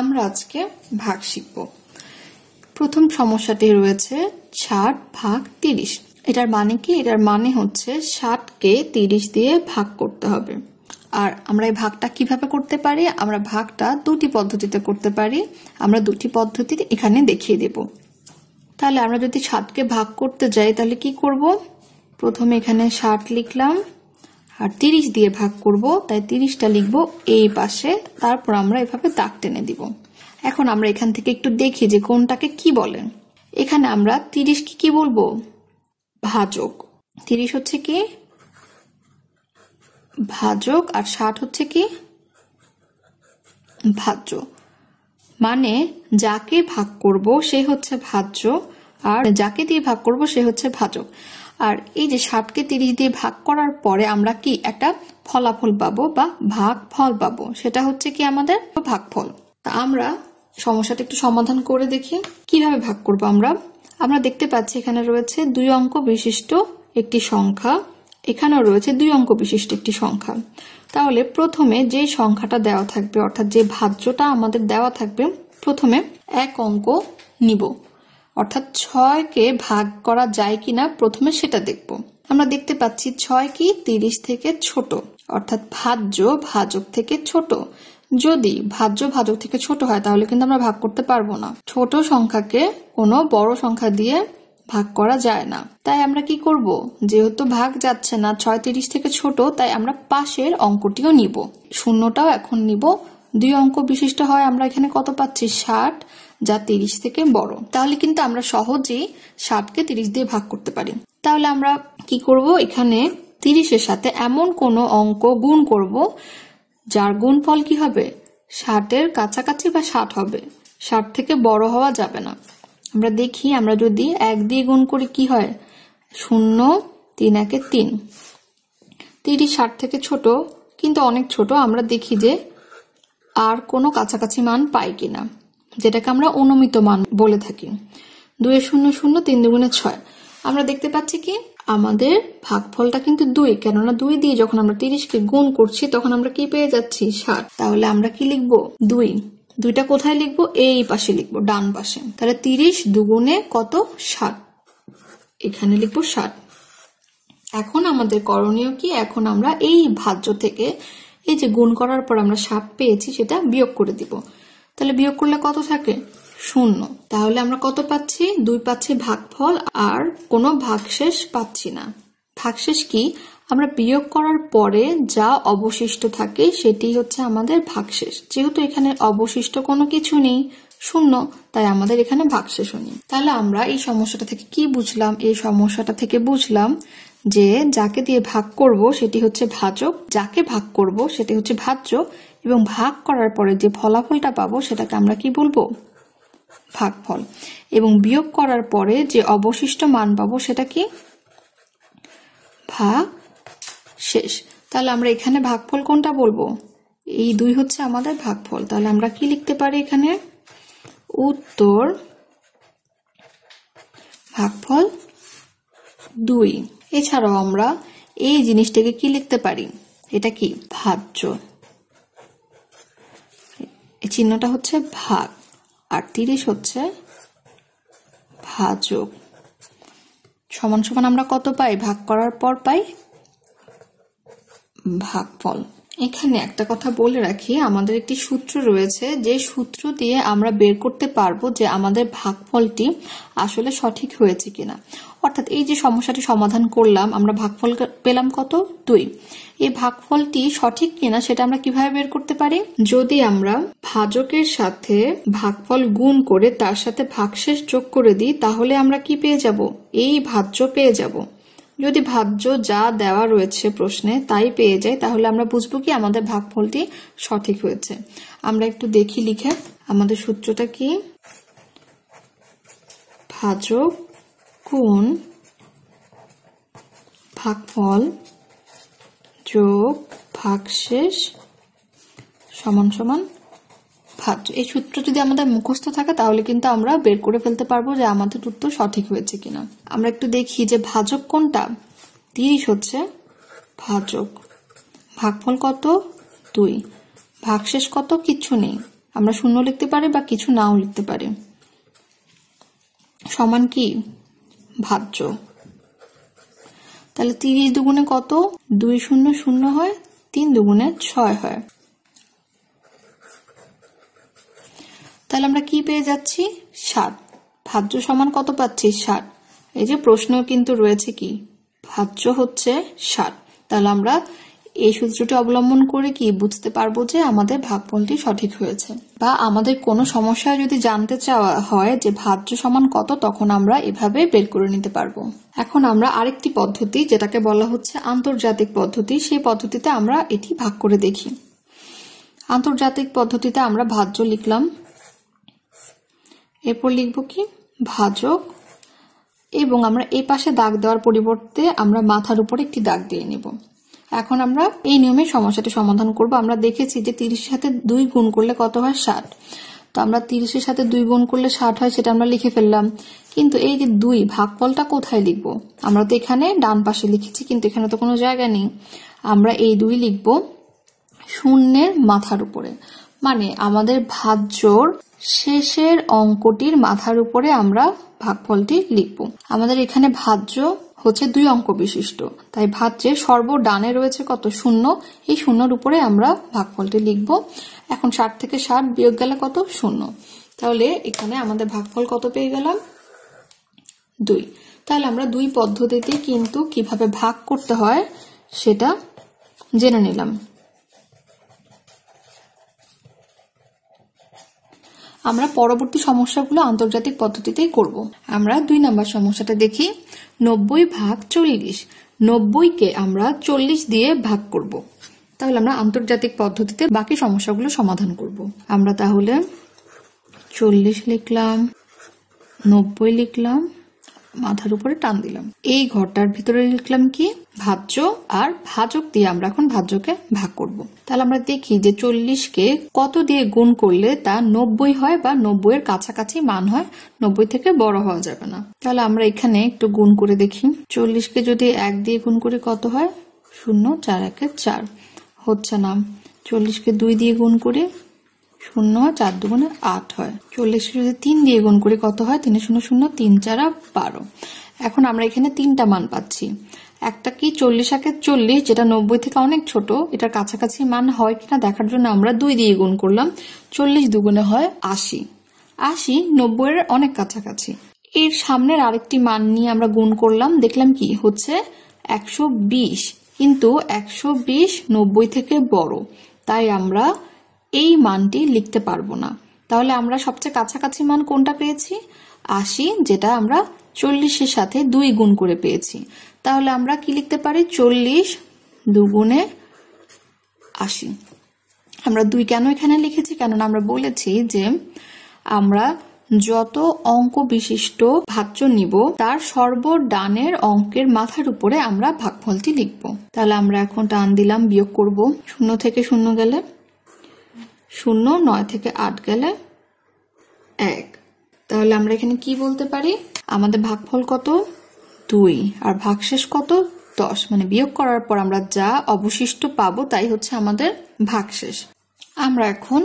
আমরা আজকে ভাগ শিখব প্রথম সমস্যাটি রয়েছে ষাট ভাগ তিরিশ এটার মানে কি এটার মানে হচ্ছে ষাটকে তিরিশ দিয়ে ভাগ করতে হবে আর আমরা এই ভাগটা কিভাবে করতে পারি আমরা ভাগটা দুটি পদ্ধতিতে করতে পারি আমরা দুটি পদ্ধতি এখানে দেখিয়ে দেব তাহলে আমরা যদি ষাটকে ভাগ করতে যাই তাহলে কি করব প্রথমে এখানে ষাট লিখলাম আর তিরিশ দিয়ে ভাগ করব তাই তিরিশটা লিখব এই পাশে তারপর আমরা এভাবে দাগ টেনে দিব এখন আমরা এখান থেকে একটু দেখি যে কোনটাকে কি বলেন এখানে আমরা তিরিশকে কি বলবো ভাজক তিরিশ হচ্ছে কি ভাজক আর ষাট হচ্ছে কি ভাজ্য মানে যাকে ভাগ করব সে হচ্ছে ভাজ্য আর যাকে দিয়ে ভাগ করব সে হচ্ছে ভাজক আর এই যে ষাটকে তিরিশ দিয়ে ভাগ করার পরে আমরা কি একটা ফলাফল পাবো বা ভাগ ফল পাবো সেটা হচ্ছে কি আমাদের ভাগ ফল আমরা সমস্যাটা একটু সমাধান করে দেখি কিভাবে ভাগ করব আমরা আমরা দেখতে পাচ্ছি এখানে রয়েছে দুই অঙ্ক বিশিষ্ট একটি সংখ্যা এখানেও রয়েছে দুই অঙ্ক বিশিষ্ট একটি সংখ্যা তাহলে প্রথমে যে সংখ্যাটা দেওয়া থাকবে অর্থাৎ যে ভাজ্যটা আমাদের দেওয়া থাকবে প্রথমে এক অঙ্ক নিব অর্থাৎ ছয়কে ভাগ করা যায় কিনা প্রথমে সেটা দেখব আমরা দেখতে পাচ্ছি ছয় কি তিরিশ থেকে ছোট অর্থাৎ ভাজ্য ভাজক থেকে ছোট যদি ভাজ্য ভাজক থেকে ছোট হয় তাহলে কিন্তু আমরা ভাগ করতে পারবো না ছোট সংখ্যাকে কোনো বড় সংখ্যা দিয়ে ভাগ করা যায় না তাই আমরা কি করব যেহেতু ভাগ যাচ্ছে না ছয় তিরিশ থেকে ছোট তাই আমরা পাশের অঙ্কটিও নিব শূন্যটাও এখন নিব দুই অঙ্ক বিশিষ্ট হয় আমরা এখানে কত পাচ্ছি ষাট যা তিরিশ থেকে বড় তাহলে কিন্তু আমরা সহজেই ষাটকে তিরিশ দিয়ে ভাগ করতে পারি তাহলে আমরা কি করব এখানে তিরিশের সাথে এমন কোনো অঙ্ক গুণ করব যার গুণফল কি হবে ষাটের কাছাকাছি বা ষাট হবে ষাট থেকে বড় হওয়া যাবে না আমরা দেখি আমরা যদি এক দিয়ে গুণ করি কি হয় শূন্য তিন একে তিন তিরিশ ষাট থেকে ছোট কিন্তু অনেক ছোট আমরা দেখি যে আর কোনো কাছাকাছি মান পাই কিনা যেটাকে আমরা অনুমিত মান বলে থাকি দুয়ে শূন্য শূন্য তিন দুগুণে ছয় আমরা দেখতে পাচ্ছি কি আমাদের ভাগফলটা কিন্তু দুই কেননা দুই দিয়ে যখন আমরা তিরিশকে গুণ করছি তখন আমরা কি পেয়ে যাচ্ছি ষাট তাহলে আমরা কি লিখব দুই দুইটা কোথায় লিখবো এই পাশে লিখবো ডান পাশে তাহলে তিরিশ দুগুণে কত ষাট এখানে লিখবো ষাট এখন আমাদের করণীয় কি এখন আমরা এই ভাজ্য থেকে এই যে গুণ করার পর আমরা সাপ পেয়েছি সেটা বিয়োগ করে দিব তাহলে বিয়োগ করলে কত থাকে শূন্য তাহলে আমরা কত পাচ্ছি দুই পাচ্ছি ভাগফল আর কোনো ভাগশেষ পাচ্ছি না ভাগশেষ কি আমরা বিয়োগ করার পরে যা অবশিষ্ট থাকে সেটি হচ্ছে আমাদের ভাগশেষ যেহেতু এখানে অবশিষ্ট কোনো কিছু নেই শূন্য তাই আমাদের এখানে ভাগশেষ নেই তাহলে আমরা এই সমস্যাটা থেকে কি বুঝলাম এই সমস্যাটা থেকে বুঝলাম যে যাকে দিয়ে ভাগ করব সেটি হচ্ছে ভাজক যাকে ভাগ করব সেটি হচ্ছে ভাজ্য এবং ভাগ করার পরে যে ফলাফলটা পাবো সেটাকে আমরা কি বলবো ভাগফল এবং বিয়োগ করার পরে যে অবশিষ্ট মান পাবো সেটা কি ভাগ শেষ তাহলে আমরা এখানে ভাগফল কোনটা বলবো এই দুই হচ্ছে আমাদের ভাগফল তাহলে আমরা কি লিখতে পারি এখানে উত্তর ভাগফল দুই এছাড়াও আমরা এই জিনিসটাকে কি লিখতে পারি এটা কি ভাজ্য এই চিহ্নটা হচ্ছে ভাগ আর তিরিশ হচ্ছে ভাজক সমান সমান আমরা কত পাই ভাগ করার পর পাই ভাগফল এখানে একটা কথা বলে রাখি আমাদের একটি সূত্র রয়েছে যে সূত্র দিয়ে আমরা বের করতে পারবো যে আমাদের ভাগফলটি আসলে সঠিক হয়েছে কিনা অর্থাৎ এই যে সমস্যাটি সমাধান করলাম আমরা ভাগফল পেলাম কত দুই এই ভাগফলটি সঠিক কিনা সেটা আমরা কিভাবে বের করতে পারি যদি আমরা ভাজকের সাথে ভাগফল গুণ করে তার সাথে ভাগশেষ যোগ করে দিই তাহলে আমরা কি পেয়ে যাব এই ভাজ্য পেয়ে যাব যদি ভাজ্য যা দেওয়া রয়েছে প্রশ্নে তাই পেয়ে যাই তাহলে আমরা বুঝবো কি আমাদের ভাগফলটি সঠিক হয়েছে আমরা একটু দেখি লিখে আমাদের সূত্রটা কি ভাজক গুণ ভাগফল যোগ ভাগশেষ সমান সমান ভাগ এই সূত্র যদি আমাদের মুখস্থ থাকে তাহলে কিন্তু আমরা বের করে ফেলতে পারবো যে আমাদের উত্তর সঠিক হয়েছে কিনা আমরা একটু দেখি যে ভাজক কোনটা তিরিশ হচ্ছে ভাজক ভাগফল কত দুই ভাগশেষ কত কিছু নেই আমরা শূন্য লিখতে পারি বা কিছু নাও লিখতে পারি সমান কি ভাজ্য তাহলে তিরিশ দুগুণে কত দুই শূন্য শূন্য হয় তিন দুগুণে ছয় হয় তাহলে আমরা কি পেয়ে যাচ্ছি সাত ভাজ্য সমান কত পাচ্ছি ষাট এই যে প্রশ্ন কিন্তু রয়েছে কি ভাজ্য হচ্ছে ষাট তাহলে আমরা এই সূত্রটি অবলম্বন করে কি বুঝতে পারবো যে আমাদের ভাগফলটি সঠিক হয়েছে বা আমাদের কোনো সমস্যায় যদি জানতে চাওয়া হয় যে ভাজ্য সমান কত তখন আমরা এভাবে বের করে নিতে পারবো এখন আমরা আরেকটি পদ্ধতি যেটাকে বলা হচ্ছে আন্তর্জাতিক পদ্ধতি সেই পদ্ধতিতে আমরা এটি ভাগ করে দেখি আন্তর্জাতিক পদ্ধতিতে আমরা ভাজ্য লিখলাম এরপর লিখব কি ভাজক এবং আমরা এই পাশে দাগ দেওয়ার পরিবর্তে আমরা মাথার উপরে একটি দাগ দিয়ে নেব এখন আমরা এই নিয়মে সমস্যাটি সমাধান করব আমরা দেখেছি যে তিরিশের সাথে দুই গুণ করলে কত হয় ষাট তো আমরা তিরিশের সাথে দুই গুণ করলে ষাট হয় সেটা আমরা লিখে ফেললাম কিন্তু এই যে দুই ভাগফলটা কোথায় লিখবো আমরা তো এখানে ডান পাশে লিখেছি কিন্তু এখানে তো কোনো জায়গা নেই আমরা এই দুই লিখব শূন্যের মাথার উপরে মানে আমাদের ভাজ্যর শেষের অঙ্কটির মাথার উপরে আমরা ভাগফলটি লিখব আমাদের এখানে ভাজ্য হচ্ছে দুই অঙ্ক বিশিষ্ট তাই ভাজ্যে সর্ব ডানে রয়েছে কত শূন্য এই শূন্যর উপরে আমরা ভাগফলটি লিখব এখন ষাট থেকে ষাট বিয়োগ গেলে কত শূন্য তাহলে এখানে আমাদের ভাগফল কত পেয়ে গেলাম দুই তাহলে আমরা দুই পদ্ধতিতে কিন্তু কিভাবে ভাগ করতে হয় সেটা জেনে নিলাম আমরা পরবর্তী সমস্যাগুলো আন্তর্জাতিক পদ্ধতিতেই করব আমরা দুই নাম্বার সমস্যাটা দেখি নব্বই ভাগ চল্লিশ নব্বইকে আমরা চল্লিশ দিয়ে ভাগ করব। তাহলে আমরা আন্তর্জাতিক পদ্ধতিতে বাকি সমস্যাগুলো সমাধান করব। আমরা তাহলে চল্লিশ লিখলাম নব্বই লিখলাম মাথার উপরে টান দিলাম এই ঘরটার ভিতরে লিখলাম কি ভাজ্য আর ভাজক দিয়ে আমরা এখন ভাজ্যকে ভাগ করব। তাহলে আমরা দেখি যে চল্লিশকে কত দিয়ে গুণ করলে তা নব্বই হয় বা নব্বইয়ের কাছাকাছি মান হয় নব্বই থেকে বড় হওয়া যাবে না তাহলে আমরা এখানে একটু গুণ করে দেখি চল্লিশকে যদি এক দিয়ে গুণ করে কত হয় শূন্য চার একে চার হচ্ছে না চল্লিশকে দুই দিয়ে গুণ করে শূন্য চার দুগুণে আট হয় চল্লিশকে যদি তিন দিয়ে গুণ করি কত হয় তিন শূন্য শূন্য তিন চারা বারো এখন আমরা এখানে তিনটা মান পাচ্ছি একটা কি চল্লিশ একে চল্লিশ যেটা নব্বই থেকে অনেক ছোট এটার কাছাকাছি মান হয় কিনা দেখার জন্য আমরা দুই দিয়ে গুণ করলাম চল্লিশ দুগুণে হয় আশি আশি নব্বইয়ের অনেক কাছাকাছি এর সামনের আরেকটি মান নিয়ে আমরা গুণ করলাম দেখলাম কি হচ্ছে একশো বিশ কিন্তু একশো বিশ নব্বই থেকে বড় তাই আমরা এই মানটি লিখতে পারবো না তাহলে আমরা সবচেয়ে কাছাকাছি মান কোনটা পেয়েছি আশি যেটা আমরা চল্লিশের সাথে দুই গুণ করে পেয়েছি তাহলে আমরা কি লিখতে পারি চল্লিশ দুগুণে আশি আমরা দুই কেন এখানে লিখেছি কেননা আমরা বলেছি যে আমরা যত অঙ্ক বিশিষ্ট ভাগ্য নিব তার ডানের অঙ্কের মাথার উপরে আমরা ভাগফলটি লিখব তাহলে আমরা এখন টান দিলাম বিয়োগ করব শূন্য থেকে শূন্য গেলে শূন্য নয় থেকে আট গেলে এক তাহলে আমরা এখানে কি বলতে পারি আমাদের ভাগফল কত দুই আর ভাগশেষ কত দশ মানে বিয়োগ করার পর আমরা যা অবশিষ্ট পাবো তাই হচ্ছে আমাদের ভাগশেষ আমরা এখন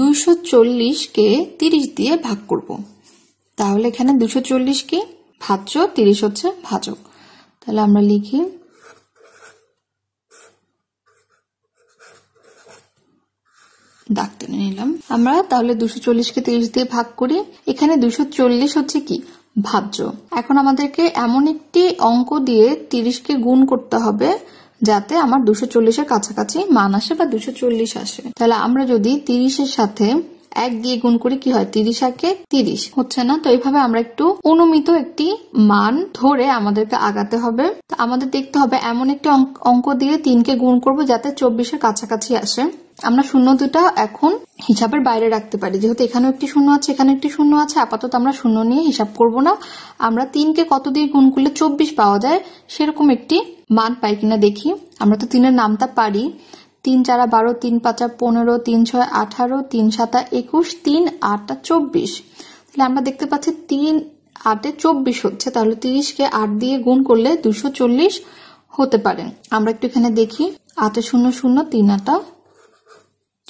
দুইশো চল্লিশকে তিরিশ দিয়ে ভাগ করব। তাহলে এখানে দুশো চল্লিশকে ভাজ্য তিরিশ হচ্ছে ভাজক তাহলে আমরা লিখি দাগ টেনে নিলাম আমরা তাহলে দুশো চল্লিশকে তিরিশ দিয়ে ভাগ করি এখানে দুশো চল্লিশ হচ্ছে কি ভাজ্য এখন আমাদেরকে এমন একটি অঙ্ক দিয়ে তিরিশকে গুণ করতে হবে যাতে আমার দুশো চল্লিশের কাছাকাছি মান আসে বা দুশো চল্লিশ আসে তাহলে আমরা যদি তিরিশের সাথে এক দিয়ে গুণ করে কি হয় তিরিশ একে তিরিশ হচ্ছে না তো এইভাবে আমরা একটু অনুমিত একটি মান ধরে আমাদেরকে আগাতে হবে আমাদের দেখতে হবে এমন একটি অঙ্ক দিয়ে তিনকে গুণ করব যাতে চব্বিশের কাছাকাছি আসে আমরা শূন্য দুটা এখন হিসাবের বাইরে রাখতে পারি যেহেতু এখানে একটি শূন্য আছে এখানে একটি শূন্য আছে আপাতত আমরা শূন্য নিয়ে হিসাব করব না আমরা তিনকে কত দিয়ে গুণ করলে চব্বিশ পাওয়া যায় সেরকম একটি মান পাই কিনা দেখি আমরা তো তিনের নামটা পারি তিন চারা বারো তিন পাঁচা পনেরো তিন ছয় আঠারো তিন সাতা একুশ তিন আটটা চব্বিশ তাহলে আমরা দেখতে পাচ্ছি তিন আটে চব্বিশ হচ্ছে তাহলে তিরিশকে আট দিয়ে গুণ করলে দুশো চল্লিশ হতে পারে আমরা একটু এখানে দেখি আটে শূন্য শূন্য তিন আটা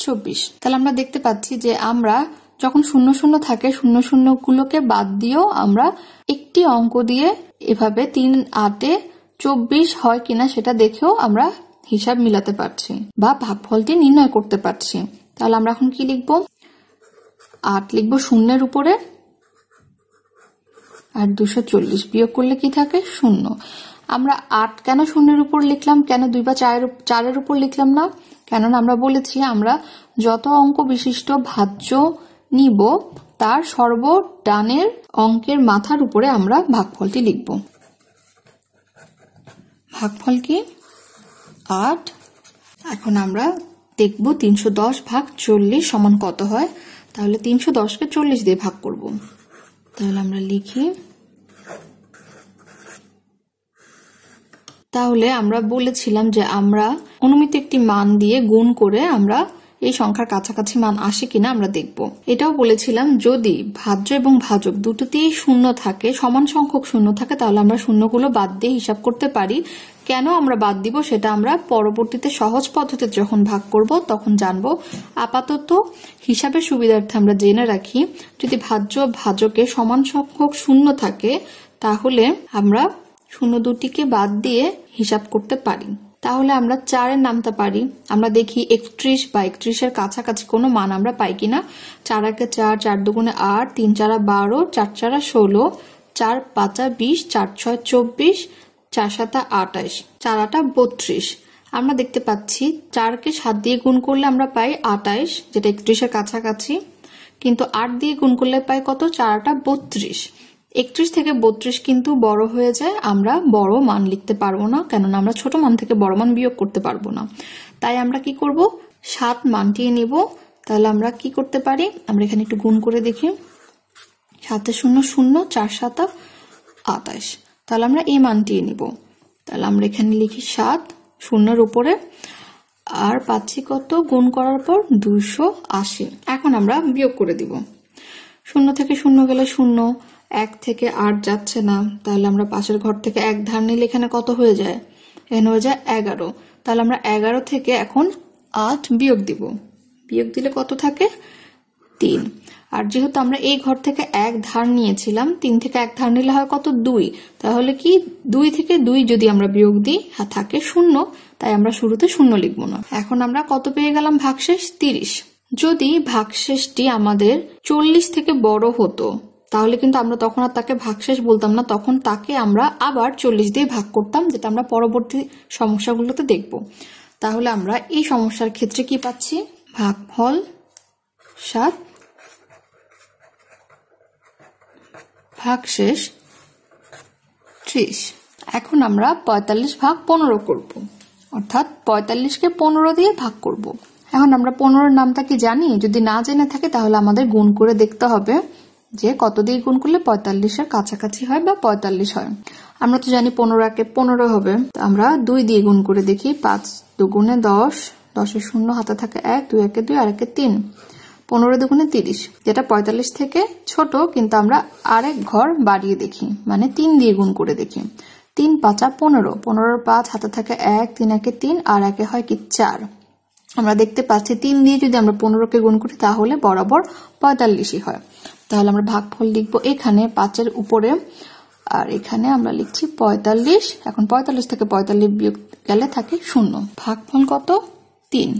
চব্বিশ তাহলে আমরা দেখতে পাচ্ছি যে আমরা যখন শূন্য শূন্য থাকে শূন্য শূন্য গুলোকে বাদ দিয়েও আমরা একটি অঙ্ক দিয়ে এভাবে তিন আটে চব্বিশ হয় কিনা সেটা দেখেও আমরা হিসাব মিলাতে পারছি বা ভাগফলটি নির্ণয় করতে পারছি তাহলে আমরা এখন কি লিখব আট লিখব শূন্যের উপরে আর দুশো চল্লিশ বিয়োগ করলে কি থাকে শূন্য আমরা আট কেন শূন্যের উপর লিখলাম কেন দুই বা চারের চারের উপর লিখলাম না কেননা আমরা বলেছি আমরা যত অঙ্ক বিশিষ্ট ভাজ্য নিব তার সর্ব ডানের অঙ্কের মাথার উপরে আমরা ভাগফলটি লিখব ভাগফল কি আট এখন আমরা দেখব তিনশো দশ ভাগ চল্লিশ সমান কত হয় তাহলে তিনশো দশকে চল্লিশ দিয়ে ভাগ করব তাহলে আমরা লিখি তাহলে আমরা বলেছিলাম যে আমরা অনুমিত একটি মান দিয়ে গুণ করে আমরা এই সংখ্যার কাছাকাছি মান আসে কিনা আমরা দেখব এটাও বলেছিলাম যদি ভাজ্য এবং ভাজক দুটোতেই শূন্য থাকে সমান সংখ্যক শূন্য থাকে তাহলে আমরা শূন্যগুলো বাদ দিয়ে হিসাব করতে পারি কেন আমরা বাদ দিব সেটা আমরা পরবর্তীতে সহজ পদ্ধতিতে যখন ভাগ করব তখন জানব আপাতত হিসাবের সুবিধার্থে আমরা জেনে রাখি যদি ভাজ্য ভাজকে সমান সংখ্যক শূন্য থাকে তাহলে আমরা শূন্য দুটিকে বাদ দিয়ে হিসাব করতে পারি তাহলে আমরা চারের নামতে পারি আমরা দেখি একত্রিশ বা একত্রিশের কাছাকাছি কোনো মান আমরা পাই কিনা চার একে চার চার দুগুণে আট তিন চারা বারো চার চারা ষোলো চার পাঁচা বিশ চার ছয় চব্বিশ চার সাতা আটাইশ চারাটা বত্রিশ আমরা দেখতে পাচ্ছি চারকে সাত দিয়ে গুণ করলে আমরা পাই আটাইশ যেটা একত্রিশের কাছাকাছি কিন্তু আট দিয়ে গুণ করলে পাই কত চারাটা বত্রিশ একত্রিশ থেকে বত্রিশ কিন্তু বড় হয়ে যায় আমরা বড় মান লিখতে পারবো না কেননা আমরা ছোট মান থেকে বড় মান বিয়োগ করতে পারবো না তাই আমরা কি করব সাত মানটি নিব তাহলে আমরা কি করতে পারি আমরা এখানে একটু গুণ করে দেখি সাতে শূন্য শূন্য চার সাত আটাশ তাহলে আমরা এই মানটি নিব তাহলে আমরা এখানে লিখি সাত শূন্যের উপরে আর পাচ্ছি কত গুণ করার পর দুশো আশি এখন আমরা বিয়োগ করে দিব শূন্য থেকে শূন্য গেলে শূন্য এক থেকে আট যাচ্ছে না তাহলে আমরা পাশের ঘর থেকে এক ধার নিলে এখানে কত হয়ে যায় এখানে হয়ে যায় এগারো তাহলে আমরা এগারো থেকে এখন আট বিয়োগ দিব বিয়োগ দিলে কত থাকে তিন আর যেহেতু আমরা এই ঘর থেকে এক ধার নিয়েছিলাম তিন থেকে এক ধার নিলে হয় কত দুই তাহলে কি দুই থেকে দুই যদি আমরা বিয়োগ দিই হ্যাঁ, থাকে শূন্য তাই আমরা শুরুতে শূন্য লিখবো না এখন আমরা কত পেয়ে গেলাম ভাগশেষ তিরিশ যদি ভাগশেষটি আমাদের চল্লিশ থেকে বড় হতো তাহলে কিন্তু আমরা তখন আর তাকে ভাগশেষ বলতাম না তখন তাকে আমরা আবার চল্লিশ দিয়ে ভাগ করতাম যেটা আমরা পরবর্তী সমস্যাগুলোতে দেখব তাহলে আমরা এই সমস্যার ক্ষেত্রে কি পাচ্ছি ভাগফল সাত ভাগশেষ ত্রিশ এখন আমরা পঁয়তাল্লিশ ভাগ পনেরো করব অর্থাৎ পঁয়তাল্লিশকে পনেরো দিয়ে ভাগ করব এখন আমরা পনেরোর নামটা কি জানি যদি না জেনে থাকে তাহলে আমাদের গুণ করে দেখতে হবে যে কত দিয়ে গুণ করলে পঁয়তাল্লিশের কাছাকাছি হয় বা পঁয়তাল্লিশ হয় আমরা তো জানি পনেরো একে পনেরো হবে আমরা দুই দিয়ে গুণ করে দেখি পাঁচ দুগুণে দশ দশের শূন্য হাতে থাকে এক দুই একে দুই আর একে তিন পনেরো দুগুণে তিরিশ যেটা পঁয়তাল্লিশ থেকে ছোট কিন্তু আমরা আরেক ঘর বাড়িয়ে দেখি মানে তিন দিয়ে গুণ করে দেখি তিন পাঁচা পনেরো পনেরোর পাঁচ হাতে থাকে এক তিন একে তিন আর একে হয় কি চার আমরা দেখতে পাচ্ছি তিন দিয়ে যদি আমরা পনেরোকে গুণ করি তাহলে বরাবর পঁয়তাল্লিশই হয় তাহলে আমরা ভাগফল লিখবো এখানে পাঁচের উপরে আর এখানে আমরা লিখছি পঁয়তাল্লিশ এখন পঁয়তাল্লিশ থেকে পঁয়তাল্লিশ বিয়োগ গেলে থাকে শূন্য ভাগফল কত তিন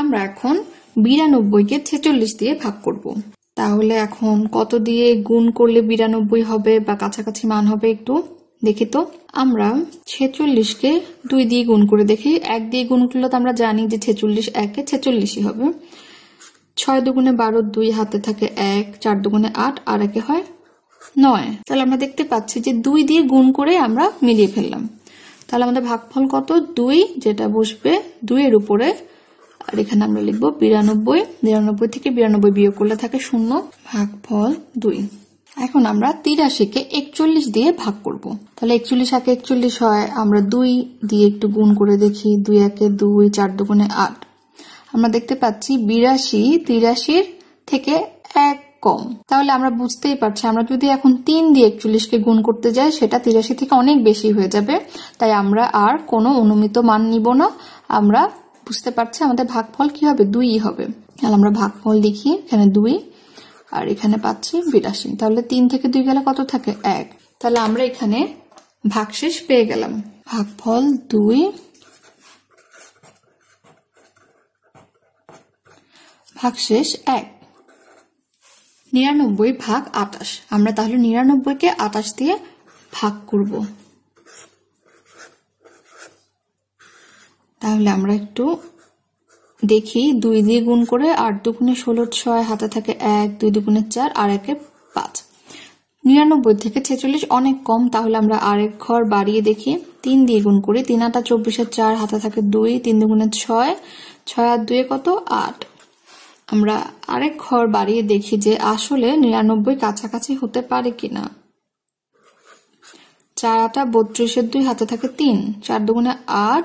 আমরা এখন বিরানব্বইকে ছেচল্লিশ দিয়ে ভাগ করব। তাহলে এখন কত দিয়ে গুণ করলে বিরানব্বই হবে বা কাছাকাছি মান হবে একটু দেখি তো আমরা ছেচল্লিশকে দুই দিয়ে গুণ করে দেখি এক দিয়ে গুণ করলে তো আমরা জানি যে ছেচল্লিশ একে ছেচল্লিশই হবে ছয় দুগুণে বারো দুই হাতে থাকে এক চার দুগুণে আট আর একে হয় নয় তাহলে আমরা দেখতে পাচ্ছি যে দুই দিয়ে গুণ করে আমরা মিলিয়ে ফেললাম তাহলে আমাদের ভাগফল কত দুই যেটা বসবে দুইয়ের উপরে আর এখানে আমরা লিখব বিরানব্বই নিরানব্বই থেকে বিরানব্বই বিয়োগ করলে থাকে শূন্য ভাগফল দুই এখন আমরা তিরাশিকে একচল্লিশ দিয়ে ভাগ করব। তাহলে একচল্লিশ আগে একচল্লিশ হয় আমরা দুই দিয়ে একটু গুণ করে দেখি দুই একে দুই চার দুগুণে আট আমরা দেখতে পাচ্ছি বিরাশি তিরাশির থেকে এক কম তাহলে আমরা বুঝতেই পারছি আমরা যদি এখন তিন দিয়ে একচল্লিশকে গুণ করতে যাই সেটা তিরাশি থেকে অনেক বেশি হয়ে যাবে তাই আমরা আর কোনো অনুমিত মান নিব না আমরা বুঝতে পারছি আমাদের ভাগফল কি হবে দুইই হবে তাহলে আমরা ভাগফল লিখি এখানে দুই আর এখানে পাচ্ছি বিরাশি তাহলে তিন থেকে দুই গেলে কত থাকে এক তাহলে আমরা এখানে ভাগশেষ পেয়ে গেলাম ভাগফল দুই ভাগ শেষ এক নিরানব্বই ভাগ আটাশ আমরা তাহলে নিরানব্বইকে আটাশ দিয়ে ভাগ করব তাহলে আমরা একটু দেখি দুই দিয়ে গুণ করে আট দুগুণে ষোলো ছয় হাতে থাকে এক দুই দুগুণে চার আর একে পাঁচ নিরানব্বই থেকে ছেচল্লিশ অনেক কম তাহলে আমরা আরেক ঘর বাড়িয়ে দেখি তিন দিয়ে গুণ করি তিন আটা চব্বিশে চার হাতে থাকে দুই তিন দুগুণে ছয় ছয় আর দুয়ে কত আট আমরা আরেক ঘর বাড়িয়ে দেখি যে আসলে নিরানব্বই কাছাকাছি হতে পারে কিনা চার আটা বত্রিশের দুই হাতে থাকে তিন চার দুগুণে আট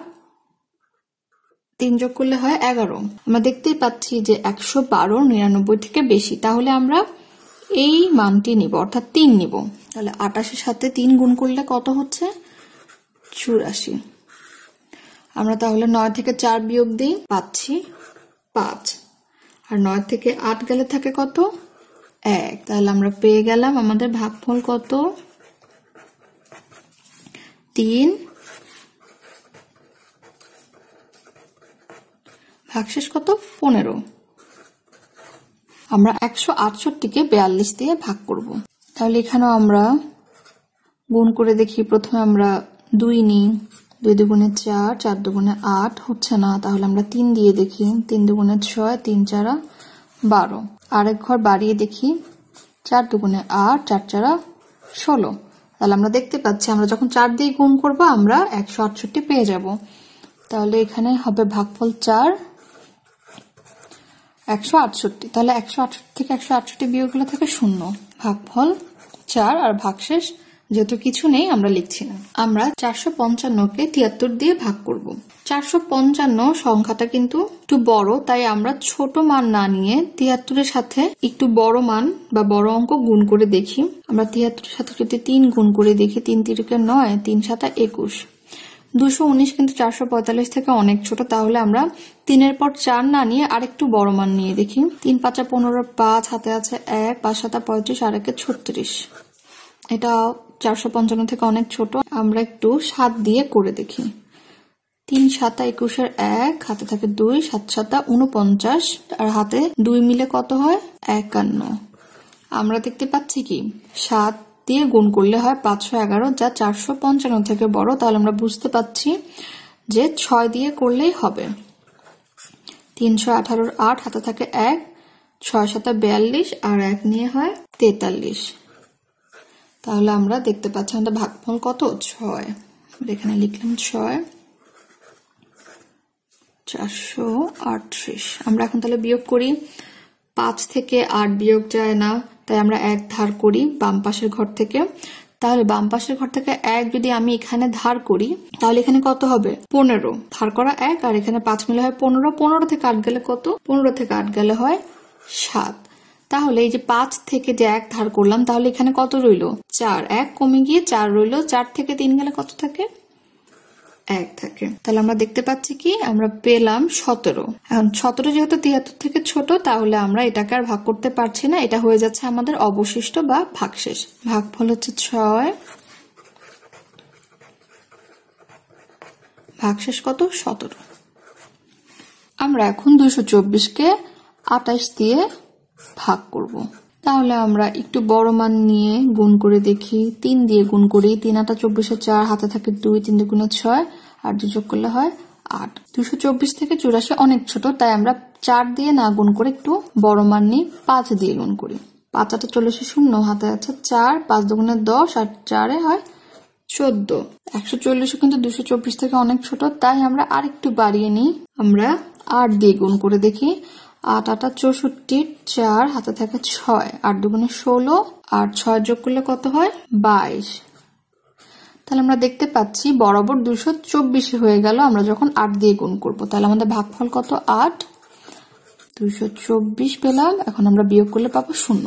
তিন যোগ করলে হয় এগারো আমরা দেখতেই পাচ্ছি যে একশো বারো নিরানব্বই থেকে বেশি তাহলে আমরা এই মানটি নিব অর্থাৎ তিন নিব তাহলে আটাশের সাথে তিন গুণ করলে কত হচ্ছে চুরাশি আমরা তাহলে নয় থেকে চার বিয়োগ দিই পাচ্ছি পাঁচ আর নয় থেকে আট গেলে থাকে কত এক তাহলে আমরা পেয়ে গেলাম আমাদের ভাগফল কত তিন ভাগশেষ কত পনেরো আমরা একশো আটষট্টিকে বেয়াল্লিশ দিয়ে ভাগ করব। তাহলে এখানেও আমরা গুণ করে দেখি প্রথমে আমরা দুই নিই দুই দুগুণে চার চার দুগুণে আট হচ্ছে না তাহলে আমরা তিন দিয়ে দেখি তিন দুগুণে ছয় তিন চারা বারো আরেক ঘর বাড়িয়ে দেখি চার দুগুণে আট চার চারা ষোলো তাহলে আমরা দেখতে পাচ্ছি আমরা যখন চার দিয়ে গুণ করব আমরা একশো আটষট্টি পেয়ে যাব তাহলে এখানে হবে ভাগফল চার একশো আটষট্টি তাহলে একশো আটষট্টি থেকে একশো আটষট্টি বিয়োগ হলে থাকে শূন্য ভাগফল চার আর ভাগশেষ যেহেতু কিছু নেই আমরা লিখছি না আমরা চারশো পঞ্চান্নকে তিয়াত্তর দিয়ে ভাগ করব। চারশো পঞ্চান্ন সংখ্যাটা কিন্তু একটু বড় তাই আমরা ছোট মান না নিয়ে তিয়াত্তরের সাথে একটু বড় মান বা বড় অঙ্ক গুণ করে দেখি আমরা তিয়াত্তরের সাথে যদি তিন গুণ করে দেখি তিন তিরিকে নয় তিন সাতা একুশ দুশো উনিশ কিন্তু চারশো পঁয়তাল্লিশ থেকে অনেক ছোট তাহলে আমরা তিনের পর চার না নিয়ে আরেকটু বড় মান নিয়ে দেখি তিন পাঁচা পনেরো পাঁচ হাতে আছে এক পাঁচ সাতা পঁয়ত্রিশ আর একে ছত্রিশ এটা চারশো পঞ্চান্ন থেকে অনেক ছোট আমরা একটু সাত দিয়ে করে দেখি তিন সাতা একুশের এক হাতে থাকে দুই সাত সাতা উনপঞ্চাশ আর হাতে দুই মিলে কত হয় একান্ন আমরা দেখতে পাচ্ছি কি সাত দিয়ে গুণ করলে হয় পাঁচশো এগারো যা চারশো পঞ্চান্ন থেকে বড় তাহলে আমরা বুঝতে পাচ্ছি যে ছয় দিয়ে করলেই হবে তিনশো আঠারোর আট হাতে থাকে এক ছয় সাতা বিয়াল্লিশ আর এক নিয়ে হয় তেতাল্লিশ তাহলে আমরা দেখতে পাচ্ছি আমাদের ভাগফল কত ছয় এখানে লিখলাম ছয় চারশো আটত্রিশ আমরা এখন তাহলে বিয়োগ করি পাঁচ থেকে আট বিয়োগ যায় না তাই আমরা এক ধার করি বাম পাশের ঘর থেকে তাহলে বাম পাশের ঘর থেকে এক যদি আমি এখানে ধার করি তাহলে এখানে কত হবে পনেরো ধার করা এক আর এখানে পাঁচ মিলে হয় পনেরো পনেরো থেকে আট গেলে কত পনেরো থেকে আট গেলে হয় সাত তাহলে এই যে পাঁচ থেকে যে এক ধার করলাম তাহলে এখানে কত রইল চার এক কমে গিয়ে চার রইল চার থেকে তিন গেলে কত থাকে এক থাকে তাহলে আমরা দেখতে পাচ্ছি কি আমরা পেলাম সতেরো এখন সতেরো যেহেতু তিয়াত্তর থেকে ছোট তাহলে আমরা এটাকে আর ভাগ করতে পারছি না এটা হয়ে যাচ্ছে আমাদের অবশিষ্ট বা ভাগশেষ ভাগফল হচ্ছে ছয় ভাগশেষ কত সতেরো আমরা এখন দুইশো চব্বিশকে আটাইশ দিয়ে ভাগ করব। তাহলে আমরা একটু বড় মান নিয়ে গুণ করে দেখি তিন দিয়ে গুণ করি তিন আটা চব্বিশে চার হাতে থাকে দুই তিন দুগুণে ছয় আর দু যোগ করলে হয় আট দুশো চব্বিশ থেকে চুরাশি অনেক ছোট তাই আমরা চার দিয়ে না গুণ করে একটু বড় মান নিই পাঁচ দিয়ে গুণ করি পাঁচ আটা চল্লিশে শূন্য হাতে আছে চার পাঁচ দুগুণে দশ আর চারে হয় চোদ্দ একশো চল্লিশে কিন্তু দুশো চব্বিশ থেকে অনেক ছোট তাই আমরা আর একটু বাড়িয়ে নিই আমরা আট দিয়ে গুণ করে দেখি আট আটা চৌষট্টি চার হাতে থাকে ছয় আট দুগুণে ষোলো আর ছয় যোগ করলে কত হয় বাইশ তাহলে আমরা দেখতে পাচ্ছি বরাবর দুশো চব্বিশে হয়ে গেল আমরা যখন আট দিয়ে গুণ করব তাহলে আমাদের ভাগফল কত আট দুশো চব্বিশ পেলাম এখন আমরা বিয়োগ করলে পাবো শূন্য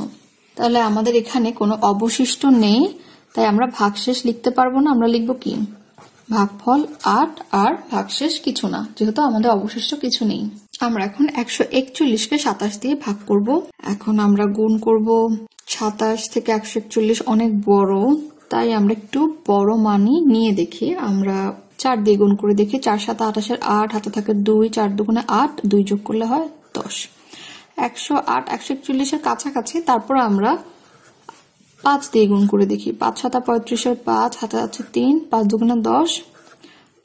তাহলে আমাদের এখানে কোনো অবশিষ্ট নেই তাই আমরা ভাগশেষ লিখতে পারবো না আমরা লিখব কি ভাগফল আট আর ভাগশেষ কিছু না যেহেতু আমাদের অবশিষ্ট কিছু নেই আমরা এখন একশো একচল্লিশকে সাতাশ দিয়ে ভাগ করব এখন আমরা গুণ করব সাতাশ থেকে একশো একচল্লিশ অনেক বড় তাই আমরা একটু বড় মানি নিয়ে দেখি আমরা চার দিয়ে গুণ করে দেখি চার সাত আঠাশের আট হাতে থাকে দুই চার দুগুণে আট দুই যোগ করলে হয় দশ একশো আট একশো একচল্লিশের কাছাকাছি তারপর আমরা পাঁচ দিয়ে গুণ করে দেখি পাঁচ সাতা পঁয়ত্রিশের পাঁচ হাতে আছে তিন পাঁচ দুগুণে দশ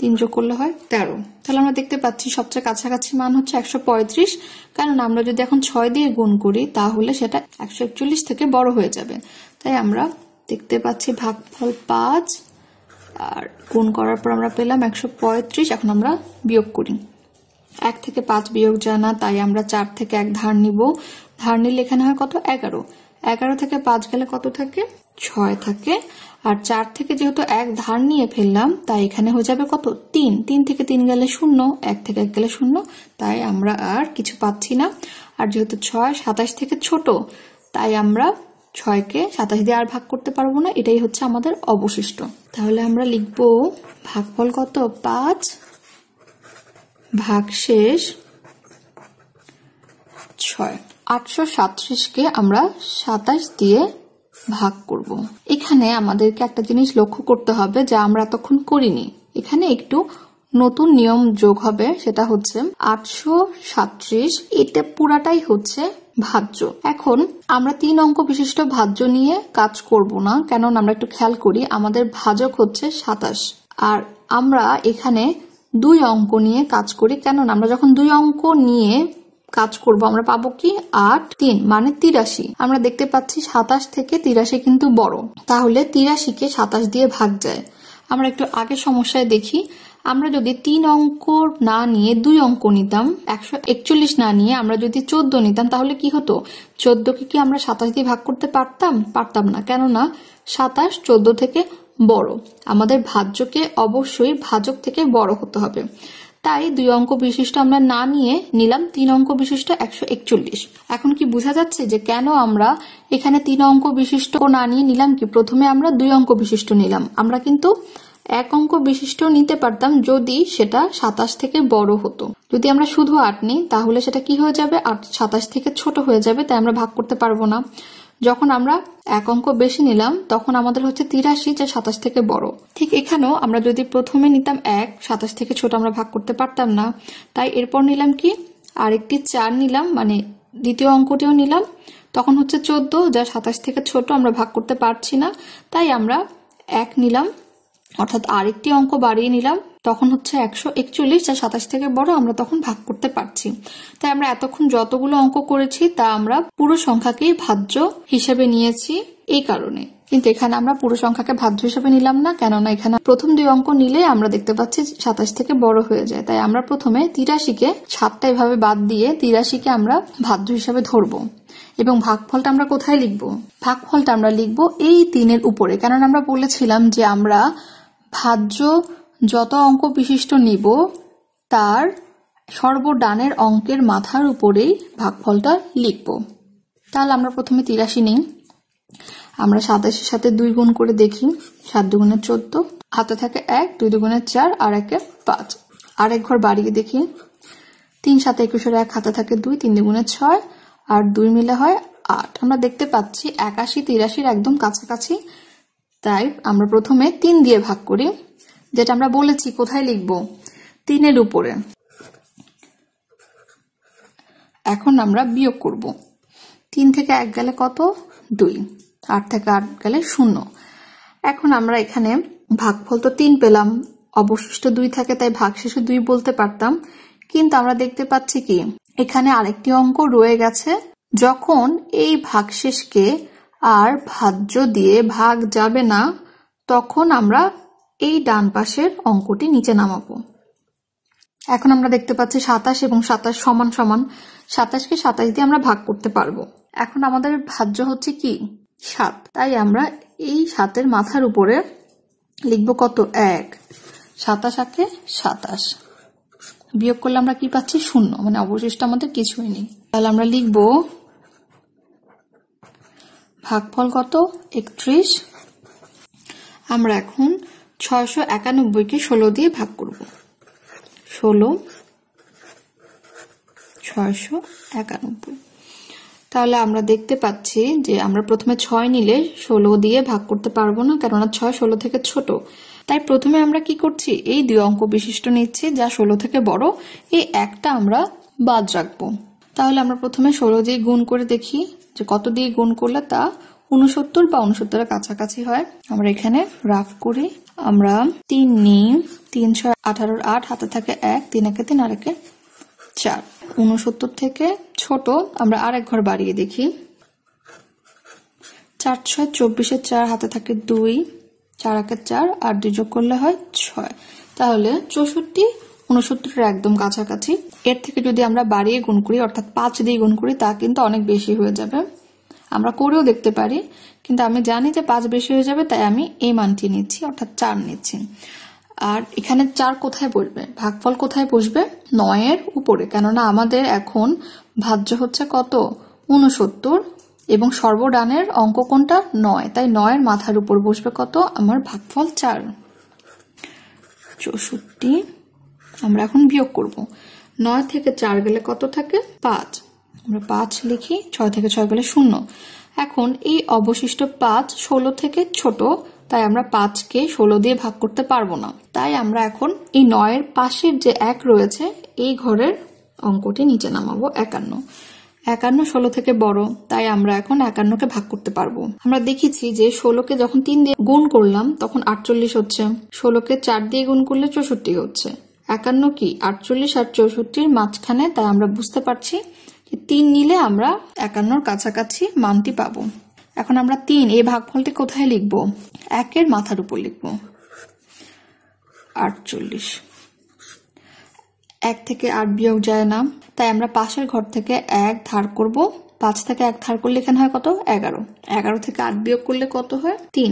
তিন যোগ করলে হয় তেরো তাহলে আমরা দেখতে পাচ্ছি সবচেয়ে কাছাকাছি মান হচ্ছে একশো পঁয়ত্রিশ কারণ আমরা যদি এখন ছয় দিয়ে গুণ করি তাহলে সেটা একশো একচল্লিশ থেকে বড় হয়ে যাবে তাই আমরা দেখতে পাচ্ছি ভাগফল পাঁচ আর গুণ করার পর আমরা পেলাম একশো পঁয়ত্রিশ এখন আমরা বিয়োগ করি এক থেকে পাঁচ বিয়োগ জানা তাই আমরা চার থেকে এক ধার নিব ধার নিলে এখানে হয় কত এগারো এগারো থেকে পাঁচ গেলে কত থাকে ছয় থাকে আর চার থেকে যেহেতু এক ধার নিয়ে ফেললাম তাই এখানে হয়ে যাবে কত তিন তিন থেকে তিন গেলে শূন্য এক থেকে এক গেলে শূন্য তাই আমরা আর কিছু পাচ্ছি না আর যেহেতু ছয় সাতাশ থেকে ছোট তাই আমরা ছয়কে সাতাশ দিয়ে আর ভাগ করতে পারবো না এটাই হচ্ছে আমাদের অবশিষ্ট তাহলে আমরা লিখব ভাগফল কত পাঁচ ভাগশেষ ছয় আটশো সাতত্রিশকে আমরা সাতাশ দিয়ে ভাগ করব। এখানে আমাদেরকে একটা জিনিস লক্ষ্য করতে হবে যা আমরা এতক্ষণ করিনি এখানে একটু নতুন নিয়ম যোগ হবে সেটা হচ্ছে আটশো সাতত্রিশ এতে পুরাটাই হচ্ছে ভাজ্য এখন আমরা তিন অঙ্ক বিশিষ্ট ভাজ্য নিয়ে কাজ করব না কেন আমরা একটু খেয়াল করি আমাদের ভাজক হচ্ছে সাতাশ আর আমরা এখানে দুই অঙ্ক নিয়ে কাজ করি কেননা আমরা যখন দুই অঙ্ক নিয়ে কাজ করব আমরা পাবো কি আট তিন মানে তিরাশি আমরা দেখতে পাচ্ছি সাতাশ থেকে তিরাশি কিন্তু বড় তাহলে তিরাশিকে সাতাশ দিয়ে ভাগ যায় আমরা একটু আগে সমস্যায় দেখি আমরা যদি তিন অঙ্ক না নিয়ে দুই অঙ্ক নিতাম একশো একচল্লিশ না নিয়ে আমরা যদি চোদ্দ নিতাম তাহলে কি হতো চোদ্দকে কি আমরা সাতাশ দিয়ে ভাগ করতে পারতাম পারতাম না কেননা সাতাশ চোদ্দ থেকে বড় আমাদের ভাজ্যকে অবশ্যই ভাজক থেকে বড় হতে হবে তাই দুই অঙ্ক বিশিষ্ট আমরা না নিয়ে নিলাম তিন অঙ্ক বিশিষ্ট একশো একচল্লিশ এখন কি বোঝা যাচ্ছে যে কেন আমরা এখানে তিন অঙ্ক বিশিষ্ট না নিয়ে নিলাম কি প্রথমে আমরা দুই অঙ্ক বিশিষ্ট নিলাম আমরা কিন্তু এক অঙ্ক বিশিষ্ট নিতে পারতাম যদি সেটা সাতাশ থেকে বড় হতো যদি আমরা শুধু আট নিই তাহলে সেটা কি হয়ে যাবে আট সাতাশ থেকে ছোট হয়ে যাবে তাই আমরা ভাগ করতে পারবো না যখন আমরা এক অঙ্ক বেশি নিলাম তখন আমাদের হচ্ছে তিরাশি যা সাতাশ থেকে বড় ঠিক এখানেও আমরা যদি প্রথমে নিতাম এক সাতাশ থেকে ছোট আমরা ভাগ করতে পারতাম না তাই এরপর নিলাম কি আরেকটি চার নিলাম মানে দ্বিতীয় অঙ্কটিও নিলাম তখন হচ্ছে চোদ্দ যা সাতাশ থেকে ছোট আমরা ভাগ করতে পারছি না তাই আমরা এক নিলাম অর্থাৎ আরেকটি অঙ্ক বাড়িয়ে নিলাম তখন হচ্ছে একশো একচল্লিশ যা সাতাশ থেকে বড় আমরা তখন ভাগ করতে পারছি তাই আমরা এতক্ষণ যতগুলো অঙ্ক করেছি তা আমরা পুরো সংখ্যাকেই ভাজ্য হিসেবে নিয়েছি এই কারণে কিন্তু এখানে আমরা পুরো সংখ্যাকে ভাজ্য হিসেবে নিলাম না কেননা এখানে প্রথম দুই অঙ্ক নিলে আমরা দেখতে পাচ্ছি সাতাশ থেকে বড় হয়ে যায় তাই আমরা প্রথমে তিরাশিকে সাতটা এভাবে বাদ দিয়ে তিরাশিকে আমরা ভাজ্য হিসাবে ধরবো এবং ভাগফলটা আমরা কোথায় লিখবো ভাগফলটা আমরা লিখবো এই তিনের উপরে কেননা আমরা বলেছিলাম যে আমরা ভাজ্য যত অঙ্ক বিশিষ্ট নিব তার সর্বডানের অঙ্কের মাথার উপরেই ভাগফলটা লিখব তাহলে আমরা প্রথমে তিরাশি নিই আমরা সাতাশের সাথে দুই গুণ করে দেখি সাত দুগুণে চোদ্দ হাতে থাকে এক দুই দুগুণে চার আর একে পাঁচ আর এক ঘর বাড়িয়ে দেখি তিন সাথে একুশের এক হাতে থাকে দুই তিন দুগুণে ছয় আর দুই মিলে হয় আট আমরা দেখতে পাচ্ছি একাশি তিরাশির একদম কাছাকাছি তাই আমরা প্রথমে তিন দিয়ে ভাগ করি যেটা আমরা বলেছি কোথায় লিখব তিনের উপরে এখন আমরা বিয়োগ করব তিন থেকে এক গেলে কত দুই আট থেকে আট গেলে শূন্য এখন আমরা এখানে ভাগফল তো তিন পেলাম অবশিষ্ট দুই থাকে তাই ভাগশেষে দুই বলতে পারতাম কিন্তু আমরা দেখতে পাচ্ছি কি এখানে আরেকটি অঙ্ক রয়ে গেছে যখন এই ভাগশেষকে আর ভাজ্য দিয়ে ভাগ যাবে না তখন আমরা এই ডান পাশের অঙ্কটি নিচে নামাবো এখন আমরা দেখতে পাচ্ছি সাতাশ এবং সাতাশ সমান সমান সাতাশকে সাতাশ দিয়ে আমরা ভাগ করতে পারবো এখন আমাদের ভাজ্য হচ্ছে কি সাত তাই আমরা এই সাতের মাথার উপরে লিখব কত এক সাতাশ আঁকে সাতাশ বিয়োগ করলে আমরা কি পাচ্ছি শূন্য মানে অবশিষ্ট আমাদের কিছুই নেই তাহলে আমরা লিখবো ভাগফল কত একত্রিশ আমরা এখন ছয়শো একানব্বইকে ষোলো দিয়ে ভাগ করব ষোলো ছয়শো একানব্বই তাহলে আমরা দেখতে পাচ্ছি যে আমরা প্রথমে ছয় নিলে ষোলো দিয়ে ভাগ করতে পারবো না কেননা ছয় ষোলো থেকে ছোট তাই প্রথমে আমরা কি করছি এই দুই অঙ্ক বিশিষ্ট নিচ্ছি যা ষোলো থেকে বড় এই একটা আমরা বাদ রাখবো তাহলে আমরা প্রথমে ষোলো দিয়ে গুণ করে দেখি যে কত দিয়ে গুণ করলে তা উনসত্তর বা উনসত্তরের কাছাকাছি হয় আমরা এখানে রাফ করি আমরা তিন তিন তিনশো আঠারোর আট হাতে থাকে এক তিন একে তিন আর একে চার উনসত্তর থেকে ছোট আমরা আর এক ঘর বাড়িয়ে দেখি চার ছয় চব্বিশে চার হাতে থাকে দুই চার একে চার আর দুই যোগ করলে হয় ছয় তাহলে চৌষট্টি উনসত্তরের একদম কাছাকাছি এর থেকে যদি আমরা বাড়িয়ে গুণ করি অর্থাৎ পাঁচ দিয়ে গুণ করি তা কিন্তু অনেক বেশি হয়ে যাবে আমরা করেও দেখতে পারি কিন্তু আমি জানি যে পাঁচ বেশি হয়ে যাবে তাই আমি এই মানটি নিচ্ছি অর্থাৎ চার নিচ্ছি আর এখানে চার কোথায় বসবে ভাগফল কোথায় বসবে নয়ের উপরে কেননা আমাদের এখন ভাজ্য হচ্ছে কত উনসত্তর এবং সর্বডানের অঙ্ক কোনটা নয় তাই নয়ের মাথার উপর বসবে কত আমার ভাগফল চার চৌষট্টি আমরা এখন বিয়োগ করব নয় থেকে চার গেলে কত থাকে পাঁচ আমরা পাঁচ লিখি ছয় থেকে ছয় গেলে শূন্য এখন এই অবশিষ্ট পাঁচ ষোলো থেকে ছোট তাই আমরা পাঁচকে ষোলো দিয়ে ভাগ করতে পারবো না তাই আমরা এখন এই নয়ের পাশের যে এক রয়েছে এই ঘরের অঙ্কটি নিচে নামাবো একান্ন একান্ন ষোলো থেকে বড় তাই আমরা এখন একান্নকে ভাগ করতে পারবো আমরা দেখেছি যে ষোলোকে যখন তিন দিয়ে গুণ করলাম তখন আটচল্লিশ হচ্ছে ষোলোকে চার দিয়ে গুণ করলে চৌষট্টি হচ্ছে একান্ন কি আটচল্লিশ আর চৌষট্টির মাঝখানে তাই আমরা বুঝতে পারছি যে তিন নিলে আমরা একান্নর কাছাকাছি মানটি পাব এখন আমরা তিন এই ভাগফলটি কোথায় লিখব একের মাথার উপর লিখব আটচল্লিশ এক থেকে আট বিয়োগ যায় না তাই আমরা পাশের ঘর থেকে এক ধার করব পাঁচ থেকে এক ধার করলে এখানে হয় কত এগারো এগারো থেকে আট বিয়োগ করলে কত হয় তিন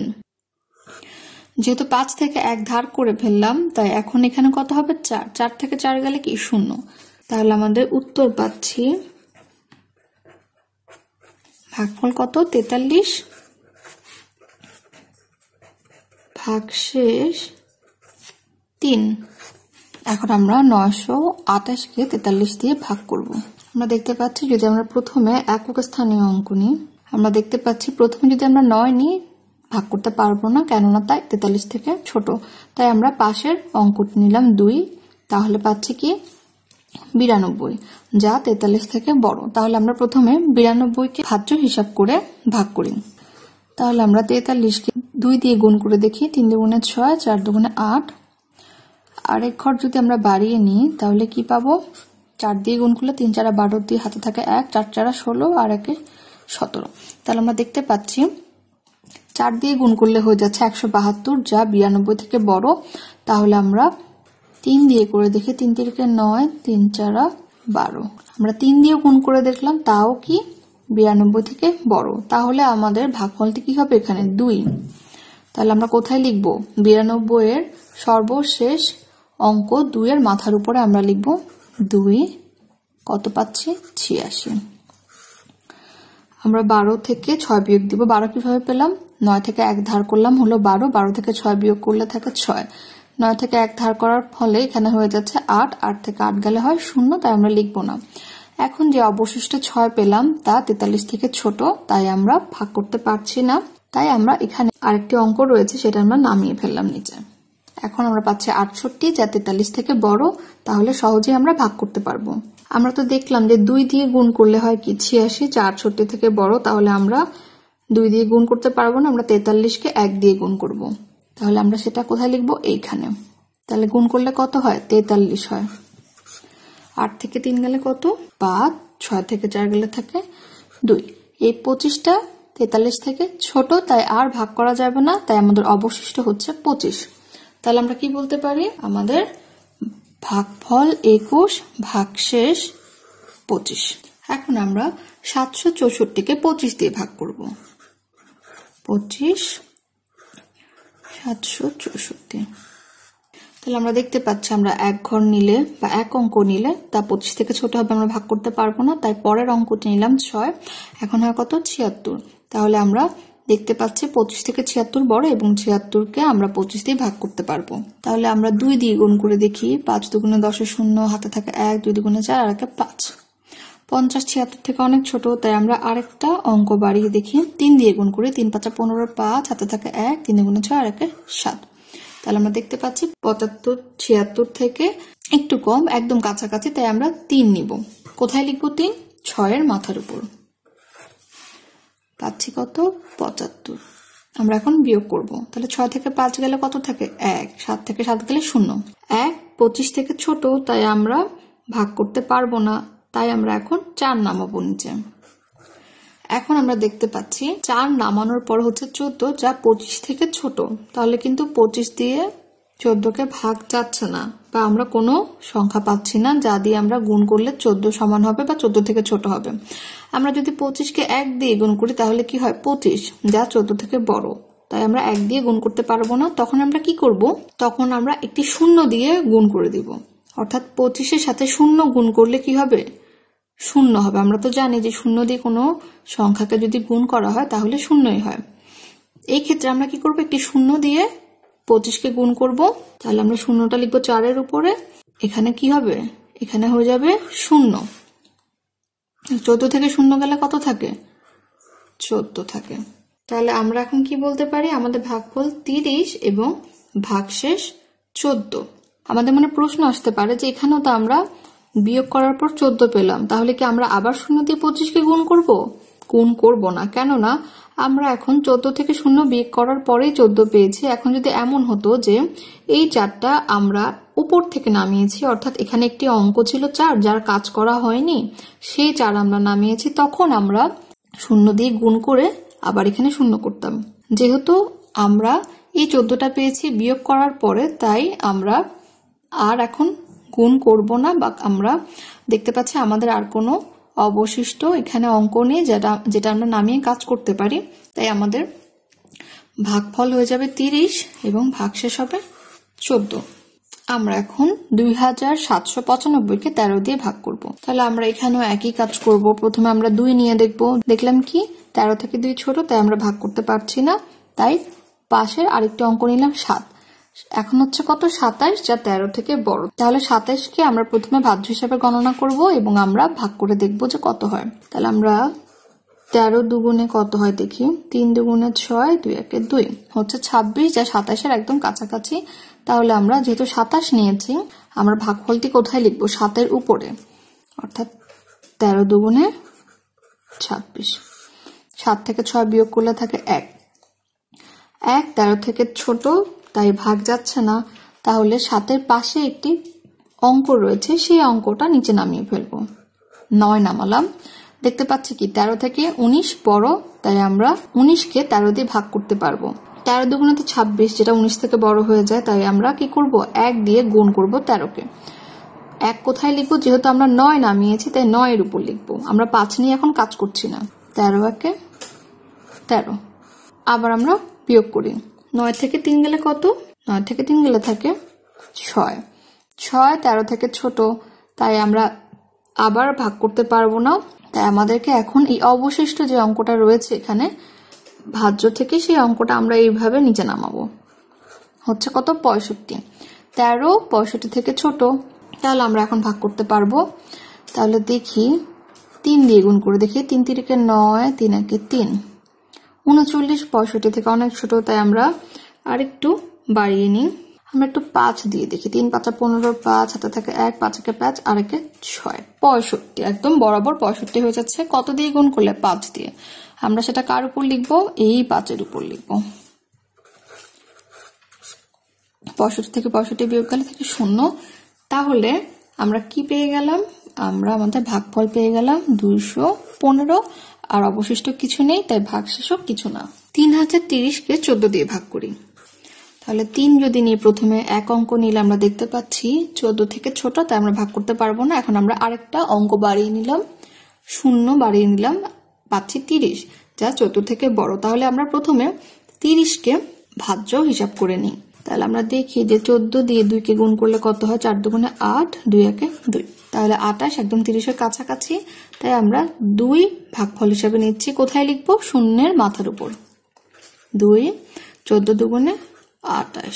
যেহেতু পাঁচ থেকে এক ধার করে ফেললাম তাই এখন এখানে কত হবে চার চার থেকে চার গেলে কি শূন্য তাহলে আমাদের উত্তর পাচ্ছি ভাগফল কত তেতাল্লিশ ভাগশেষ তিন এখন আমরা নয়শো আটাশকে তেতাল্লিশ দিয়ে ভাগ করব। আমরা দেখতে পাচ্ছি যদি আমরা প্রথমে একক স্থানীয় অঙ্ক নিই আমরা দেখতে পাচ্ছি প্রথমে যদি আমরা নয় নিই ভাগ করতে পারবো না কেননা তাই তেতাল্লিশ থেকে ছোট তাই আমরা পাশের অঙ্কটি নিলাম দুই তাহলে পাচ্ছি কি বিরানব্বই যা তেতাল্লিশ থেকে বড় তাহলে আমরা প্রথমে বিরানব্বইকে ভাজ্য হিসাব করে ভাগ করি তাহলে আমরা তেতাল্লিশকে দুই দিয়ে গুণ করে দেখি তিন দুগুণে ছয় চার দুগুণে আট আরেক ঘর যদি আমরা বাড়িয়ে নিই তাহলে কি পাবো চার দিয়ে গুণ করলে তিন চারা বারো দিয়ে হাতে থাকে এক চার চারা ষোলো আর একে সতেরো তাহলে আমরা দেখতে পাচ্ছি চার দিয়ে গুণ করলে হয়ে যাচ্ছে একশো বাহাত্তর যা বিরানব্বই থেকে বড় তাহলে আমরা তিন দিয়ে করে দেখি তিন তিরিকে নয় তিন চারা বারো আমরা তিন দিয়ে গুণ করে দেখলাম তাও কি বিরানব্বই থেকে বড় তাহলে আমাদের ভাগফলটি কি হবে এখানে দুই তাহলে আমরা কোথায় লিখব বিরানব্বই এর সর্বশেষ অঙ্ক দুইয়ের মাথার উপরে আমরা লিখব দুই কত পাচ্ছি ছিয়াশি আমরা বারো থেকে ছয় বিয়োগ দিব বারো কিভাবে পেলাম নয় থেকে এক ধার করলাম হলো বারো বারো থেকে ছয় বিয়োগ করলে থাকে ছয় নয় থেকে এক ধার করার ফলে এখানে হয়ে যাচ্ছে আট আট থেকে আট গেলে হয় শূন্য তাই আমরা লিখব না এখন যে অবশিষ্ট ছয় পেলাম তা তেতাল্লিশ থেকে ছোট তাই আমরা ভাগ করতে পারছি না তাই আমরা এখানে আরেকটি অঙ্ক রয়েছে সেটা আমরা নামিয়ে ফেললাম নিচে এখন আমরা পাচ্ছি আটষট্টি যা তেতাল্লিশ থেকে বড় তাহলে সহজেই আমরা ভাগ করতে পারবো আমরা তো দেখলাম যে দুই দিয়ে গুণ করলে হয় কি ছিয়াশি যা আটষট্টি থেকে বড় তাহলে আমরা দুই দিয়ে গুণ করতে পারবো না আমরা তেতাল্লিশকে এক দিয়ে গুণ করব। তাহলে আমরা সেটা কোথায় লিখবো এইখানে তাহলে গুণ করলে কত হয় তেতাল্লিশ হয় আট থেকে তিন গেলে কত পাঁচ ছয় থেকে চার গেলে থাকে দুই এই পঁচিশটা তেতাল্লিশ থেকে ছোট তাই আর ভাগ করা যাবে না তাই আমাদের অবশিষ্ট হচ্ছে পঁচিশ তাহলে আমরা কি বলতে পারি আমাদের ভাগফল একুশ ভাগশেষ পঁচিশ এখন আমরা সাতশো চৌষট্টিকে পঁচিশ দিয়ে ভাগ করবো পঁচিশ সাতশো চৌষট্টি তাহলে আমরা দেখতে পাচ্ছি আমরা এক ঘর নিলে বা এক অঙ্ক নিলে তা পঁচিশ থেকে ছোট হবে আমরা ভাগ করতে পারবো না তাই পরের অঙ্কটি নিলাম ছয় এখন হয় কত ছিয়াত্তর তাহলে আমরা দেখতে পাচ্ছি পঁচিশ থেকে ছিয়াত্তর বড় এবং ছিয়াত্তরকে আমরা পঁচিশ দিয়ে ভাগ করতে পারবো তাহলে আমরা দুই দিয়ে গুণ করে দেখি পাঁচ দুগুণে দশে শূন্য হাতে থাকে এক দুই দুগুণে চার আর একে পাঁচ পঞ্চাশ ছিয়াত্তর থেকে অনেক ছোট তাই আমরা আরেকটা অঙ্ক বাড়িয়ে দেখি তিন দিয়ে গুণ করি তিন পাঁচা পনেরো পাঁচ হাতে থাকে এক তিন গুণে ছয় আর একে সাত তাহলে আমরা দেখতে পাচ্ছি পঁচাত্তর ছিয়াত্তর থেকে একটু কম একদম কাছাকাছি তাই আমরা তিন নিব কোথায় লিখবো তিন ছয়ের মাথার উপর পাচ্ছি কত পঁচাত্তর আমরা এখন বিয়োগ করব তাহলে ছয় থেকে পাঁচ গেলে কত থাকে এক সাত থেকে সাত গেলে শূন্য এক পঁচিশ থেকে ছোট তাই আমরা ভাগ করতে পারবো না তাই আমরা এখন চার নামাবো নিচে এখন আমরা দেখতে পাচ্ছি চার নামানোর পর হচ্ছে চোদ্দ যা পঁচিশ থেকে ছোট তাহলে কিন্তু পঁচিশ দিয়ে চোদ্দকে ভাগ যাচ্ছে না বা আমরা কোনো সংখ্যা পাচ্ছি না যা দিয়ে আমরা গুণ করলে চোদ্দ সমান হবে বা চোদ্দ থেকে ছোট হবে আমরা যদি পঁচিশকে এক দিয়ে গুণ করি তাহলে কি হয় পঁচিশ যা চোদ্দ থেকে বড় তাই আমরা এক দিয়ে গুণ করতে পারবো না তখন আমরা কি করব তখন আমরা একটি শূন্য দিয়ে গুণ করে দিব অর্থাৎ পঁচিশের সাথে শূন্য গুণ করলে কি হবে শূন্য হবে আমরা তো জানি যে শূন্য দিয়ে কোনো সংখ্যাকে যদি গুণ করা হয় তাহলে শূন্যই হয় এই ক্ষেত্রে আমরা কি করবো একটি শূন্য দিয়ে পঁচিশকে গুণ করব তাহলে আমরা শূন্যটা লিখবো চারের উপরে এখানে কি হবে এখানে হয়ে যাবে শূন্য চোদ্দ থেকে শূন্য গেলে কত থাকে চোদ্দ থাকে তাহলে আমরা এখন কি বলতে পারি আমাদের ভাগফল তিরিশ এবং ভাগশেষ চোদ্দ আমাদের মনে প্রশ্ন আসতে পারে যে এখানেও তো আমরা বিয়োগ করার পর চোদ্দ পেলাম তাহলে কি আমরা আবার শূন্য দিয়ে পঁচিশকে গুণ করব গুণ করব না কেননা আমরা এখন চোদ্দ থেকে শূন্য বিয়োগ করার পরেই চোদ্দ পেয়েছি এখন যদি এমন হতো যে এই চারটা আমরা উপর থেকে নামিয়েছি অর্থাৎ এখানে একটি অঙ্ক ছিল চার যার কাজ করা হয়নি সেই চার আমরা নামিয়েছি তখন আমরা শূন্য দিয়ে গুণ করে আবার এখানে শূন্য করতাম যেহেতু আমরা এই চোদ্দটা পেয়েছি বিয়োগ করার পরে তাই আমরা আর এখন গুণ করব না বা আমরা দেখতে পাচ্ছি আমাদের আর কোনো অবশিষ্ট এখানে অঙ্ক নেই যেটা যেটা আমরা নামিয়ে কাজ করতে পারি তাই আমাদের ভাগফল হয়ে যাবে তিরিশ এবং ভাগশেষ হবে চোদ্দ আমরা এখন দুই হাজার সাতশো পঁচানব্বইকে তেরো দিয়ে ভাগ করব। তাহলে আমরা এখানেও একই কাজ করব প্রথমে আমরা দুই নিয়ে দেখব দেখলাম কি তেরো থেকে দুই ছোট তাই আমরা ভাগ করতে পারছি না তাই পাশের আরেকটি অঙ্ক নিলাম সাত এখন হচ্ছে কত সাতাশ যা তেরো থেকে বড় তাহলে সাতাশকে আমরা প্রথমে ভাজ্য হিসাবে গণনা করব এবং আমরা ভাগ করে দেখব যে কত হয় তাহলে আমরা তেরো দুগুণে কত হয় দেখি তিন দুগুণে ছয় দুই একে দুই হচ্ছে ছাব্বিশ যা সাতাশের একদম কাছাকাছি তাহলে আমরা যেহেতু সাতাশ নিয়েছি আমরা ভাগফলটি কোথায় লিখবো সাতের উপরে অর্থাৎ তেরো দুগুণে ছাব্বিশ সাত থেকে ছয় বিয়োগ করলে থাকে এক এক তেরো থেকে ছোট তাই ভাগ যাচ্ছে না তাহলে সাতের পাশে একটি অঙ্ক রয়েছে সেই অঙ্কটা নিচে নামিয়ে ফেলবো নয় নামালাম দেখতে পাচ্ছি কি তেরো থেকে উনিশ বড় তাই আমরা উনিশকে তেরো দিয়ে ভাগ করতে পারবো তেরো তো ছাব্বিশ যেটা উনিশ থেকে বড় হয়ে যায় তাই আমরা কি করব এক দিয়ে গুণ করব তেরোকে এক কোথায় লিখবো যেহেতু আমরা নয় নামিয়েছি তাই নয়ের উপর লিখবো আমরা পাঁচ নিয়ে এখন কাজ করছি না তেরো একে তেরো আবার আমরা বিয়োগ করি নয় থেকে তিন গেলে কত নয় থেকে তিন গেলে থাকে ছয় ছয় তেরো থেকে ছোট তাই আমরা আবার ভাগ করতে পারবো না তাই আমাদেরকে এখন এই অবশিষ্ট যে অঙ্কটা রয়েছে এখানে ভাজ্য থেকে সেই অঙ্কটা আমরা এইভাবে নিচে নামাবো হচ্ছে কত পঁয়ষট্টি তেরো পঁয়ষট্টি থেকে ছোট তাহলে আমরা এখন ভাগ করতে পারবো তাহলে দেখি তিন দিয়ে গুণ করে দেখি তিন তিরিকে নয় তিন একে তিন উনচল্লিশ পঁয়ষট্টি থেকে অনেক ছোট তাই আমরা আরেকটু বাড়িয়ে নিই আমরা একটু পাঁচ দিয়ে দেখি তিন পাঁচা পনেরো পাঁচ হাতে থাকে এক পাঁচ একে পাঁচ আর একে ছয় পঁয়ষট্টি একদম বরাবর পঁয়ষট্টি হয়ে যাচ্ছে কত দিয়ে গুণ করলে পাঁচ দিয়ে আমরা সেটা কার উপর লিখবো এই পাঁচের উপর লিখবো পঁয়ষট্টি থেকে পঁয়ষট্টি বিয়োগ গেলে থেকে শূন্য তাহলে আমরা কি পেয়ে গেলাম আমরা আমাদের ভাগফল পেয়ে গেলাম দুইশো পনেরো আর অবশিষ্ট কিছু নেই তাই ভাগশেষক কিছু না তিন হাজার তিরিশকে চোদ্দ দিয়ে ভাগ করি তাহলে তিন যদি নিয়ে প্রথমে এক অঙ্ক নিলে আমরা দেখতে পাচ্ছি চোদ্দ থেকে ছোট তাই আমরা ভাগ করতে পারবো না এখন আমরা আরেকটা অঙ্ক বাড়িয়ে নিলাম শূন্য বাড়িয়ে নিলাম পাচ্ছি তিরিশ যা চোদ্দ থেকে বড় তাহলে আমরা প্রথমে তিরিশকে ভাজ্য হিসাব করে নিই তাহলে আমরা দেখি যে চোদ্দ দিয়ে দুইকে গুণ করলে কত হয় চার দুগুণে আট দুই একে দুই তাহলে আটাশ একদম তিরিশের কাছাকাছি তাই আমরা দুই ভাগফল হিসাবে নিচ্ছি কোথায় লিখবো শূন্যের মাথার উপর দুই চোদ্দ দুগুণে আটাশ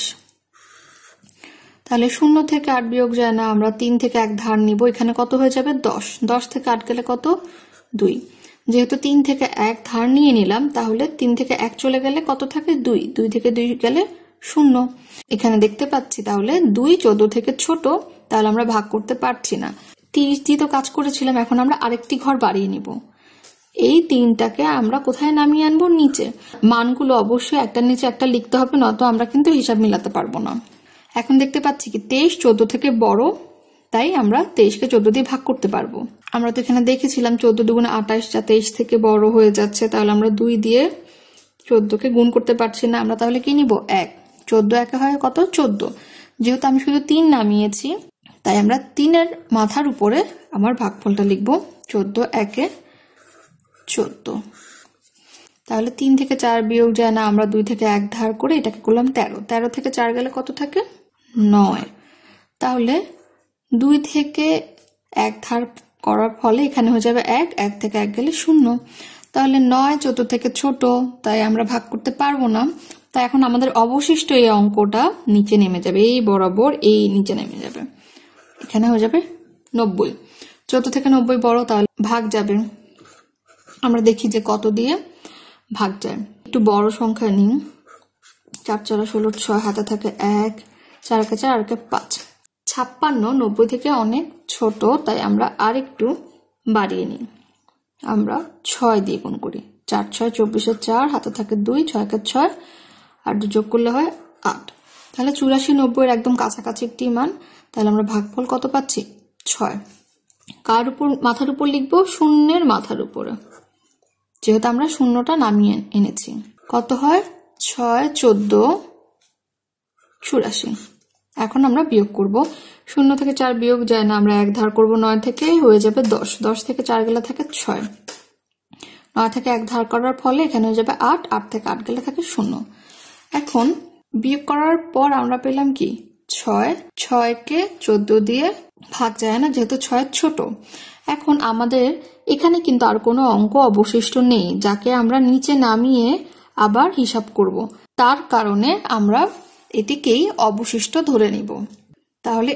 তাহলে শূন্য থেকে আট বিয়োগ যায় না আমরা তিন থেকে এক ধার নিব এখানে কত হয়ে যাবে দশ দশ থেকে আট গেলে কত দুই যেহেতু তিন থেকে এক ধার নিয়ে নিলাম তাহলে তিন থেকে এক চলে গেলে কত থাকে দুই দুই থেকে দুই গেলে শূন্য এখানে দেখতে পাচ্ছি তাহলে দুই চোদ্দ থেকে ছোট তাহলে আমরা ভাগ করতে পারছি না তিরিশ দিয়ে তো কাজ করেছিলাম এখন আমরা আরেকটি ঘর বাড়িয়ে নিব এই তিনটাকে আমরা কোথায় নামিয়ে আনবো নিচে মানগুলো অবশ্যই একটা নিচে একটা লিখতে হবে তো আমরা কিন্তু হিসাব মিলাতে পারবো না এখন দেখতে পাচ্ছি কি তেইশ চোদ্দ থেকে বড় তাই আমরা তেইশকে চোদ্দ দিয়ে ভাগ করতে পারবো আমরা তো এখানে দেখেছিলাম চোদ্দ দুগুণে যা তেইশ থেকে বড় হয়ে যাচ্ছে তাহলে আমরা দুই দিয়ে চোদ্দকে গুণ করতে পারছি না আমরা তাহলে কি নিব এক চোদ্দ একে হয় কত চোদ্দ যেহেতু আমি শুধু তিন নামিয়েছি তাই আমরা তিনের মাথার উপরে আমার ভাগফলটা লিখব চোদ্দ একে চোদ্দ তাহলে তিন থেকে চার বিয়োগ যায় না আমরা দুই থেকে এক ধার করে এটাকে করলাম তেরো তেরো থেকে চার গেলে কত থাকে নয় তাহলে দুই থেকে এক ধার করার ফলে এখানে হয়ে যাবে এক এক থেকে এক গেলে শূন্য তাহলে নয় চোদ্দ থেকে ছোট তাই আমরা ভাগ করতে পারবো না তা এখন আমাদের অবশিষ্ট এই অঙ্কটা নিচে নেমে যাবে এই বরাবর এই নিচে নেমে যাবে এখানে হয়ে যাবে নব্বই চোদ্দ থেকে নব্বই বড় তাহলে ভাগ যাবে আমরা দেখি যে কত দিয়ে ভাগ যায় একটু বড় সংখ্যা নিন চার চার ষোলো ছয় হাতে থাকে এক চার একে চার আর কে পাঁচ ছাপ্পান্ন নব্বই থেকে অনেক ছোট তাই আমরা আর একটু বাড়িয়ে নিই আমরা ছয় দিয়ে গুণ করি চার ছয় চব্বিশে চার হাতে থাকে দুই ছয়কে ছয় আর দু যোগ করলে হয় আট তাহলে চুরাশি নব্বইয়ের একদম কাছাকাছি একটি মান তাহলে আমরা ভাগফল কত পাচ্ছি ছয় কার উপর মাথার উপর লিখবো শূন্যের মাথার উপরে যেহেতু আমরা শূন্যটা নামিয়ে এনেছি কত হয় ছয় চোদ্দ চুরাশি এখন আমরা বিয়োগ করব শূন্য থেকে চার বিয়োগ যায় না আমরা এক ধার করব নয় থেকে হয়ে যাবে দশ দশ থেকে চার গেলে থাকে ছয় নয় থেকে এক ধার করার ফলে এখানে হয়ে যাবে আট আট থেকে আট গেলে থাকে শূন্য এখন বিয়োগ করার পর আমরা পেলাম কি ছয় ছয়কে চোদ্দ দিয়ে ভাগ যায় না যেহেতু ছয় ছোট এখন আমাদের এখানে কিন্তু আর কোনো অঙ্ক অবশিষ্ট নেই যাকে আমরা নিচে নামিয়ে আবার হিসাব করব তার কারণে আমরা এটিকেই অবশিষ্ট ধরে নিব তাহলে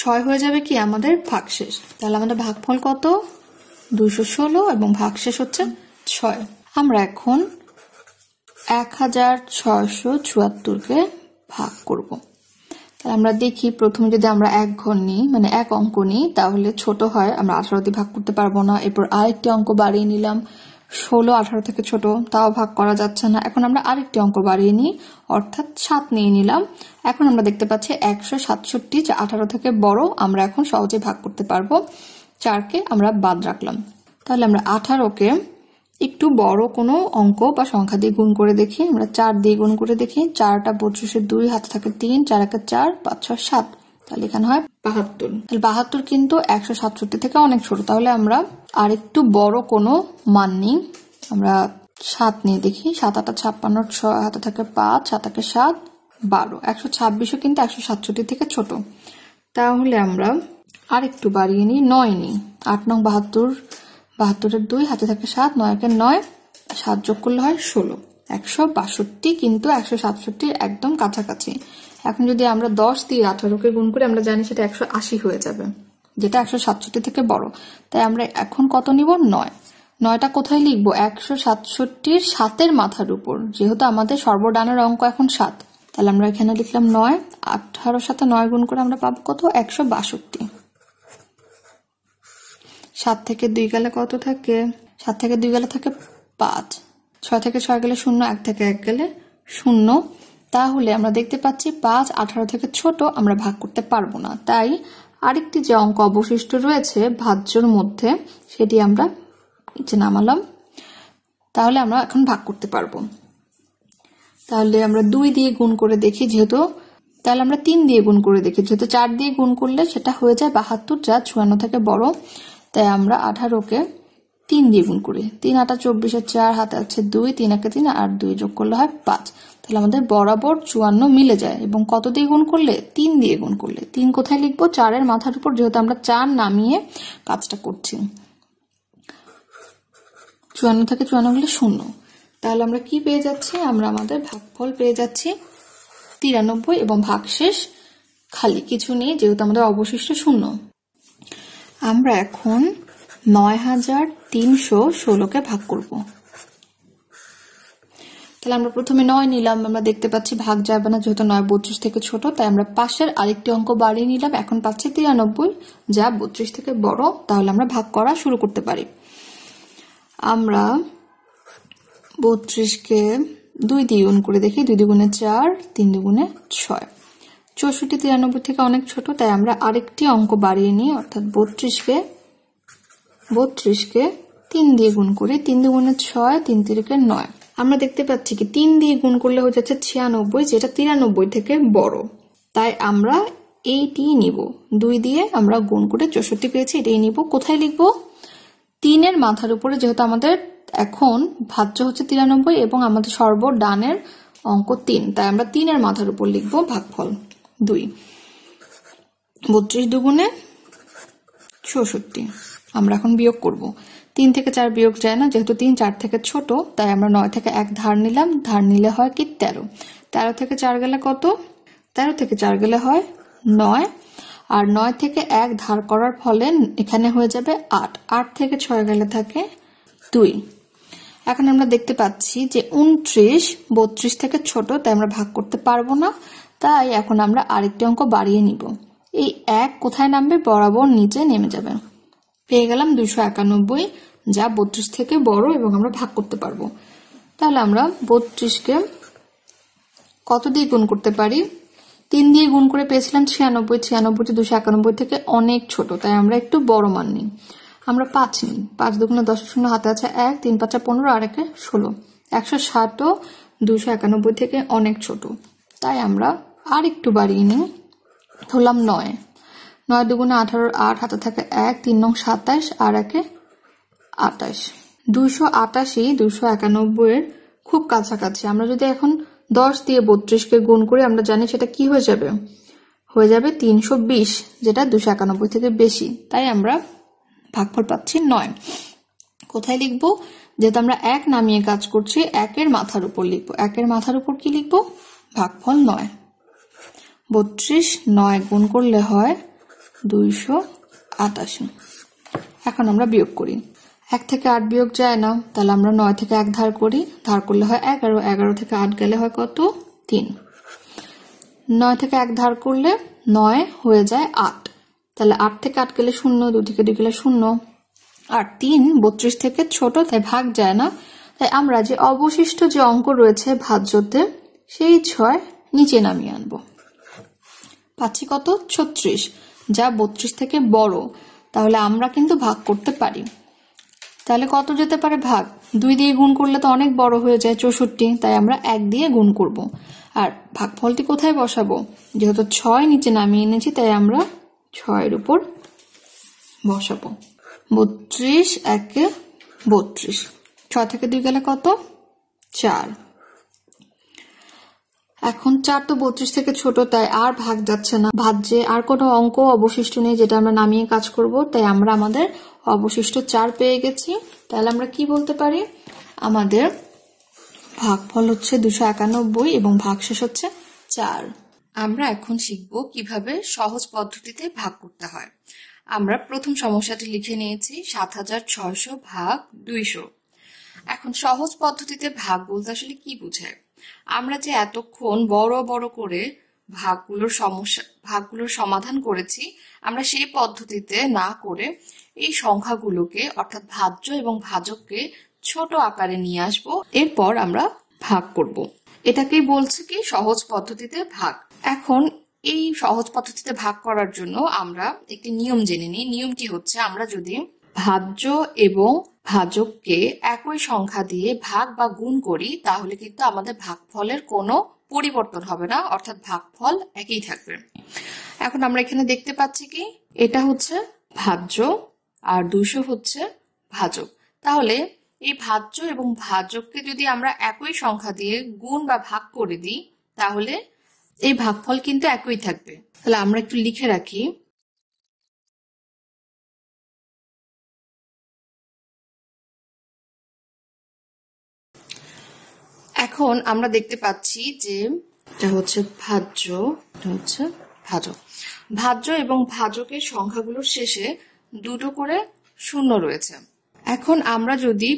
ছয় হয়ে যাবে কি আমাদের ভাগশেষ তাহলে আমাদের ভাগফল কত দুইশো ষোলো এবং ভাগশেষ হচ্ছে ছয় আমরা এখন এক হাজার ছয়শো চুয়াত্তরকে ভাগ করব তাহলে আমরা দেখি প্রথমে যদি আমরা এক ঘর নিই মানে এক অঙ্ক নিই তাহলে ছোট হয় আমরা আঠারো দিয়ে ভাগ করতে পারবো না এরপর আরেকটি অঙ্ক বাড়িয়ে নিলাম ষোলো আঠারো থেকে ছোট তাও ভাগ করা যাচ্ছে না এখন আমরা আরেকটি অঙ্ক বাড়িয়ে নিই অর্থাৎ সাত নিয়ে নিলাম এখন আমরা দেখতে পাচ্ছি একশো সাতষট্টি যা আঠারো থেকে বড় আমরা এখন সহজে ভাগ করতে পারবো চারকে আমরা বাদ রাখলাম তাহলে আমরা আঠারোকে একটু বড় কোনো অঙ্ক বা সংখ্যা দিয়ে গুণ করে দেখি আমরা চার দিয়ে গুণ করে দেখি চারটা বত্রিশের দুই হাতে থাকে তিন চার একা চার পাঁচ ছয় সাত তাহলে এখানে হয় বাহাত্তর তাহলে বাহাত্তর কিন্তু একশো সাতষট্টি থেকে অনেক ছোট তাহলে আমরা আর একটু বড় কোনো মান নিই আমরা সাত নিয়ে দেখি সাত আটা ছাপ্পান্ন ছয় হাতে থাকে পাঁচ সাত একে সাত বারো একশো ছাব্বিশও কিন্তু একশো সাতষট্টি থেকে ছোট তাহলে আমরা আর একটু বাড়িয়ে নিই নয় নিই আট নং বাহাত্তর বাহাত্তরের দুই হাতে থাকে সাত নয় একের নয় সাত যোগ করলে হয় ষোলো একশো বাষট্টি কিন্তু একশো সাতষট্টির একদম কাছাকাছি এখন যদি আমরা দশ দিয়ে আঠারোকে গুণ করে আমরা জানি সেটা একশো আশি হয়ে যাবে যেটা একশো সাতষট্টি থেকে বড় তাই আমরা এখন কত নিব নয় নয়টা কোথায় লিখব একশো সাতষট্টির সাতের মাথার উপর যেহেতু আমাদের সর্বডানের অঙ্ক এখন সাত তাহলে আমরা এখানে লিখলাম নয় আঠারো সাথে নয় গুণ করে আমরা পাবো কত একশো বাষট্টি সাত থেকে দুই গেলে কত থাকে সাত থেকে দুই গেলে থাকে পাঁচ ছয় থেকে ছয় গেলে শূন্য এক থেকে এক গেলে শূন্য তাহলে আমরা দেখতে পাচ্ছি পাঁচ আঠারো থেকে ছোট আমরা ভাগ করতে পারবো না তাই আরেকটি যে অঙ্ক অবশিষ্ট রয়েছে ভাজ্যর মধ্যে সেটি আমরা নিচে নামালাম তাহলে আমরা এখন ভাগ করতে পারবো তাহলে আমরা দুই দিয়ে গুণ করে দেখি যেহেতু তাহলে আমরা তিন দিয়ে গুণ করে দেখি যেহেতু চার দিয়ে গুণ করলে সেটা হয়ে যায় বাহাত্তর যা চুয়ান্ন থেকে বড় তাই আমরা আঠারোকে তিন দিয়ে গুণ করি তিন আটা চব্বিশের চার হাতে আছে দুই তিন একে তিন আর দুই যোগ করলে হয় পাঁচ তাহলে আমাদের বরাবর চুয়ান্ন মিলে যায় এবং কত দিয়ে গুণ করলে তিন দিয়ে গুণ করলে তিন কোথায় লিখবো চারের মাথার উপর যেহেতু আমরা চার নামিয়ে কাজটা করছি চুয়ান্ন থেকে চুয়ান্ন হলে শূন্য তাহলে আমরা কি পেয়ে যাচ্ছি আমরা আমাদের ভাগফল পেয়ে যাচ্ছি তিরানব্বই এবং ভাগশেষ খালি কিছু নেই যেহেতু আমাদের অবশিষ্ট শূন্য আমরা এখন নয় হাজার তিনশো ষোলোকে ভাগ করব তাহলে আমরা প্রথমে নয় নিলাম আমরা দেখতে পাচ্ছি ভাগ যাবে না যেহেতু নয় বত্রিশ থেকে ছোট তাই আমরা পাশের আরেকটি অঙ্ক বাড়িয়ে নিলাম এখন পাচ্ছি তিরানব্বই যা বত্রিশ থেকে বড় তাহলে আমরা ভাগ করা শুরু করতে পারি আমরা বত্রিশকে দুই দিয়ে গুণ করে দেখি দুই দুগুণে চার তিন দুগুণে ছয় চৌষট্টি তিরানব্বই থেকে অনেক ছোট তাই আমরা আরেকটি অঙ্ক বাড়িয়ে নিই অর্থাৎ বত্রিশকে বত্রিশকে তিন দিয়ে গুণ করি তিন দুগুণের ছয় তিন তিরিকে নয় আমরা দেখতে পাচ্ছি কি তিন দিয়ে গুণ করলে হয়ে যাচ্ছে ছিয়ানব্বই যেটা তিরানব্বই থেকে বড় তাই আমরা এইটি নিব দুই দিয়ে আমরা গুণ করে চৌষট্টি পেয়েছি এটাই নিব কোথায় লিখব তিনের মাথার উপরে যেহেতু আমাদের এখন ভাজ্য হচ্ছে তিরানব্বই এবং আমাদের সর্ব ডানের অঙ্ক তিন তাই আমরা তিনের মাথার উপর লিখব ভাগফল দুই বত্রিশ দুগুণে চৌষট্টি আমরা এখন বিয়োগ করব তিন থেকে চার বিয়োগ যায় না যেহেতু তিন চার থেকে ছোট তাই আমরা নয় থেকে এক ধার নিলাম ধার নিলে হয় কি তেরো তেরো থেকে চার গেলে কত তেরো থেকে চার গেলে হয় নয় আর নয় থেকে এক ধার করার ফলে এখানে হয়ে যাবে আট আট থেকে ছয় গেলে থাকে দুই এখন আমরা দেখতে পাচ্ছি যে উনত্রিশ বত্রিশ থেকে ছোট তাই আমরা ভাগ করতে পারবো না তাই এখন আমরা আরেকটি অঙ্ক বাড়িয়ে নিব এই এক কোথায় নামবে বরাবর নিচে নেমে যাবে পেয়ে গেলাম দুশো একানব্বই যা বত্রিশ থেকে বড় এবং আমরা ভাগ করতে পারবো তাহলে আমরা বত্রিশকে কত দিয়ে গুণ করতে পারি তিন দিয়ে গুণ করে পেয়েছিলাম ছিয়ানব্বই ছিয়ানব্বইটি দুশো একানব্বই থেকে অনেক ছোট তাই আমরা একটু বড় মান নিই আমরা পাঁচ নিই পাঁচ দুগুণে দশ শূন্য হাতে আছে এক তিন পাঁচটা পনেরো আর একে ষোলো একশো ষাটও দুশো একানব্বই থেকে অনেক ছোট তাই আমরা আর একটু বাড়িয়ে নিই ধরলাম নয় নয় দুগুণে আঠারো আট হাতে থাকে এক তিন নং সাতাশ আর একে আটাশ দুশো আটাশি দুশো একানব্বইয়ের খুব কাছাকাছি আমরা যদি এখন দশ দিয়ে বত্রিশকে গুণ করি আমরা জানি সেটা কি হয়ে যাবে হয়ে যাবে তিনশো বিশ যেটা দুশো একানব্বই থেকে বেশি তাই আমরা ভাগফল পাচ্ছি নয় কোথায় লিখবো যেহেতু আমরা এক নামিয়ে কাজ করছি একের মাথার উপর লিখবো একের মাথার উপর কি লিখবো ভাগফল নয় বত্রিশ নয় গুণ করলে হয় দুইশো আটাশি এখন আমরা বিয়োগ করি এক থেকে আট বিয়োগ যায় না তাহলে আমরা নয় থেকে এক ধার করি ধার করলে হয় এগারো এগারো থেকে আট গেলে হয় কত তিন নয় থেকে এক ধার করলে নয় হয়ে যায় আট তাহলে আট থেকে আট গেলে শূন্য দু থেকে দুই গেলে শূন্য আর তিন বত্রিশ থেকে ছোট তাই ভাগ যায় না তাই আমরা যে অবশিষ্ট যে অঙ্ক রয়েছে ভাজ্যতে সেই ছয় নিচে নামিয়ে আনবো পাচ্ছি কত ছত্রিশ যা বত্রিশ থেকে বড় তাহলে আমরা কিন্তু ভাগ করতে পারি তাহলে কত যেতে পারে ভাগ দুই দিয়ে গুণ করলে তো অনেক বড় হয়ে যায় চৌষট্টি তাই আমরা এক দিয়ে গুণ করব। আর ভাগফলটি কোথায় বসাবো যেহেতু ছয় নিচে নামিয়ে এনেছি তাই আমরা ছয়ের উপর বসাবো বত্রিশ একে বত্রিশ ছয় থেকে দুই গেলে কত চার এখন চার তো বত্রিশ থেকে ছোট তাই আর ভাগ যাচ্ছে না ভাজ্যে আর কোনো অঙ্ক অবশিষ্ট নেই যেটা আমরা নামিয়ে কাজ করব তাই আমরা আমাদের অবশিষ্ট চার পেয়ে গেছি তাহলে আমরা কি বলতে পারি আমাদের ভাগফল হচ্ছে দুশো একানব্বই এবং শেষ হচ্ছে চার আমরা এখন শিখব কিভাবে সহজ পদ্ধতিতে ভাগ করতে হয় আমরা প্রথম সমস্যাটি লিখে নিয়েছি সাত হাজার ছয়শো ভাগ দুইশো এখন সহজ পদ্ধতিতে ভাগ বলতে আসলে কি বোঝায় আমরা যে এতক্ষণ বড় বড় করে ভাগগুলোর সমস্যা ভাগগুলোর সমাধান করেছি আমরা সেই পদ্ধতিতে না করে এই সংখ্যাগুলোকে অর্থাৎ ভাজ্য এবং ভাজককে ছোট আকারে নিয়ে আসব এরপর আমরা ভাগ করব এটাকেই বলছে কি সহজ পদ্ধতিতে ভাগ এখন এই সহজ পদ্ধতিতে ভাগ করার জন্য আমরা একটি নিয়ম জেনে নিই নিয়মটি হচ্ছে আমরা যদি ভাজ্য এবং ভাজককে একই সংখ্যা দিয়ে ভাগ বা গুণ করি তাহলে কিন্তু আমাদের ভাগফলের কোনো পরিবর্তন হবে না অর্থাৎ ভাগফল একই থাকবে এখন আমরা এখানে দেখতে পাচ্ছি কি এটা হচ্ছে ভাজ্য আর দুশো হচ্ছে ভাজক তাহলে এই ভাজ্য এবং ভাজককে যদি আমরা একই সংখ্যা দিয়ে গুণ বা ভাগ করে দিই তাহলে এই ভাগফল কিন্তু একই থাকবে তাহলে আমরা একটু লিখে রাখি এখন আমরা দেখতে পাচ্ছি যে এটা হচ্ছে ভাজ্য এটা হচ্ছে ভাজক ভাজ্য এবং ভাজকের সংখ্যাগুলোর শেষে দুটো করে শূন্য রয়েছে এখন আমরা যদি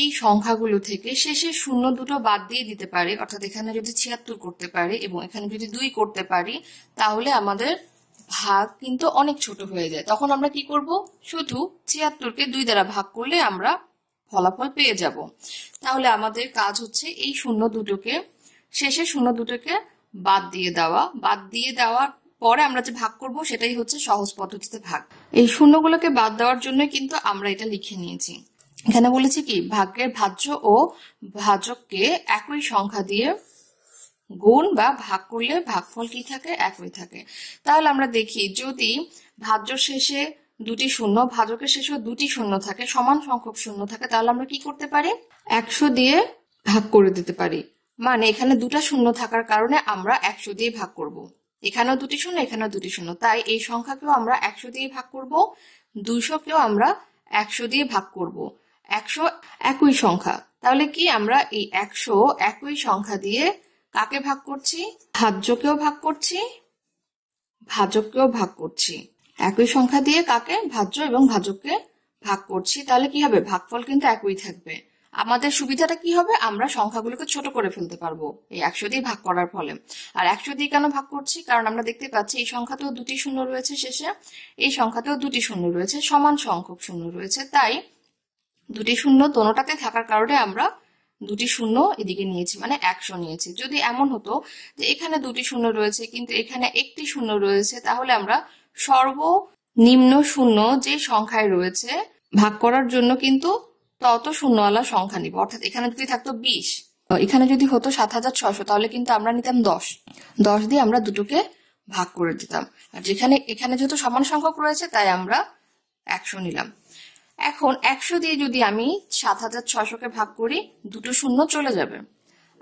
এই সংখ্যাগুলো থেকে শেষে শূন্য দুটো বাদ দিয়ে দিতে পারি অর্থাৎ এখানে যদি ছিয়াত্তর করতে পারি এবং এখানে যদি দুই করতে পারি তাহলে আমাদের ভাগ কিন্তু অনেক ছোট হয়ে যায় তখন আমরা কি করব শুধু ছিয়াত্তরকে দুই দ্বারা ভাগ করলে আমরা ফলাফল পেয়ে যাব তাহলে আমাদের কাজ হচ্ছে এই শূন্য দুটোকে শেষে শূন্য দুটোকে বাদ দিয়ে দেওয়া বাদ দিয়ে দেওয়ার পরে আমরা যে ভাগ করব সেটাই হচ্ছে সহজ পদ্ধতিতে ভাগ এই শূন্যগুলোকে বাদ দেওয়ার জন্য কিন্তু আমরা এটা লিখে নিয়েছি এখানে বলেছি কি ভাগ্যের ভাজ্য ও ভাজককে একই সংখ্যা দিয়ে গুণ বা ভাগ করলে ভাগফল কি থাকে একই থাকে তাহলে আমরা দেখি যদি ভাজ্য শেষে দুটি শূন্য ভাজকের শেষে দুটি শূন্য থাকে সমান সংখ্যক শূন্য থাকে তাহলে আমরা কি করতে পারি একশো দিয়ে ভাগ করে দিতে পারি মানে এখানে দুটা শূন্য থাকার কারণে আমরা একশো দিয়ে ভাগ করব। এখানেও দুটি শূন্য এখানেও দুটি শূন্য তাই এই সংখ্যাকেও আমরা একশো দিয়ে ভাগ করব দুইশোকেও আমরা একশো দিয়ে ভাগ করব একশো একই সংখ্যা তাহলে কি আমরা এই একশো একই সংখ্যা দিয়ে কাকে ভাগ করছি ভাজ্যকেও ভাগ করছি ভাজককেও ভাগ করছি একই সংখ্যা দিয়ে কাকে ভাজ্য এবং ভাজককে ভাগ করছি তাহলে কি হবে ভাগফল কিন্তু একই থাকবে আমাদের সুবিধাটা কি হবে আমরা সংখ্যাগুলোকে ছোট করে ফেলতে পারবো এই একশো দিয়ে ভাগ করার ফলে আর একশো দিয়ে কেন ভাগ করছি কারণ আমরা দেখতে পাচ্ছি এই সংখ্যাতেও দুটি শূন্য রয়েছে শেষে এই সংখ্যাতেও দুটি শূন্য রয়েছে সমান সংখ্যক শূন্য রয়েছে তাই দুটি শূন্য দোনোটাতে থাকার কারণে আমরা দুটি শূন্য এদিকে নিয়েছি মানে একশো নিয়েছি যদি এমন হতো যে এখানে দুটি শূন্য রয়েছে কিন্তু এখানে একটি শূন্য রয়েছে তাহলে আমরা সর্বনিম্ন শূন্য যে সংখ্যায় রয়েছে ভাগ করার জন্য কিন্তু তত শূন্যওয়ালা সংখ্যা নিব অর্থাৎ এখানে যদি থাকতো বিশ এখানে যদি হতো সাত হাজার ছশো তাহলে কিন্তু আমরা নিতাম দশ দশ দিয়ে আমরা দুটোকে ভাগ করে দিতাম আর যেখানে এখানে যেহেতু সমান সংখ্যক রয়েছে তাই আমরা একশো নিলাম এখন একশো দিয়ে যদি আমি সাত হাজার ছশোকে ভাগ করি দুটো শূন্য চলে যাবে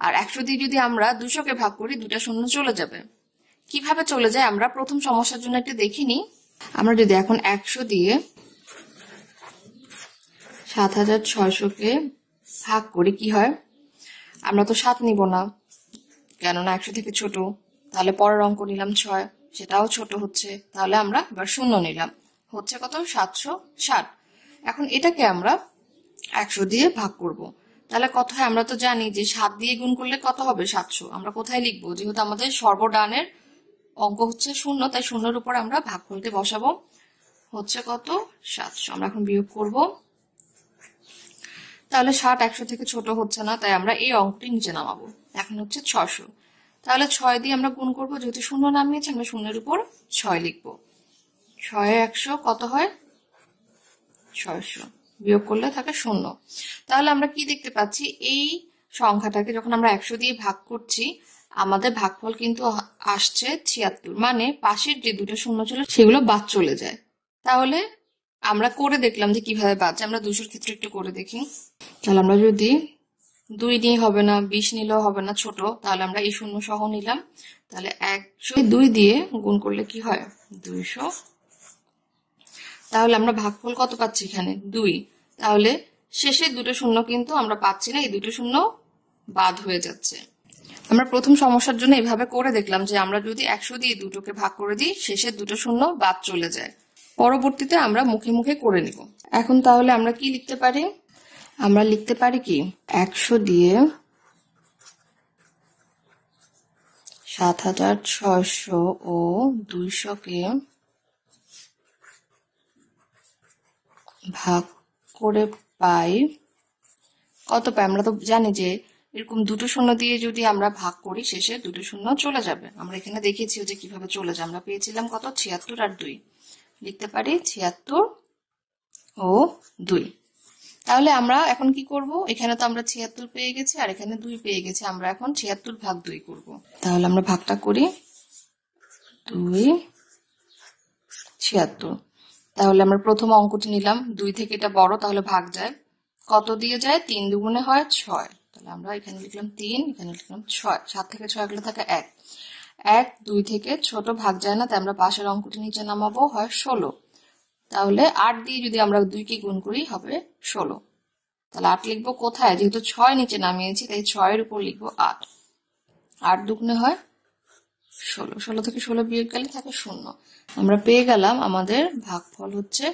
আর একশো দিয়ে যদি আমরা দুশোকে ভাগ করি দুটা শূন্য চলে যাবে কিভাবে চলে যায় আমরা প্রথম সমস্যার জন্য একটু দেখিনি আমরা যদি এখন একশো দিয়ে সাত হাজার ছয়শোকে ভাগ করি কি হয় আমরা তো সাত নিব না কেননা একশো থেকে ছোট তাহলে পরের অঙ্ক নিলাম ছয় সেটাও ছোট হচ্ছে তাহলে আমরা এবার শূন্য নিলাম হচ্ছে কত সাতশো ষাট এখন এটাকে আমরা একশো দিয়ে ভাগ করব। তাহলে কথা হয় আমরা তো জানি যে সাত দিয়ে গুণ করলে কত হবে সাতশো আমরা কোথায় লিখবো যেহেতু আমাদের সর্বডানের অঙ্ক হচ্ছে শূন্য তাই শূন্যর উপর আমরা ভাগ করতে বসাবো হচ্ছে কত সাতশো আমরা এখন বিয়োগ করব তাহলে ষাট একশো থেকে ছোট হচ্ছে না তাই আমরা এই অঙ্কটি নিচে নামাবো এখন হচ্ছে ছশো তাহলে ছয় দিয়ে আমরা গুণ করবো যেহেতু শূন্য নামিয়েছি আমরা শূন্যের উপর ছয় লিখবো ছয় একশো কত হয় ছয়শো বিয়োগ করলে থাকে শূন্য তাহলে আমরা কি দেখতে পাচ্ছি এই সংখ্যাটাকে যখন আমরা একশো দিয়ে ভাগ করছি আমাদের ভাগফল কিন্তু আসছে ছিয়াত্তর মানে পাশের যে দুটো শূন্য ছিল সেগুলো বাদ চলে যায় তাহলে আমরা করে দেখলাম যে কিভাবে বাদ যায় আমরা দুশোর ক্ষেত্রে একটু করে দেখি তাহলে আমরা যদি দুই নিয়ে হবে না বিশ নিলেও হবে না ছোট তাহলে আমরা এই শূন্য সহ নিলাম তাহলে একশো দুই দিয়ে গুণ করলে কি হয় দুইশো তাহলে আমরা ভাগফল কত পাচ্ছি এখানে দুই তাহলে শেষের দুটো শূন্য কিন্তু আমরা পাচ্ছি না এই দুটো শূন্য বাদ হয়ে যাচ্ছে আমরা প্রথম সমস্যার জন্য এভাবে করে দেখলাম যে আমরা যদি একশো দিয়ে দুটোকে ভাগ করে দিই শেষের দুটো শূন্য বাদ চলে যায় পরবর্তীতে আমরা মুখে মুখে করে নিব এখন তাহলে আমরা কি লিখতে পারি আমরা লিখতে পারি কি একশো দিয়ে সাত হাজার ছয়শো ও দুইশোকে ভাগ করে পাই কত পাই আমরা তো জানি যে এরকম দুটো শূন্য দিয়ে যদি আমরা ভাগ করি শেষে দুটো শূন্য চলে যাবে আমরা এখানে দেখিয়েছি যে কিভাবে চলে যায় আমরা পেয়েছিলাম কত ছিয়াত্তর আর দুই লিখতে পারি ছিয়াত্তর ও দুই তাহলে আমরা এখন কি করব এখানে তো আমরা ছিয়াত্তর পেয়ে গেছি আর এখানে দুই পেয়ে গেছি আমরা এখন ছিয়াত্তর ভাগ দুই করব তাহলে আমরা ভাগটা করি দুই ছিয়াত্তর তাহলে আমরা প্রথম অঙ্কটি নিলাম দুই থেকে এটা বড় তাহলে ভাগ যায় কত দিয়ে যায় তিন দুগুণে হয় ছয় তাহলে আমরা এখানে লিখলাম তিন এখানে লিখলাম ছয় সাত থেকে ছয় গুলো থাকে এক এক দুই থেকে ছোট ভাগ যায় না তাই আমরা পাশের অঙ্কটি নিচে নামাবো হয় ষোলো তাহলে আট দিয়ে যদি আমরা দুইকে গুণ করি হবে ষোলো তাহলে আট লিখবো কোথায় যেহেতু ছয় নিচে নামিয়েছি তাই ছয়ের উপর লিখবো আট আট দুগুণে হয় ষোলো ষোলো থেকে ষোলো বিয়োগ গেলে থাকে শূন্য আমরা পেয়ে গেলাম আমাদের ভাগফল হচ্ছে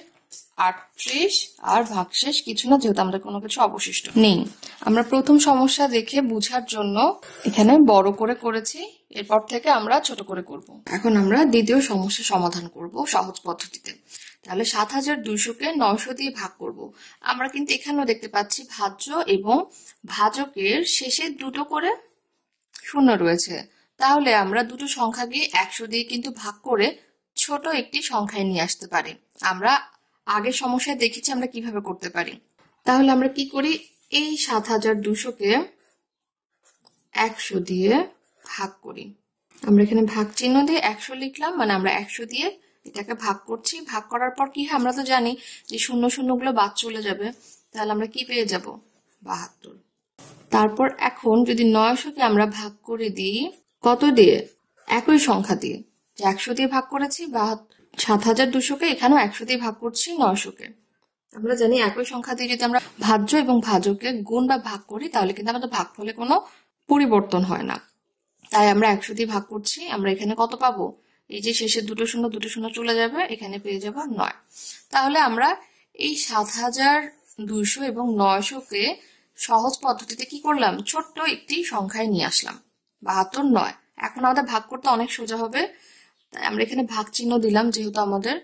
আটত্রিশ আর ভাগশেষ কিছু না যেহেতু আমরা কোনো কিছু অবশিষ্ট নেই আমরা প্রথম সমস্যা দেখে বুঝার জন্য এখানে বড় করে করেছি এরপর থেকে আমরা ছোট করে করব এখন আমরা দ্বিতীয় সমস্যা সমাধান করব সহজ পদ্ধতিতে তাহলে সাত হাজার দুইশোকে নয়শো দিয়ে ভাগ করব আমরা কিন্তু এখানেও দেখতে পাচ্ছি ভাজ্য এবং ভাজকের শেষে দুটো করে শূন্য রয়েছে তাহলে আমরা দুটো সংখ্যাকে একশো দিয়ে কিন্তু ভাগ করে ছোট একটি সংখ্যায় নিয়ে আসতে পারি আমরা আগের সমস্যায় দেখেছি আমরা কিভাবে করতে পারি তাহলে আমরা কি করি এই সাত হাজার দুশোকে একশো দিয়ে ভাগ করি আমরা এখানে ভাগ চিহ্ন দিয়ে একশো লিখলাম মানে আমরা একশো দিয়ে এটাকে ভাগ করছি ভাগ করার পর কি হয় আমরা তো জানি যে শূন্য শূন্যগুলো বাদ চলে যাবে তাহলে আমরা কি পেয়ে যাব বাহাত্তর তারপর এখন যদি নয়শোকে আমরা ভাগ করে দিই কত দিয়ে একই সংখ্যা দিয়ে যে একশো দিয়ে ভাগ করেছি বাহাত্তর সাত হাজার দুশোকে এখানেও একশো দিয়ে ভাগ করছি নয়শোকে আমরা জানি একই সংখ্যা দিয়ে যদি আমরা ভাজ্য এবং ভাজকে গুণ বা ভাগ করি তাহলে কিন্তু আমাদের ভাগফলে কোনো পরিবর্তন হয় না তাই আমরা একশো দিয়ে ভাগ করছি আমরা এখানে কত পাবো এই যে শেষে দুটো শূন্য দুটো শূন্য চলে যাবে এখানে পেয়ে যাবো নয় তাহলে আমরা এই সাত হাজার দুইশো এবং নয়শোকে সহজ পদ্ধতিতে কি করলাম ছোট্ট একটি সংখ্যায় নিয়ে আসলাম বাহাত্তর নয় এখন আমাদের ভাগ করতে অনেক সোজা হবে আমরা এখানে ভাগ চিহ্ন দিলাম যেহেতু আমাদের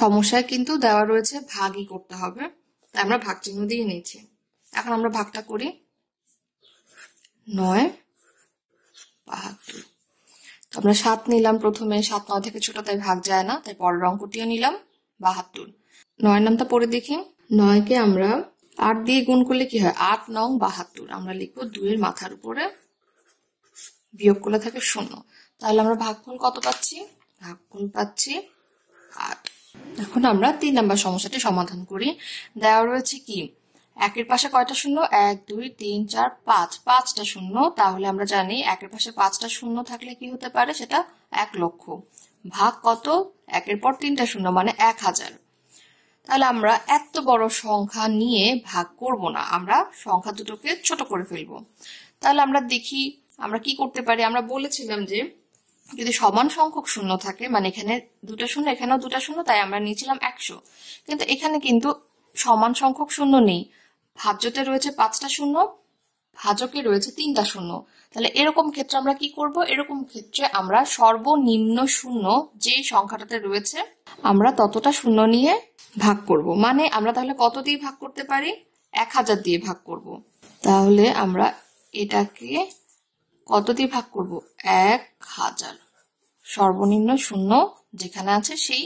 সমস্যায় কিন্তু দেওয়া রয়েছে ভাগই করতে হবে তাই আমরা ভাগ চিহ্ন দিয়ে নিয়েছি এখন আমরা ভাগটা করি নয় বাহাত্তর আমরা সাত নিলাম প্রথমে সাত নয় থেকে ছোট তাই ভাগ যায় না তাই পরের অঙ্কটিও নিলাম বাহাত্তর নয় নামটা পরে দেখি নয়কে আমরা আট দিয়ে গুণ করলে কি হয় আট নং বাহাত্তর আমরা লিখবো দুইয়ের মাথার উপরে বিয়োগ করলে থাকে শূন্য তাহলে আমরা ভাগফল কত পাচ্ছি ভাগফল পাচ্ছি আট এখন আমরা তিন নম্বর সমস্যাটি সমাধান করি দেওয়া রয়েছে কি একের পাশে কয়টা শূন্য এক দুই তিন চার পাঁচ পাঁচটা শূন্য তাহলে আমরা জানি একের পাশে পাঁচটা শূন্য থাকলে কি হতে পারে সেটা এক লক্ষ ভাগ কত একের পর তিনটা শূন্য মানে এক হাজার তাহলে আমরা এত বড় সংখ্যা নিয়ে ভাগ করব না আমরা সংখ্যা দুটোকে ছোট করে ফেলব তাহলে আমরা দেখি আমরা কি করতে পারি আমরা বলেছিলাম যে যদি সমান সংখ্যক শূন্য থাকে মানে এখানে দুটা শূন্য এখানেও দুটা শূন্য তাই আমরা নিয়েছিলাম একশো কিন্তু এখানে কিন্তু সমান সংখ্যক শূন্য নেই ভাজ্যতে রয়েছে পাঁচটা শূন্য ভাজকে রয়েছে তিনটা শূন্য তাহলে এরকম ক্ষেত্রে আমরা কি করব এরকম ক্ষেত্রে আমরা সর্বনিম্ন শূন্য যে সংখ্যাটাতে রয়েছে আমরা ততটা শূন্য নিয়ে ভাগ করব মানে আমরা তাহলে কত দিয়ে ভাগ করতে পারি এক হাজার দিয়ে ভাগ করব তাহলে আমরা এটাকে কত দিয়ে ভাগ করব এক হাজার সর্বনিম্ন শূন্য যেখানে আছে সেই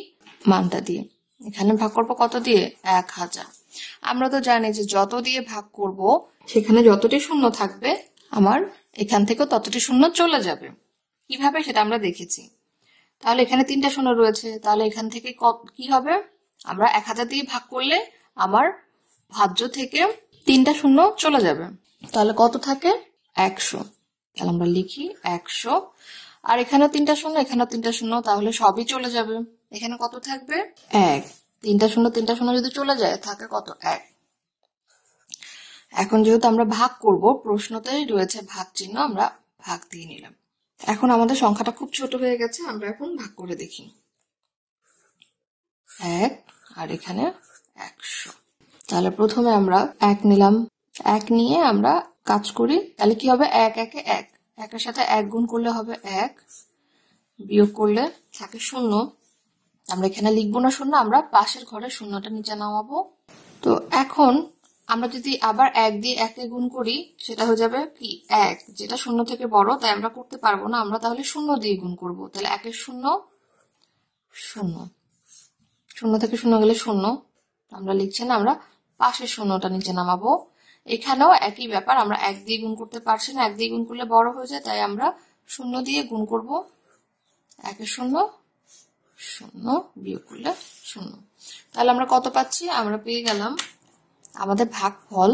মানটা দিয়ে এখানে ভাগ করব কত দিয়ে এক হাজার আমরা তো জানি যে যত দিয়ে ভাগ করব সেখানে যতটি শূন্য থাকবে আমার এখান থেকে ততটি শূন্য চলে যাবে কিভাবে সেটা আমরা দেখেছি তাহলে এখানে তিনটা শূন্য রয়েছে তাহলে এখান থেকে কি হবে আমরা এক হাজার দিয়ে ভাগ করলে আমার ভাজ্য থেকে তিনটা শূন্য চলে যাবে তাহলে কত থাকে একশো তাহলে আমরা লিখি একশো আর এখানে তিনটা শূন্য এখানে তিনটা শূন্য তাহলে সবই চলে যাবে এখানে কত থাকবে এক তিনটা শূন্য তিনটা শূন্য যদি চলে যায় থাকে কত এক এখন যেহেতু আমরা ভাগ করব প্রশ্নতে রয়েছে ভাগ চিহ্ন আমরা ভাগ দিয়ে নিলাম এখন আমাদের সংখ্যাটা খুব ছোট হয়ে গেছে আমরা এখন ভাগ করে দেখি এক আর এখানে একশো তাহলে প্রথমে আমরা এক নিলাম এক নিয়ে আমরা কাজ করি তাহলে কি হবে এক একে এক একের সাথে এক গুণ করলে হবে এক বিয়োগ করলে থাকে শূন্য আমরা এখানে লিখবো না শূন্য আমরা পাশের ঘরে শূন্যটা নিচে নামাবো তো এখন আমরা যদি আবার এক দিয়ে একে গুণ করি সেটা হয়ে যাবে কি এক যেটা শূন্য থেকে বড় তাই আমরা করতে পারবো না আমরা তাহলে শূন্য দিয়ে গুণ করব তাহলে একের শূন্য শূন্য শূন্য থেকে শূন্য গেলে শূন্য আমরা লিখছি না আমরা পাশের শূন্যটা নিচে নামাবো এখানেও একই ব্যাপার আমরা এক দিয়ে গুণ করতে পারছি না এক দিয়ে গুণ করলে বড় হয়ে যায় তাই আমরা শূন্য দিয়ে গুণ করব একে শূন্য শূন্য বিয়োগ করলে শূন্য তাহলে আমরা কত পাচ্ছি আমরা পেয়ে গেলাম আমাদের ভাগ ফল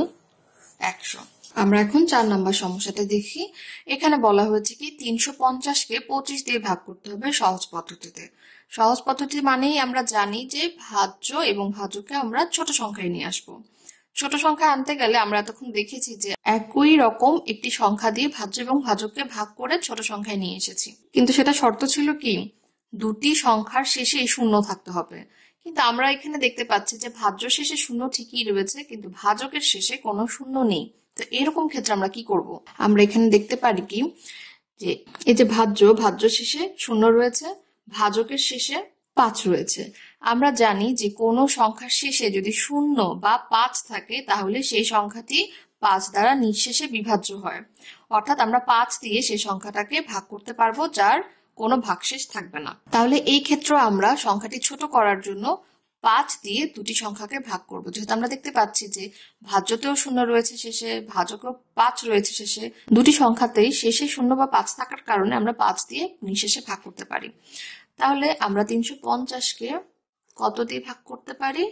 একশো আমরা এখন চার নাম্বার সমস্যাতে দেখি এখানে বলা হয়েছে কি তিনশো পঞ্চাশকে পঁচিশ দিয়ে ভাগ করতে হবে সহজ পদ্ধতিতে সহজ পদ্ধতি মানেই আমরা জানি যে ভাজ্য এবং ভাজ্যকে আমরা ছোট সংখ্যায় নিয়ে আসবো ছোট সংখ্যা আনতে গেলে আমরা এতক্ষণ দেখেছি যে একই রকম একটি সংখ্যা দিয়ে ভাজ্য এবং ভাজককে ভাগ করে ছোট সংখ্যায় নিয়ে এসেছি কিন্তু সেটা শর্ত ছিল কি দুটি সংখ্যার শেষে শূন্য থাকতে হবে কিন্তু আমরা এখানে দেখতে পাচ্ছি যে ভাজ্য শেষে শূন্য ঠিকই রয়েছে কিন্তু ভাজকের শেষে কোনো শূন্য নেই তো এরকম ক্ষেত্রে আমরা কি করব আমরা এখানে দেখতে পারি কি যে এই যে ভাজ্য ভাজ্য শেষে শূন্য রয়েছে ভাজকের শেষে পাঁচ রয়েছে আমরা জানি যে কোনো সংখ্যার শেষে যদি শূন্য বা পাঁচ থাকে তাহলে সেই সংখ্যাটি পাঁচ দ্বারা নিঃশেষে বিভাজ্য হয় অর্থাৎ আমরা পাঁচ দিয়ে সেই সংখ্যাটাকে ভাগ করতে পারবো যার কোনো ভাগশেষ থাকবে না তাহলে এই ক্ষেত্রে আমরা সংখ্যাটি ছোট করার জন্য পাঁচ দিয়ে দুটি সংখ্যাকে ভাগ করব যেহেতু আমরা দেখতে পাচ্ছি যে ভাজ্যতেও শূন্য রয়েছে শেষে ভাজকেও পাঁচ রয়েছে শেষে দুটি সংখ্যাতেই শেষে শূন্য বা পাঁচ থাকার কারণে আমরা পাঁচ দিয়ে নিঃশেষে ভাগ করতে পারি তাহলে আমরা তিনশো পঞ্চাশকে কত দিয়ে ভাগ করতে পারি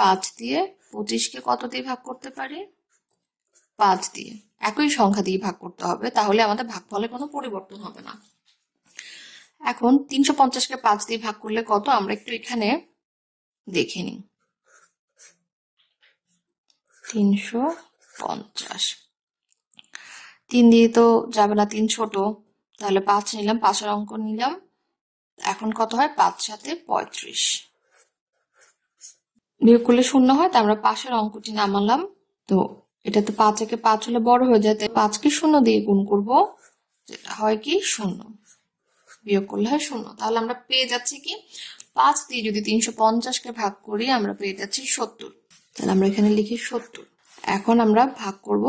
পাঁচ দিয়ে পঁচিশকে কত দিয়ে ভাগ করতে পারি পাঁচ দিয়ে একই সংখ্যা দিয়ে ভাগ করতে হবে তাহলে আমাদের ভাগফলে কোনো পরিবর্তন হবে না এখন তিনশো পঞ্চাশকে পাঁচ দিয়ে ভাগ করলে কত আমরা একটু এখানে দেখে নিই তিনশো পঞ্চাশ তিন দিয়ে তো যাবে না তিন ছোট তাহলে পাঁচ নিলাম পাঁচের অঙ্ক নিলাম এখন কত হয় পাঁচ সাথে পঁয়ত্রিশ বিয়োগ করলে শূন্য হয় তো আমরা মানে পাশের অঙ্কটি নামালাম তো এটা তো পাঁচ একে পাঁচ হলে বড় হয়ে যায় তাই পাঁচকে শূন্য দিয়ে গুণ করব যেটা হয় কি শূন্য বিয়োগ করলে হয় শূন্য তাহলে আমরা পেয়ে যাচ্ছি কি পাঁচ দিয়ে যদি তিনশো পঞ্চাশ কে ভাগ করি আমরা পেয়ে যাচ্ছি সত্তর তাহলে আমরা এখানে লিখি সত্তর এখন আমরা ভাগ করব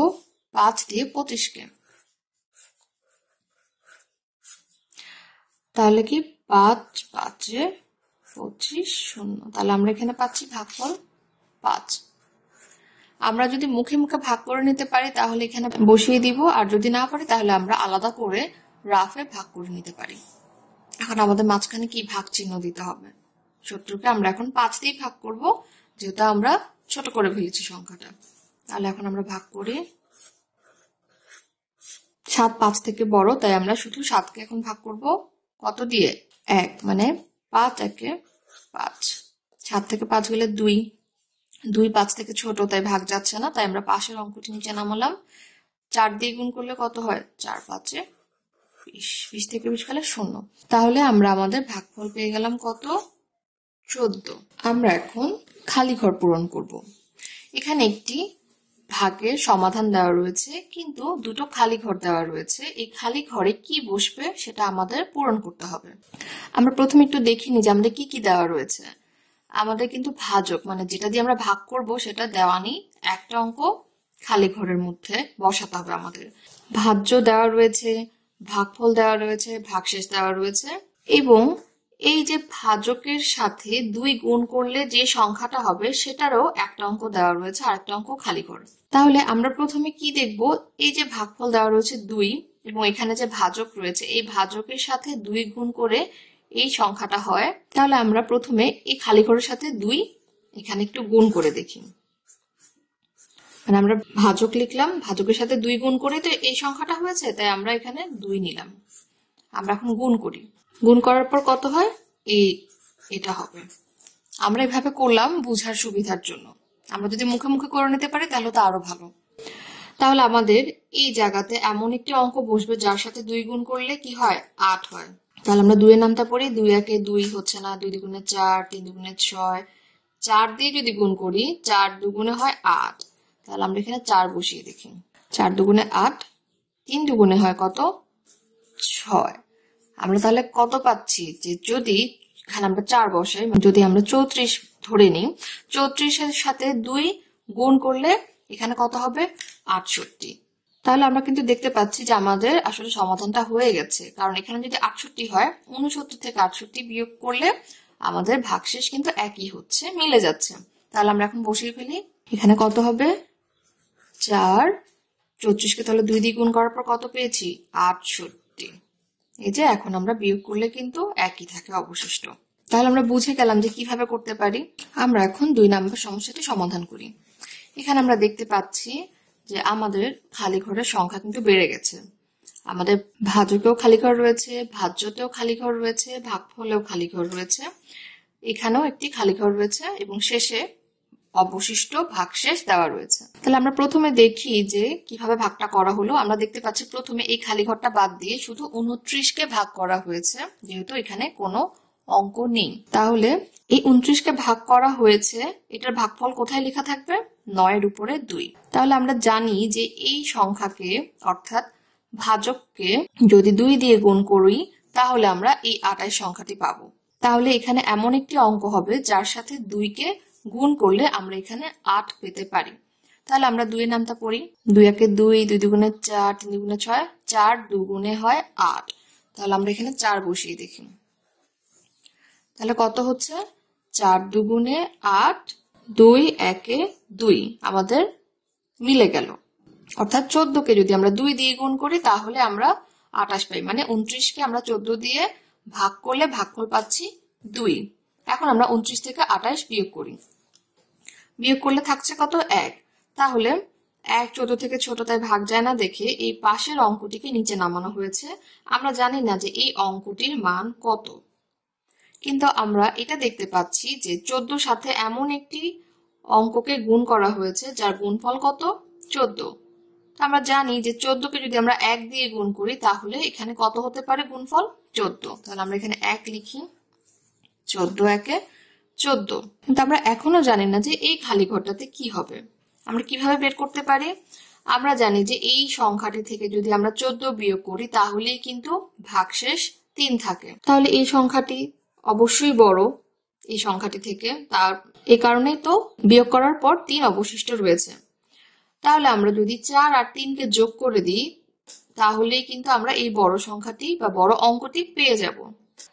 পাঁচ দিয়ে পঁচিশ কে তাহলে কি পাঁচ পাঁচে পঁচিশ শূন্য তাহলে আমরা এখানে পাচ্ছি ভাগফল পাঁচ আমরা যদি মুখে মুখে ভাগ করে নিতে পারি তাহলে এখানে বসিয়ে দিব আর যদি না পারি তাহলে আমরা আলাদা করে রাফে ভাগ করে নিতে পারি এখন আমাদের মাঝখানে কি ভাগ চিহ্ন দিতে হবে শত্রুকে আমরা এখন পাঁচ দিয়ে ভাগ করব যেহেতু আমরা ছোট করে ফেলেছি সংখ্যাটা তাহলে এখন আমরা ভাগ করি সাত পাঁচ থেকে বড় তাই আমরা শুধু সাতকে এখন ভাগ করব কত দিয়ে এক মানে পাঁচ একে পাঁচ সাত থেকে পাঁচ গেলে দুই দুই পাঁচ থেকে ছোট তাই ভাগ যাচ্ছে না তাই আমরা পাশের অঙ্কটি নিচে নামালাম চার দিয়ে গুণ করলে কত হয় চার পাঁচে বিশ বিশ থেকে বিশ গেলে শূন্য তাহলে আমরা আমাদের ভাগফল পেয়ে গেলাম কত চোদ্দ আমরা এখন খালি ঘর পূরণ করব। এখানে একটি ভাগের সমাধান দেওয়া রয়েছে কিন্তু দুটো খালি ঘর দেওয়া রয়েছে এই খালি ঘরে কি বসবে সেটা আমাদের পূরণ করতে হবে আমরা প্রথমে একটু দেখিনি যে আমাদের কি কি দেওয়া রয়েছে আমাদের কিন্তু ভাজক মানে যেটা দিয়ে আমরা ভাগ করব সেটা দেওয়া নেই একটা অঙ্ক খালি ঘরের মধ্যে বসাতে হবে আমাদের ভাজ্য দেওয়া রয়েছে ভাগফল দেওয়া রয়েছে ভাগশেষ দেওয়া রয়েছে এবং এই যে ভাজকের সাথে দুই গুণ করলে যে সংখ্যাটা হবে সেটারও একটা অঙ্ক দেওয়া রয়েছে আরেকটা অঙ্ক খালি করো তাহলে আমরা প্রথমে কি দেখব এই যে ভাগফল দেওয়া রয়েছে দুই এবং এখানে যে ভাজক রয়েছে এই ভাজকের সাথে দুই গুণ করে এই সংখ্যাটা হয় তাহলে আমরা প্রথমে এই খালি ঘরের সাথে দুই এখানে একটু গুণ করে দেখি মানে আমরা ভাজক লিখলাম ভাজকের সাথে দুই গুণ করে তো এই সংখ্যাটা হয়েছে তাই আমরা এখানে দুই নিলাম আমরা এখন গুণ করি গুণ করার পর কত হয় এই এটা হবে আমরা এভাবে করলাম বুঝার সুবিধার জন্য আমরা যদি মুখে মুখে করে নিতে পারি তাহলে তো আরো ভালো তাহলে আমাদের এই জায়গাতে এমন একটি অঙ্ক বসবে যার সাথে দুই গুণ করলে কি হয় আট হয় তাহলে আমরা দুয়ের নামটা পড়ি দুই একে দুই হচ্ছে না দুই দুগুণে চার তিন দুগুণে ছয় চার দিয়ে যদি গুণ করি চার দুগুণে হয় আট তাহলে আমরা এখানে চার বসিয়ে দেখি চার দুগুণে আট তিন দুগুণে হয় কত ছয় আমরা তাহলে কত পাচ্ছি যে যদি আমরা চার বসে মানে যদি আমরা চৌত্রিশ ধরে নিই চৌত্রিশের সাথে দুই গুণ করলে এখানে কত হবে আটষট্টি তাহলে আমরা কিন্তু দেখতে পাচ্ছি যে আমাদের আসলে সমাধানটা হয়ে গেছে কারণ এখানে যদি আটষট্টি হয় উনসত্তর থেকে আটষট্টি বিয়োগ করলে আমাদের ভাগশেষ কিন্তু একই হচ্ছে মিলে যাচ্ছে তাহলে আমরা এখন বসিয়ে ফেলি এখানে কত হবে চার চৌত্রিশকে তাহলে দুই দিয়ে গুণ করার পর কত পেয়েছি আটষট্টি এই যে এখন আমরা বিয়োগ করলে কিন্তু একই থাকে অবশিষ্ট তাহলে আমরা বুঝে গেলাম যে কিভাবে করতে পারি আমরা এখন দুই নম্বর সমস্যাটি সমাধান করি এখানে আমরা দেখতে পাচ্ছি যে আমাদের খালি ঘরের সংখ্যা কিন্তু বেড়ে গেছে আমাদের ভাজকেও খালি ঘর রয়েছে ভাজ্যতেও খালি ঘর রয়েছে ভাগফলেও খালি ঘর রয়েছে এখানেও একটি খালি ঘর রয়েছে এবং শেষে অবশিষ্ট ভাগশেষ দেওয়া রয়েছে তাহলে আমরা প্রথমে দেখি যে কিভাবে ভাগটা করা হলো আমরা দেখতে পাচ্ছি প্রথমে এই খালি ঘরটা বাদ দিয়ে শুধু উনত্রিশকে ভাগ করা হয়েছে যেহেতু এখানে কোনো অঙ্ক নেই তাহলে এই উনত্রিশকে ভাগ করা হয়েছে এটার ভাগফল কোথায় লেখা থাকবে নয়ের উপরে দুই তাহলে আমরা জানি যে এই সংখ্যাকে অর্থাৎ ভাজককে যদি দুই দিয়ে গুণ করি তাহলে আমরা এই আটাই সংখ্যাটি পাবো তাহলে এখানে এমন একটি অঙ্ক হবে যার সাথে দুইকে কে গুণ করলে আমরা এখানে আট পেতে পারি তাহলে আমরা দুইয়ের নামটা পড়ি দুই একে দুই দুই দুগুণে চার তিন দুগুণে ছয় চার দুগুণে হয় আট তাহলে আমরা এখানে চার বসিয়ে দেখি তাহলে কত হচ্ছে চার দুগুণে আট দুই একে দুই আমাদের মিলে গেল অর্থাৎ চোদ্দকে যদি আমরা দুই দিয়ে গুণ করি তাহলে আমরা আটাশ পাই মানে উনত্রিশকে আমরা চোদ্দ দিয়ে ভাগ করলে করে পাচ্ছি দুই এখন আমরা উনত্রিশ থেকে আটাশ বিয়োগ করি বিয়োগ করলে থাকছে কত এক তাহলে এক ছোট থেকে ছোট তাই ভাগ যায় না দেখে এই পাশের অঙ্কটিকে নিচে নামানো হয়েছে আমরা জানি না যে এই অঙ্কটির মান কত কিন্তু আমরা এটা দেখতে পাচ্ছি যে চোদ্দ সাথে এমন একটি অঙ্ককে গুণ করা হয়েছে যার গুণফল কত চোদ্দ আমরা জানি যে চোদ্দকে যদি আমরা এক দিয়ে গুণ করি তাহলে এখানে কত হতে পারে গুণফল চোদ্দ তাহলে আমরা এখানে এক লিখি চোদ্দ একে চোদ্দ কিন্তু আমরা এখনো জানি না যে এই খালি ঘরটাতে কি হবে আমরা কিভাবে বের করতে পারি আমরা জানি যে এই সংখ্যাটি থেকে যদি আমরা চোদ্দ বিয়োগ করি তাহলেই কিন্তু ভাগশেষ তিন থাকে তাহলে এই সংখ্যাটি অবশ্যই বড় এই সংখ্যাটি থেকে তার এ কারণে তো বিয়োগ করার পর তিন অবশিষ্ট রয়েছে তাহলে আমরা যদি চার আর তিনকে যোগ করে দিই তাহলেই কিন্তু আমরা এই বড় সংখ্যাটি বা বড় অঙ্কটি পেয়ে যাব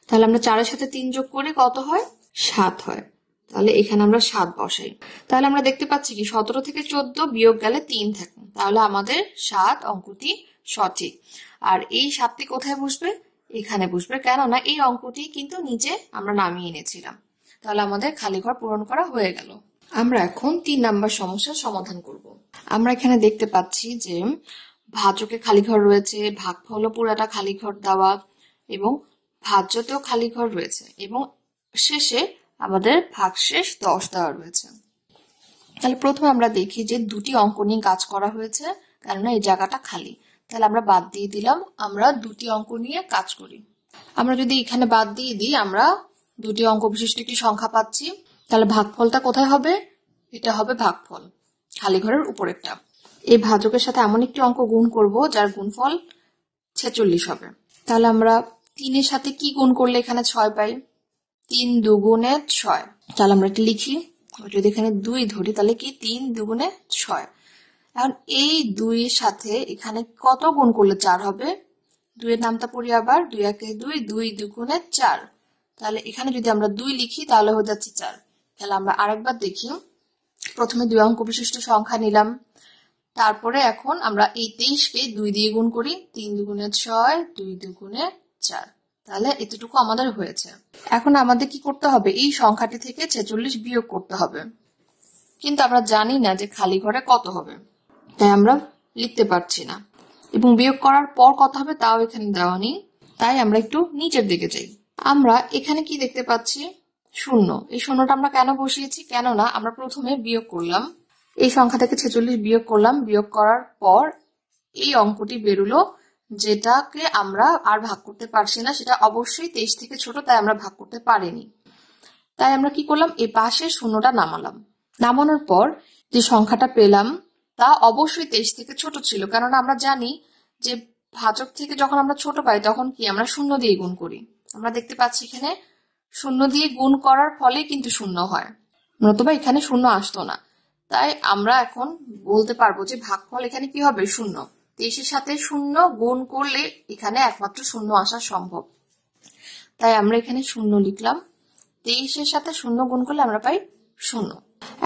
তাহলে আমরা চারের সাথে তিন যোগ করে কত হয় সাত হয় তাহলে এখানে আমরা সাত বসাই তাহলে আমরা দেখতে পাচ্ছি কি সতেরো থেকে চোদ্দ বিয়োগ গেলে তিন থাকে তাহলে আমাদের সাত অঙ্কটি সঠিক আর এই সাতটি কোথায় বসবে এখানে বসবে কেননা এই অঙ্কটি কিন্তু নিচে আমরা নামিয়ে এনেছিলাম তাহলে আমাদের খালি ঘর পূরণ করা হয়ে গেল আমরা এখন তিন নাম্বার সমস্যার সমাধান করব আমরা এখানে দেখতে পাচ্ছি যে ভাজকে খালি ঘর রয়েছে ভাগ ফল পুরাটা খালি ঘর দেওয়া এবং ভাজ্যতেও খালি ঘর রয়েছে এবং শেষে আমাদের ভাগশেষ দশ দেওয়া রয়েছে তাহলে প্রথমে আমরা দেখি যে দুটি অঙ্ক নিয়ে কাজ করা হয়েছে কেননা এই জায়গাটা খালি তাহলে আমরা বাদ দিয়ে দিলাম আমরা দুটি অঙ্ক নিয়ে কাজ করি আমরা যদি এখানে বাদ দিয়ে দিই আমরা দুটি অঙ্ক বিশিষ্ট একটি সংখ্যা পাচ্ছি তাহলে ভাগফলটা কোথায় হবে এটা হবে ভাগফল খালি ঘরের উপরেরটা এই ভাজকের সাথে এমন একটি অঙ্ক গুণ করব যার গুণফল ছেচল্লিশ হবে তাহলে আমরা তিনের সাথে কি গুণ করলে এখানে ছয় পাই তিন দুগুণে ছয় তাহলে আমরা এটা লিখি যদি এখানে দুই ধরি তাহলে কি তিন দুগুণে ছয় এখন এই দুই সাথে এখানে কত গুণ করলে চার হবে দুইয়ের নামটা পড়ি আবার দুই একে দুই দুই দুগুণে চার তাহলে এখানে যদি আমরা দুই লিখি তাহলে হয়ে যাচ্ছে চার তাহলে আমরা আরেকবার দেখি প্রথমে দুই অঙ্ক বিশিষ্ট সংখ্যা নিলাম তারপরে এখন আমরা এই তেইশকে দুই দিয়ে গুণ করি তিন দুগুণে ছয় দুই দুগুণে চার তাহলে এতটুকু আমাদের হয়েছে এখন আমাদের কি করতে হবে এই সংখ্যাটি থেকে ছেচল্লিশ বিয়োগ করতে হবে কিন্তু আমরা জানি না যে খালি ঘরে কত হবে তাই আমরা লিখতে পারছি না এবং বিয়োগ করার পর কত হবে তাও এখানে দেওয়া নেই তাই আমরা একটু নিচের দিকে যাই আমরা এখানে কি দেখতে পাচ্ছি শূন্য এই শূন্যটা আমরা কেন বসিয়েছি কেননা আমরা প্রথমে বিয়োগ করলাম এই সংখ্যা থেকে ছেচল্লিশ বিয়োগ করলাম বিয়োগ করার পর এই অঙ্কটি বেরুলো যেটাকে আমরা আর ভাগ করতে পারছি না সেটা অবশ্যই তেইশ থেকে ছোট তাই আমরা ভাগ করতে পারিনি তাই আমরা কি করলাম এ পাশে শূন্যটা নামালাম নামানোর পর যে সংখ্যাটা পেলাম তা অবশ্যই তেইশ থেকে ছোট ছিল কেননা আমরা জানি যে ভাজক থেকে যখন আমরা ছোট পাই তখন কি আমরা শূন্য দিয়ে গুণ করি আমরা দেখতে পাচ্ছি এখানে শূন্য দিয়ে গুণ করার ফলে কিন্তু শূন্য হয় নতুবা এখানে শূন্য আসতো না তাই আমরা এখন বলতে পারবো যে ভাগফল এখানে কি হবে শূন্য তেইশের সাথে শূন্য গুণ করলে এখানে একমাত্র শূন্য আসা সম্ভব তাই আমরা এখানে শূন্য লিখলাম তেইশের সাথে শূন্য গুণ করলে আমরা পাই শূন্য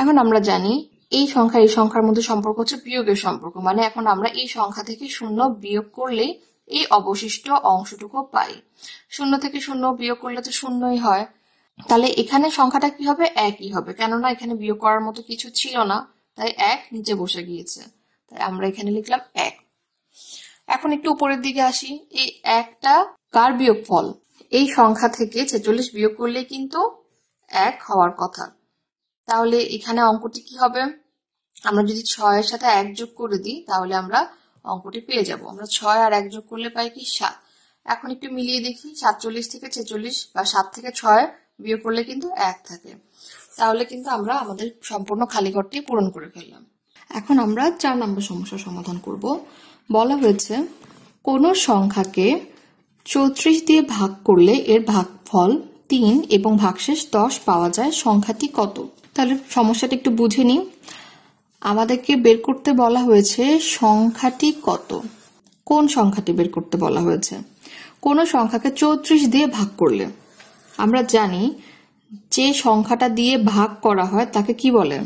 এখন আমরা জানি এই সংখ্যা এই সংখ্যার মধ্যে সম্পর্ক হচ্ছে বিয়োগের সম্পর্ক মানে এখন আমরা এই সংখ্যা থেকে শূন্য বিয়োগ করলে এই অবশিষ্ট অংশটুকু পাই শূন্য থেকে শূন্য বিয়োগ করলে তো শূন্যই হয় তাহলে এখানে সংখ্যাটা কি হবে একই হবে কেননা এখানে বিয়োগ করার মতো কিছু ছিল না তাই এক নিচে বসে গিয়েছে তাই আমরা এখানে লিখলাম এক এখন একটু উপরের দিকে আসি এই একটা কার বিয়োগ ফল এই সংখ্যা থেকে ছেচল্লিশ বিয়োগ করলে কিন্তু এক হওয়ার কথা তাহলে এখানে অঙ্কটি কি হবে আমরা যদি ছয়ের সাথে এক যোগ করে দিই তাহলে আমরা অঙ্কটি পেয়ে যাব আমরা ছয় আর এক যোগ করলে পাই কি সাত এখন একটু মিলিয়ে দেখি সাতচল্লিশ থেকে ছেচল্লিশ বা সাত থেকে ছয় বিয়োগ করলে কিন্তু এক থাকে তাহলে কিন্তু আমরা আমাদের সম্পূর্ণ খালি ঘরটি পূরণ করে ফেললাম এখন আমরা চার নম্বর সমস্যা সমাধান করব বলা হয়েছে কোনো সংখ্যাকে চৌত্রিশ দিয়ে ভাগ করলে এর ভাগফল তিন এবং ভাগশেষ দশ পাওয়া যায় সংখ্যাটি কত তাহলে সমস্যাটা একটু বুঝে নিই আমাদেরকে বের করতে বলা হয়েছে সংখ্যাটি কত কোন সংখ্যাটি বের করতে বলা হয়েছে কোনো সংখ্যাকে চৌত্রিশ দিয়ে ভাগ করলে আমরা জানি যে সংখ্যাটা দিয়ে ভাগ করা হয় তাকে কি বলে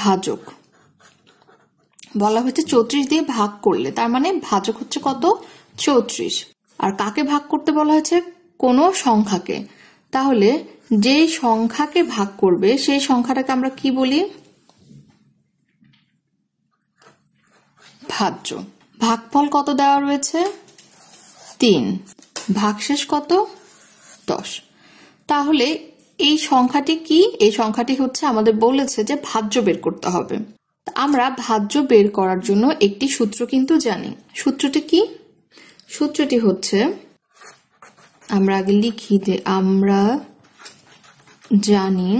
ভাজক বলা হয়েছে চৌত্রিশ দিয়ে ভাগ করলে তার মানে ভাজক হচ্ছে কত চৌত্রিশ আর কাকে ভাগ করতে বলা হয়েছে কোনো সংখ্যাকে তাহলে যেই সংখ্যাকে ভাগ করবে সেই সংখ্যাটাকে আমরা কি বলি ভাজ্য ভাগফল কত দেওয়া রয়েছে তিন ভাগশেষ কত দশ তাহলে এই সংখ্যাটি কি এই সংখ্যাটি হচ্ছে আমাদের বলেছে যে ভাজ্য বের করতে হবে আমরা ভাজ্য বের করার জন্য একটি সূত্র কিন্তু জানি সূত্রটি কি সূত্রটি হচ্ছে আমরা আগে লিখি যে আমরা জানি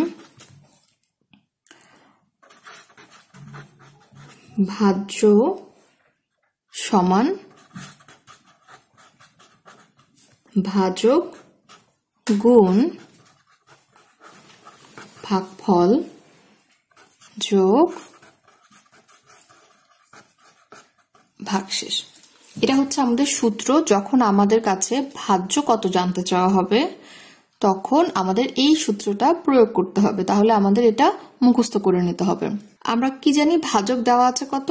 ভাজ্য সমান ভাজক গুণ ভাগফল যোগ ভাগশেষ এটা হচ্ছে আমাদের সূত্র যখন আমাদের কাছে ভাজ্য কত জানতে চাওয়া হবে তখন আমাদের এই সূত্রটা প্রয়োগ করতে হবে তাহলে আমাদের এটা মুখস্থ করে নিতে হবে আমরা কি জানি ভাজক দেওয়া আছে কত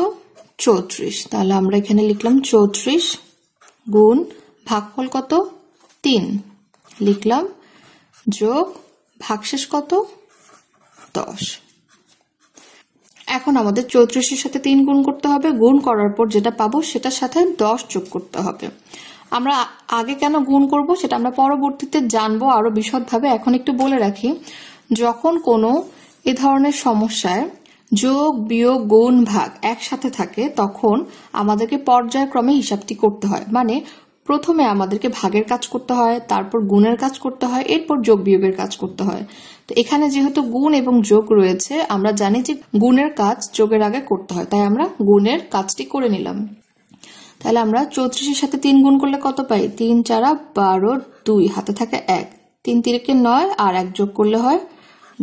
চৌত্রিশ তাহলে আমরা এখানে লিখলাম চৌত্রিশ গুণ ভাগফল কত তিন লিখলাম যোগ ভাগশেষ কত দশ এখন আমাদের চৌত্রিশের সাথে তিন গুণ করতে হবে গুণ করার পর যেটা পাবো সেটার সাথে দশ যোগ করতে হবে আমরা আগে কেন গুণ করব সেটা আমরা পরবর্তীতে জানবো আরো বিশদভাবে এখন একটু বলে রাখি যখন কোনো এ ধরনের সমস্যায় যোগ বিয়োগ গুণ ভাগ একসাথে থাকে তখন আমাদেরকে পর্যায়ক্রমে হিসাবটি করতে হয় মানে প্রথমে আমাদেরকে ভাগের কাজ করতে হয় তারপর গুণের কাজ করতে হয় এরপর যোগ বিয়োগের কাজ করতে হয় তো এখানে যেহেতু গুণ এবং যোগ রয়েছে আমরা জানি যে গুণের কাজ যোগের আগে করতে হয় তাই আমরা গুণের কাজটি করে নিলাম তাহলে আমরা চৌত্রিশের সাথে তিন গুণ করলে কত পাই তিন চারা বারো দুই হাতে থাকে এক তিন তিরিকে নয় আর এক যোগ করলে হয়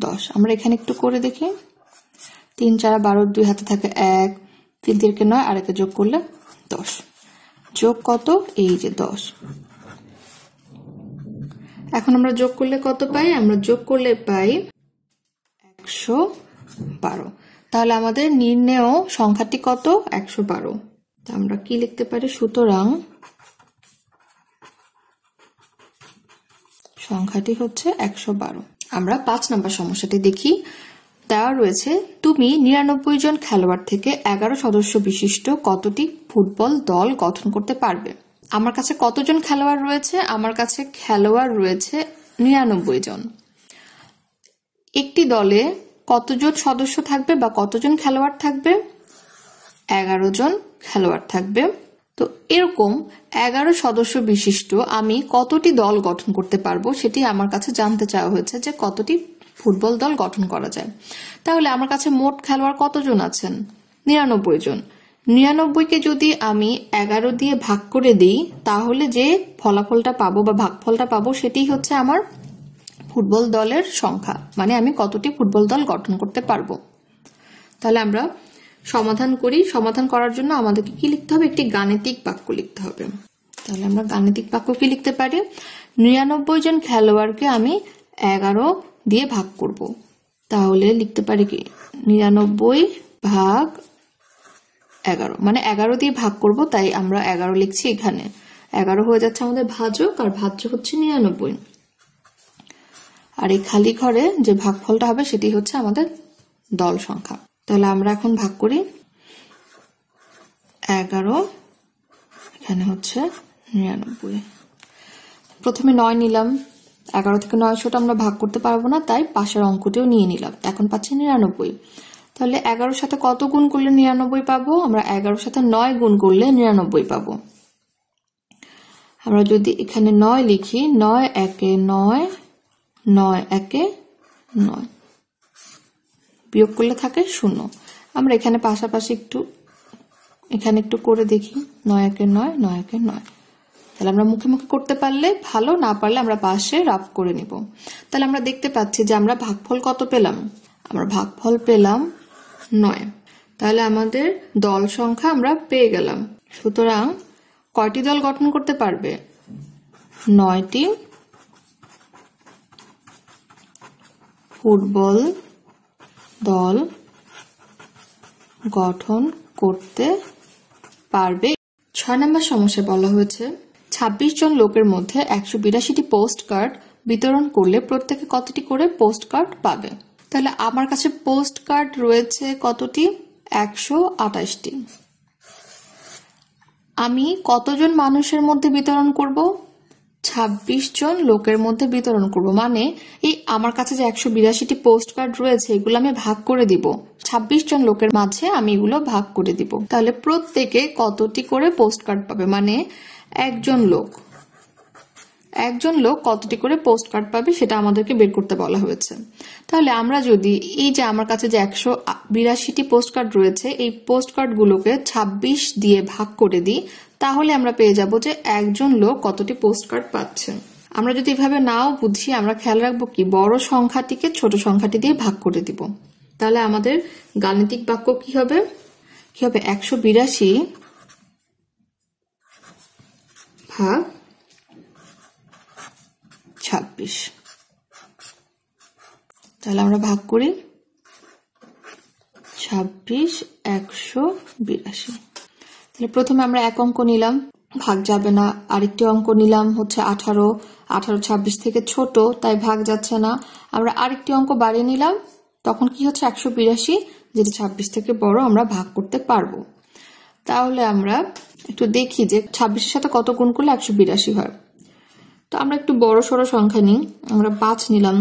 দশ আমরা এখানে একটু করে দেখি তিন চারা বারো দুই হাতে থাকে এক তিন তিরিকে নয় আর একে যোগ করলে দশ যোগ কত এই যে দশ এখন আমরা যোগ করলে কত পাই আমরা যোগ করলে পাই একশো বারো তাহলে আমাদের নির্ণয় সংখ্যাটি কত একশো বারো আমরা কি লিখতে পারি সুতরাং সংখ্যাটি হচ্ছে একশো বারো আমরা পাঁচ নম্বর সমস্যাটি দেখি দেওয়া রয়েছে তুমি নিরানব্বই জন খেলোয়াড় থেকে এগারো সদস্য বিশিষ্ট কতটি ফুটবল দল গঠন করতে পারবে আমার কাছে কতজন খেলোয়াড় রয়েছে আমার কাছে খেলোয়াড় রয়েছে নিরানব্বই জন একটি দলে কতজন সদস্য থাকবে বা কতজন খেলোয়াড় থাকবে এগারো জন খেলোয়াড় থাকবে তো এরকম এগারো সদস্য বিশিষ্ট আমি কতটি দল গঠন করতে পারবো সেটি আমার কাছে জানতে চাওয়া হয়েছে যে কতটি ফুটবল দল গঠন করা যায় তাহলে আমার কাছে মোট খেলোয়াড় কতজন আছেন নিরানব্বই জন নিরানব্বইকে যদি আমি এগারো দিয়ে ভাগ করে দিই তাহলে যে ফলাফলটা পাবো বা ভাগফলটা পাবো সেটি হচ্ছে আমার ফুটবল দলের সংখ্যা মানে আমি কতটি ফুটবল দল গঠন করতে পারবো তাহলে আমরা সমাধান করি সমাধান করার জন্য আমাদেরকে কি লিখতে হবে একটি গাণিতিক বাক্য লিখতে হবে তাহলে আমরা গাণিতিক বাক্য কি লিখতে পারি নিরানব্বই জন খেলোয়াড়কে আমি এগারো দিয়ে ভাগ করব তাহলে লিখতে পারি কি নিরানব্বই ভাগ এগারো মানে এগারো দিয়ে ভাগ করব তাই আমরা এগারো লিখছি এখানে এগারো হয়ে যাচ্ছে আমাদের ভাজক আর ভাজ্য হচ্ছে নিরানব্বই আর এই খালি ঘরে যে ভাগফলটা হবে সেটি হচ্ছে আমাদের দল সংখ্যা তাহলে আমরা এখন ভাগ করি এগারো এখানে হচ্ছে নিরানব্বই প্রথমে নয় নিলাম এগারো থেকে নয়শোটা আমরা ভাগ করতে পারবো না তাই পাশের অঙ্কটিও নিয়ে নিলাম এখন পাচ্ছি নিরানব্বই তাহলে এগারোর সাথে কত গুণ করলে নিরানব্বই পাবো আমরা এগারোর সাথে নয় গুণ করলে নিরানব্বই পাবো আমরা যদি এখানে নয় লিখি নয় একে নয় নয় একে নয় বিয়োগ করলে থাকে শূন্য আমরা এখানে পাশাপাশি একটু এখানে একটু করে দেখি নয় একে নয় নয় একে নয় তাহলে আমরা মুখে মুখে করতে পারলে ভালো না পারলে আমরা পাশে রাফ করে নিব তাহলে আমরা দেখতে পাচ্ছি যে আমরা ভাগফল কত পেলাম আমরা ভাগফল পেলাম নয় তাহলে আমাদের দল সংখ্যা আমরা পেয়ে গেলাম সুতরাং কয়টি দল গঠন করতে পারবে নয়টি ফুটবল দল গঠন করতে পারবে ছয় নম্বর সমস্যা বলা হয়েছে ২৬ জন লোকের মধ্যে একশো বিরাশিটি পোস্ট কার্ড বিতরণ করলে প্রত্যেকে কতটি করে পোস্ট কার্ড পাবে তাহলে আমার কাছে পোস্ট কার্ড রয়েছে কতটি একশো আটাশটি আমি কতজন মানুষের মধ্যে বিতরণ করব ২৬ জন লোকের মধ্যে বিতরণ করব মানে এই আমার কাছে যে একশো বিরাশিটি পোস্ট কার্ড রয়েছে এগুলো আমি ভাগ করে দিব ২৬ জন লোকের মাঝে আমি এগুলো ভাগ করে দিব তাহলে প্রত্যেকে কতটি করে পোস্ট কার্ড পাবে মানে একজন লোক একজন লোক কতটি করে পোস্ট কার্ড পাবে সেটা আমাদেরকে বের করতে বলা হয়েছে তাহলে আমরা যদি এই যে আমার কাছে যে একশো বিরাশিটি পোস্ট কার্ড রয়েছে এই পোস্ট কার্ডগুলোকে ছাব্বিশ দিয়ে ভাগ করে দিই তাহলে আমরা পেয়ে যাব যে একজন লোক কতটি পোস্ট কার্ড পাচ্ছে আমরা যদি এভাবে নাও বুঝি আমরা খেয়াল রাখবো কি বড় সংখ্যাটিকে ছোট সংখ্যাটি দিয়ে ভাগ করে দিব তাহলে আমাদের গাণিতিক বাক্য কি হবে কি হবে একশো বিরাশি ভাগ হ্যাঁ? ছাব্বিশ তাহলে আমরা ভাগ করি ছাব্বিশ একশো বিরাশি তাহলে প্রথমে আমরা এক অঙ্ক নিলাম ভাগ যাবে না আরেকটি অঙ্ক নিলাম হচ্ছে আঠারো আঠারো ছাব্বিশ থেকে ছোট তাই ভাগ যাচ্ছে না আমরা আরেকটি অঙ্ক বাড়িয়ে নিলাম তখন কি হচ্ছে একশো বিরাশি যেটা ছাব্বিশ থেকে বড় আমরা ভাগ করতে পারবো তাহলে আমরা একটু দেখি যে ছাব্বিশের সাথে কত গুণ করলে একশো বিরাশি হয় তো আমরা একটু বড় সড়ো সংখ্যা নিই আমরা পাঁচ নিলাম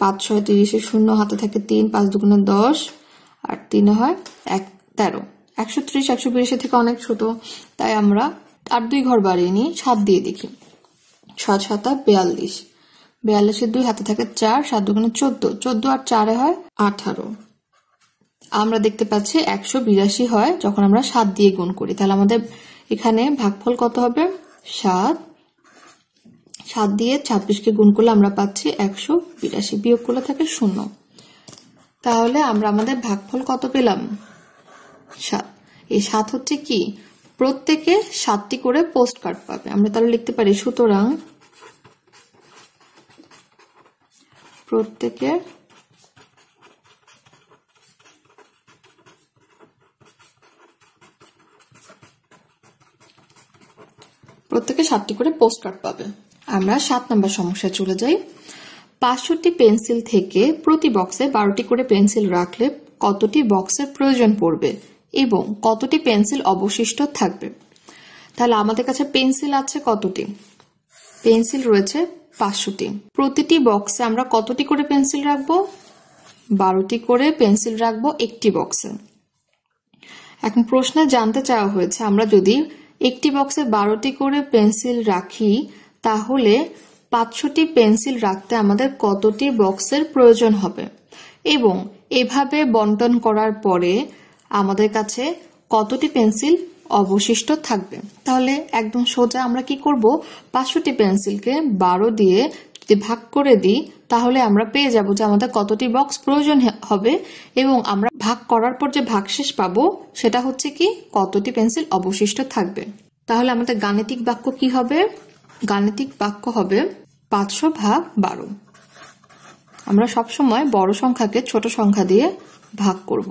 পাঁচ ছয় তিরিশে শূন্য হাতে থাকে তিন পাঁচ দুগুণে দশ আর তিনে হয় এক তেরো একশো ত্রিশ একশো বিরাশি থেকে অনেক ছোট তাই আমরা আর দুই ঘর বাড়িয়ে নিই সাত দিয়ে দেখি ছয় সাতা বিয়াল্লিশ বিয়াল্লিশের দুই হাতে থাকে চার সাত দুগুণে চোদ্দ চোদ্দ আর চারে হয় আঠারো আমরা দেখতে পাচ্ছি একশো বিরাশি হয় যখন আমরা সাত দিয়ে গুণ করি তাহলে আমাদের এখানে ভাগফল কত হবে সাত সাত দিয়ে ছাব্বিশকে গুণ করলে আমরা পাচ্ছি একশো বিরাশি বিয়োগ করলে থাকে শূন্য তাহলে আমরা আমাদের ভাগফল কত পেলাম সাত এই সাত হচ্ছে কি প্রত্যেকে সাতটি করে পোস্ট কার্ড পাবে আমরা তাহলে লিখতে পারি সুতরাং প্রত্যেকের প্রত্যেকে সাতটি করে পোস্ট কার্ড পাবে আমরা সাত নম্বর সমস্যায় চলে যাই পাঁচশোটি পেন্সিল থেকে প্রতি বক্সে বারোটি করে পেন্সিল রাখলে কতটি বক্সের প্রয়োজন পড়বে এবং কতটি পেন্সিল অবশিষ্ট থাকবে তাহলে আমাদের কাছে পেন্সিল আছে কতটি পেন্সিল রয়েছে পাঁচশোটি প্রতিটি বক্সে আমরা কতটি করে পেন্সিল রাখবো বারোটি করে পেন্সিল রাখবো একটি বক্সে এখন প্রশ্নে জানতে চাওয়া হয়েছে আমরা যদি একটি বক্সে বারোটি করে পেন্সিল রাখি তাহলে পাঁচশোটি পেন্সিল রাখতে আমাদের কতটি বক্সের প্রয়োজন হবে এবং এভাবে বন্টন করার পরে আমাদের কাছে কতটি পেন্সিল অবশিষ্ট থাকবে তাহলে একদম সোজা আমরা কি করব পাঁচশোটি পেন্সিলকে বারো দিয়ে যদি ভাগ করে দিই তাহলে আমরা পেয়ে যাব যে আমাদের কতটি বক্স প্রয়োজন হবে এবং আমরা ভাগ করার পর যে ভাগশেষ পাব সেটা হচ্ছে কি কতটি পেন্সিল অবশিষ্ট থাকবে তাহলে আমাদের গাণিতিক বাক্য কি হবে গাণিতিক বাক্য হবে পাঁচশো ভাগ বারো আমরা সবসময় বড় সংখ্যাকে ছোট সংখ্যা দিয়ে ভাগ করব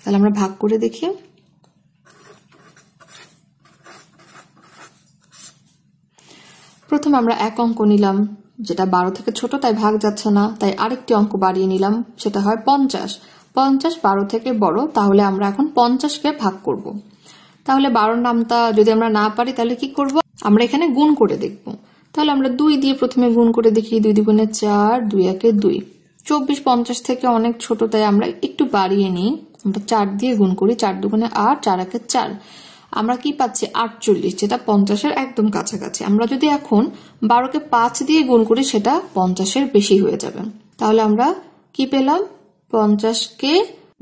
তাহলে আমরা ভাগ করে দেখি প্রথম আমরা এক অঙ্ক নিলাম যেটা বারো থেকে ছোট তাই ভাগ যাচ্ছে না তাই আরেকটি অঙ্ক বাড়িয়ে নিলাম সেটা হয় পঞ্চাশ পঞ্চাশ বারো থেকে বড় তাহলে আমরা এখন পঞ্চাশকে ভাগ করব। তাহলে বারো নামটা যদি আমরা না পারি তাহলে কি করব আমরা এখানে গুণ করে দেখব তাহলে আমরা দুই দিয়ে প্রথমে গুণ করে দেখি দুই দুগুণে চার দুই একে দুই চব্বিশ পঞ্চাশ থেকে অনেক ছোট তাই আমরা একটু বাড়িয়ে নিই আমরা চার দিয়ে গুণ করি চার দুগুণে আট চার একে চার আমরা কি পাচ্ছি আটচল্লিশ যেটা পঞ্চাশের একদম কাছাকাছি আমরা যদি এখন বারোকে পাঁচ দিয়ে গুণ করি সেটা পঞ্চাশের বেশি হয়ে যাবে তাহলে আমরা কি পেলাম পঞ্চাশকে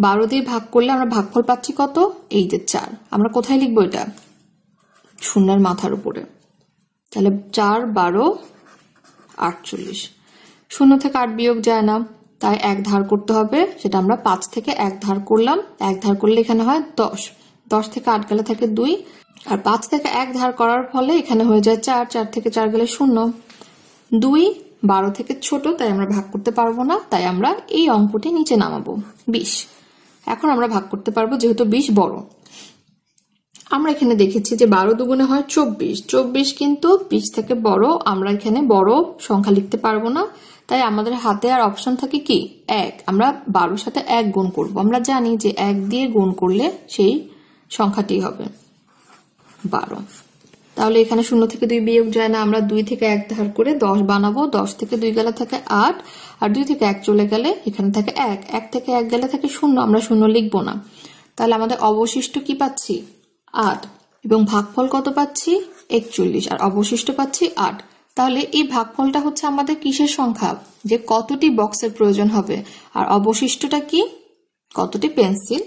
বারো দিয়ে ভাগ করলে আমরা ভাগফল পাচ্ছি কত এই যে চার আমরা কোথায় লিখবো এটা শূন্যের মাথার উপরে তাহলে চার বারো আটচল্লিশ শূন্য থেকে আট বিয়োগ যায় না তাই এক ধার করতে হবে সেটা আমরা পাঁচ থেকে এক ধার করলাম এক ধার করলে এখানে হয় দশ দশ থেকে আট গেলে থাকে দুই আর পাঁচ থেকে এক ধার করার ফলে এখানে হয়ে যায় চার চার থেকে চার গেলে শূন্য দুই বারো থেকে ছোট তাই আমরা ভাগ করতে পারবো না তাই আমরা এই অঙ্কটি নিচে নামাবো বিশ এখন আমরা ভাগ করতে পারবো যেহেতু বিশ বড় আমরা এখানে দেখেছি যে বারো দুগুণে হয় চব্বিশ চব্বিশ কিন্তু বিশ থেকে বড় আমরা এখানে বড় সংখ্যা লিখতে পারবো না তাই আমাদের হাতে আর অপশন থাকে কি এক আমরা বারোর সাথে এক গুণ করব আমরা জানি যে এক দিয়ে গুণ করলে সেই সংখ্যাটি হবে বারো তাহলে এখানে শূন্য থেকে দুই বিয়োগ যায় না আমরা দুই থেকে এক ধার করে দশ বানাবো দশ থেকে দুই গেলে থাকে আট আর দুই থেকে এক চলে গেলে এখানে থাকে এক এক থেকে এক গেলে থাকে শূন্য আমরা শূন্য লিখবো না তাহলে আমাদের অবশিষ্ট কি পাচ্ছি আট এবং ভাগফল কত পাচ্ছি একচল্লিশ আর অবশিষ্ট পাচ্ছি আট তাহলে এই ভাগফলটা হচ্ছে আমাদের কিসের সংখ্যা যে কতটি বক্সের প্রয়োজন হবে আর অবশিষ্টটা কি কতটি পেন্সিল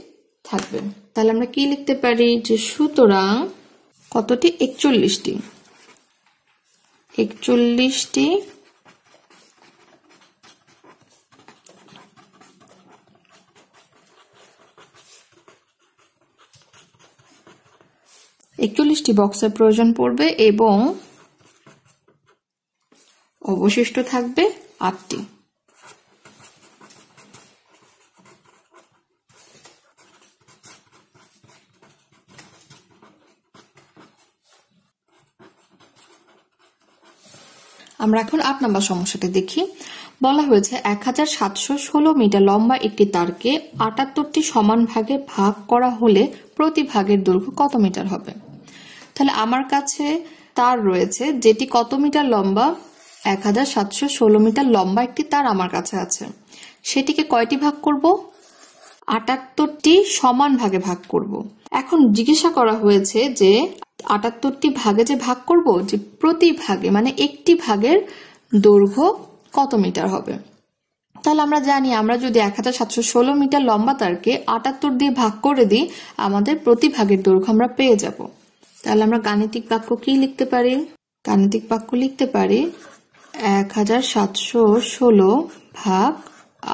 থাকবে তাহলে আমরা কি লিখতে পারি যে সুতরাং কতটি একচল্লিশটি একচল্লিশটি একচল্লিশটি বক্সের প্রয়োজন পড়বে এবং অবশিষ্ট থাকবে আটটি আমরা এখন আট নম্বর সমস্যাটি দেখি বলা হয়েছে এক হাজার সাতশো ষোলো মিটার লম্বা একটি তারকে আটাত্তরটি সমান ভাগে ভাগ করা হলে প্রতি ভাগের দৈর্ঘ্য কত মিটার হবে তাহলে আমার কাছে তার রয়েছে যেটি কত মিটার লম্বা এক হাজার সাতশো ষোলো মিটার লম্বা একটি তার আমার কাছে আছে সেটিকে কয়টি ভাগ করব আটাত্তরটি সমান ভাগে ভাগ করব এখন জিজ্ঞাসা করা হয়েছে যে আটাত্তরটি ভাগে যে ভাগ করব যে প্রতি ভাগে মানে একটি ভাগের দৈর্ঘ্য কত মিটার হবে তাহলে আমরা জানি আমরা যদি এক হাজার সাতশো ষোলো মিটার লম্বা তারকে আটাত্তর দিয়ে ভাগ করে দিই আমাদের প্রতি ভাগের দৈর্ঘ্য আমরা পেয়ে যাব তাহলে আমরা গাণিতিক বাক্য কি লিখতে পারি গাণিতিক বাক্য লিখতে পারি এক হাজার সাতশো ষোলো ভাগ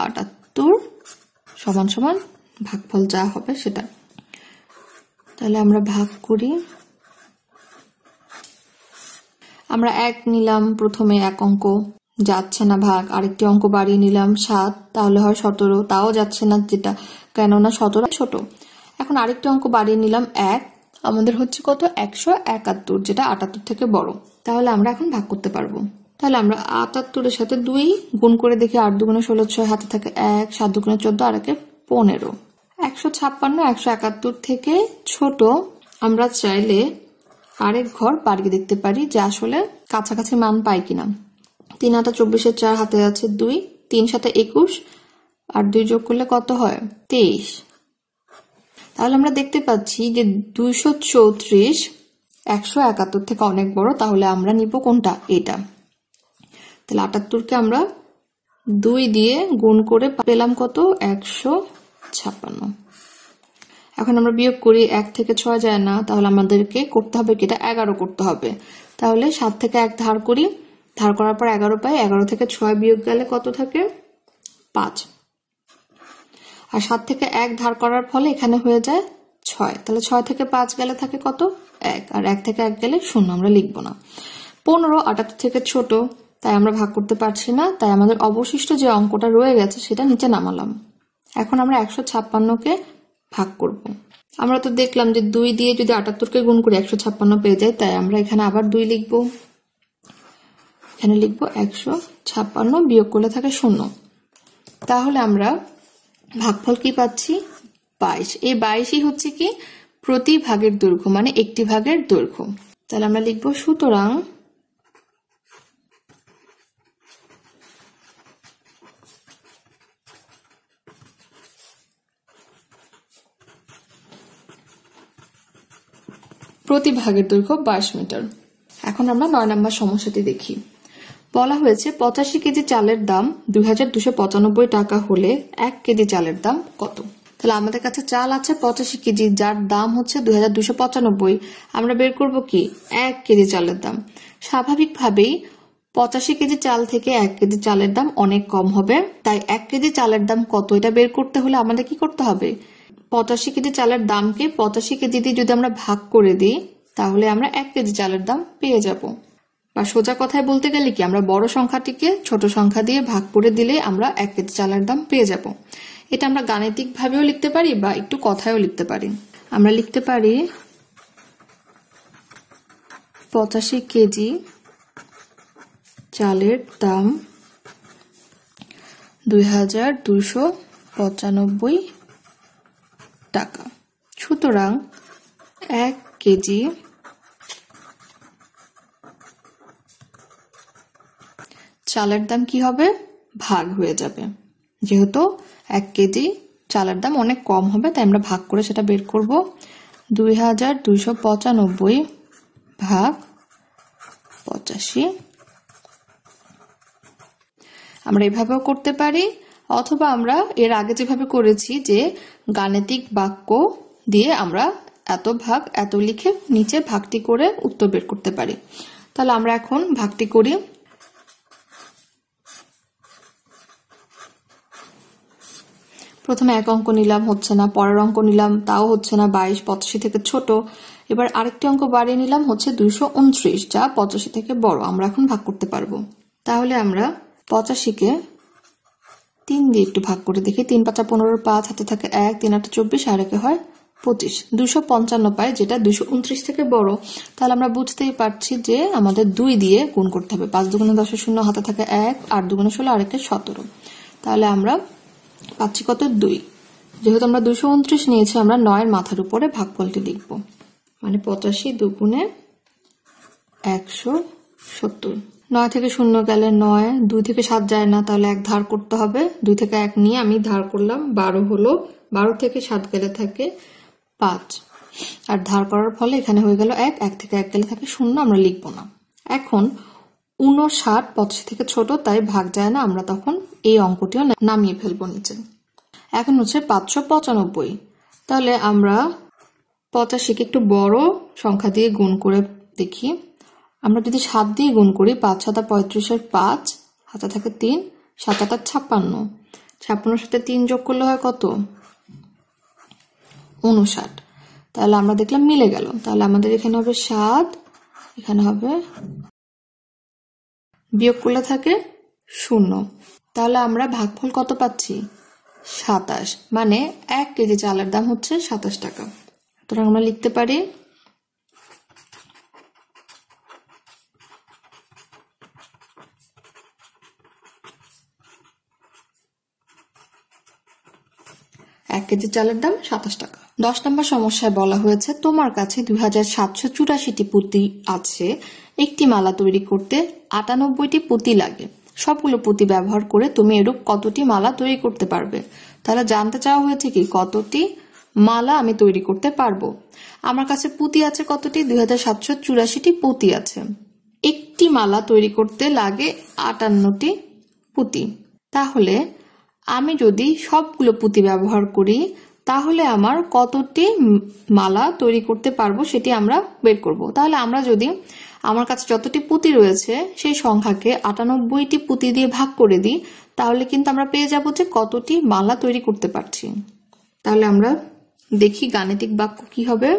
আটাত্তর সমান সমান ভাগফল যা হবে সেটা তাহলে আমরা ভাগ করি আমরা এক নিলাম প্রথমে এক অঙ্ক যাচ্ছে না ভাগ আরেকটি অঙ্ক বাড়িয়ে নিলাম সাত তাহলে হয় সতেরো তাও যাচ্ছে না যেটা কেননা সতেরো ছোট এখন আরেকটি অঙ্ক বাড়িয়ে নিলাম এক আমাদের হচ্ছে কত একশো একাত্তর যেটা আটাত্তর থেকে বড় তাহলে আমরা এখন ভাগ করতে পারবো তাহলে আমরা আটাত্তরের সাথে দুই গুণ করে দেখি আট দুগুণে ষোলো ছয় হাতে থাকে এক সাত দুগুণে চোদ্দ আর একে পনেরো একশো ছাপ্পান্ন একশো একাত্তর থেকে ছোট আমরা চাইলে আরেক ঘর বাড়িয়ে দেখতে পারি যে আসলে কাছাকাছি মান পাই কিনা তিন হাতে চব্বিশের চার হাতে আছে দুই তিন সাথে একুশ আর দুই যোগ করলে কত হয় তেইশ তাহলে আমরা দেখতে পাচ্ছি যে দুইশো চৌত্রিশ একশো একাত্তর থেকে অনেক বড় তাহলে আমরা নিব কোনটা এটা তাহলে আটাত্তরকে আমরা দুই দিয়ে গুণ করে পেলাম কত একশো ছাপ্পান্ন এখন আমরা বিয়োগ করি এক থেকে ছয় যায় না তাহলে আমাদেরকে করতে হবে কি এটা এগারো করতে হবে তাহলে সাত থেকে এক ধার করি ধার করার পর এগারো পাই এগারো থেকে ছয় বিয়োগ গেলে কত থাকে পাঁচ আর সাত থেকে এক ধার করার ফলে এখানে হয়ে যায় ছয় তাহলে ছয় থেকে পাঁচ গেলে থাকে কত এক আর এক থেকে এক গেলে শূন্য আমরা লিখবো না পনেরো আটাত্তর থেকে ছোট তাই আমরা ভাগ করতে পারছি না তাই আমাদের অবশিষ্ট যে অঙ্কটা রয়ে গেছে সেটা নিচে নামালাম এখন আমরা একশো ছাপ্পান্নকে ভাগ করব। আমরা তো দেখলাম যে দুই দিয়ে যদি আটাত্তরকে গুণ করে একশো ছাপ্পান্ন পেয়ে যায় তাই আমরা এখানে আবার দুই লিখব এখানে লিখব একশো ছাপ্পান্ন বিয়োগ করলে থাকে শূন্য তাহলে আমরা ভাগফল কি পাচ্ছি বাইশ এই বাইশই হচ্ছে কি প্রতি ভাগের দৈর্ঘ্য মানে একটি ভাগের দৈর্ঘ্য তাহলে আমরা লিখব সুতরাং প্রতি ভাগের দৈর্ঘ্য বাইশ মিটার এখন আমরা নয় নম্বর সমস্যাটি দেখি বলা হয়েছে পঁচাশি কেজি চালের দাম দুই টাকা হলে এক কেজি চালের দাম কত তাহলে আমাদের কাছে চাল আছে পঁচাশি কেজি যার দাম হচ্ছে দুই আমরা বের করব কি এক কেজি চালের দাম স্বাভাবিকভাবেই পঁচাশি কেজি চাল থেকে এক কেজি চালের দাম অনেক কম হবে তাই এক কেজি চালের দাম কত এটা বের করতে হলে আমাদের কি করতে হবে পঁচাশি কেজি চালের দামকে পঁচাশি কেজি দিয়ে যদি আমরা ভাগ করে দিই তাহলে আমরা এক কেজি চালের দাম পেয়ে যাব বা সোজা কথায় বলতে গেলে কি আমরা বড় সংখ্যাটিকে ছোট সংখ্যা দিয়ে ভাগ করে দিলে আমরা এক কেজি চালের দাম পেয়ে যাব এটা আমরা গাণিতিকভাবেও লিখতে পারি বা একটু কথায়ও লিখতে পারি আমরা লিখতে পারি পঁচাশি কেজি চালের দাম দুই হাজার দুশো পঁচানব্বই টাকা সুতরাং এক কেজি চালের দাম কি হবে ভাগ হয়ে যাবে যেহেতু এক কেজি চালের দাম অনেক কম হবে তাই আমরা ভাগ করে সেটা বের করব দুই হাজার পঁচানব্বই ভাগ পঁচাশি আমরা এভাবেও করতে পারি অথবা আমরা এর আগে যেভাবে করেছি যে গাণিতিক বাক্য দিয়ে আমরা এত ভাগ এত লিখে নিচে ভাগটি করে উত্তর বের করতে পারি তাহলে আমরা এখন ভাগটি করি প্রথমে এক অঙ্ক নিলাম হচ্ছে না পরের অঙ্ক নিলাম তাও হচ্ছে না বাইশ পঁচাশি থেকে ছোট এবার আরেকটি অঙ্ক বাড়িয়ে নিলাম হচ্ছে দুইশো উনত্রিশ যা পঁচাশি থেকে বড় আমরা এখন ভাগ করতে পারবো তাহলে আমরা পঁচাশিকে তিন দিয়ে একটু ভাগ করে দেখি তিন পাঁচা পনেরো পাঁচ হাতে থাকে এক তিন আটটা চব্বিশ আর একে হয় পঁচিশ দুশো পঞ্চান্ন পায় যেটা দুশো উনত্রিশ থেকে বড় তাহলে আমরা বুঝতেই পারছি যে আমাদের দুই দিয়ে গুণ করতে হবে পাঁচ দুগুণে দশের শূন্য হাতে থাকে এক আট দুগুণে ষোলো আর একে সতেরো তাহলে আমরা পাচ্ছি কত দুই যেহেতু আমরা দুশো উনত্রিশ নিয়েছি আমরা নয়ের মাথার উপরে ভাগফলটি লিখব মানে পঁচাশি দুগুণে একশো সত্তর নয় থেকে শূন্য গেলে নয় দুই থেকে সাত যায় না তাহলে এক ধার করতে হবে দুই থেকে এক নিয়ে আমি ধার করলাম বারো হলো বারো থেকে সাত গেলে থাকে পাঁচ আর ধার করার ফলে এখানে হয়ে গেল এক এক থেকে এক গেলে থাকে শূন্য আমরা লিখবো না এখন উনষাট পঁচাশি থেকে ছোট তাই ভাগ যায় না আমরা তখন এই অঙ্কটিও নামিয়ে ফেলবো নিচে এখন হচ্ছে পাঁচশো পঁচানব্বই তাহলে আমরা পঁচাশিকে একটু বড় সংখ্যা দিয়ে গুণ করে দেখি আমরা যদি সাত দিয়ে গুণ করি পাঁচ সাতা পঁয়ত্রিশের পাঁচ হাতে থাকে তিন সাত আটা ছাপ্পান্ন ছাপ্পান্নর সাথে তিন যোগ করলে হয় কত উনষাট তাহলে আমরা দেখলাম মিলে গেল তাহলে আমাদের এখানে হবে সাত এখানে হবে বিয়োগ করলে থাকে শূন্য তাহলে আমরা ভাগফল কত পাচ্ছি সাতাশ মানে এক কেজি চালের দাম হচ্ছে সাতাশ টাকা সুতরাং আমরা লিখতে পারি এক কেজি চালের দাম সাতাশ টাকা দশ নম্বর সমস্যায় বলা হয়েছে তোমার কাছে দুই হাজার সাতশো চুরাশিটি পুঁতি আছে একটি মালা তৈরি করতে আটানব্বইটি পুঁতি লাগে সবগুলো পুঁতি ব্যবহার করে তুমি এরূপ কতটি মালা তৈরি করতে পারবে তাহলে জানতে চাওয়া হয়েছে কি কতটি মালা আমি তৈরি করতে পারবো আমার কাছে পুঁতি আছে কতটি দুই হাজার সাতশো চুরাশিটি পুঁতি আছে একটি মালা তৈরি করতে লাগে আটান্নটি পুঁতি তাহলে আমি যদি সবগুলো পুঁতি ব্যবহার করি তাহলে আমার কতটি মালা তৈরি করতে পারবো সেটি আমরা বের করব তাহলে আমরা যদি আমার কাছে যতটি পুঁতি রয়েছে সেই সংখ্যাকে আটানব্বইটি পুঁতি দিয়ে ভাগ করে দিই তাহলে কিন্তু আমরা পেয়ে যাবো যে কতটি মালা তৈরি করতে পারছি তাহলে আমরা দেখি গাণিতিক বাক্য কি হবে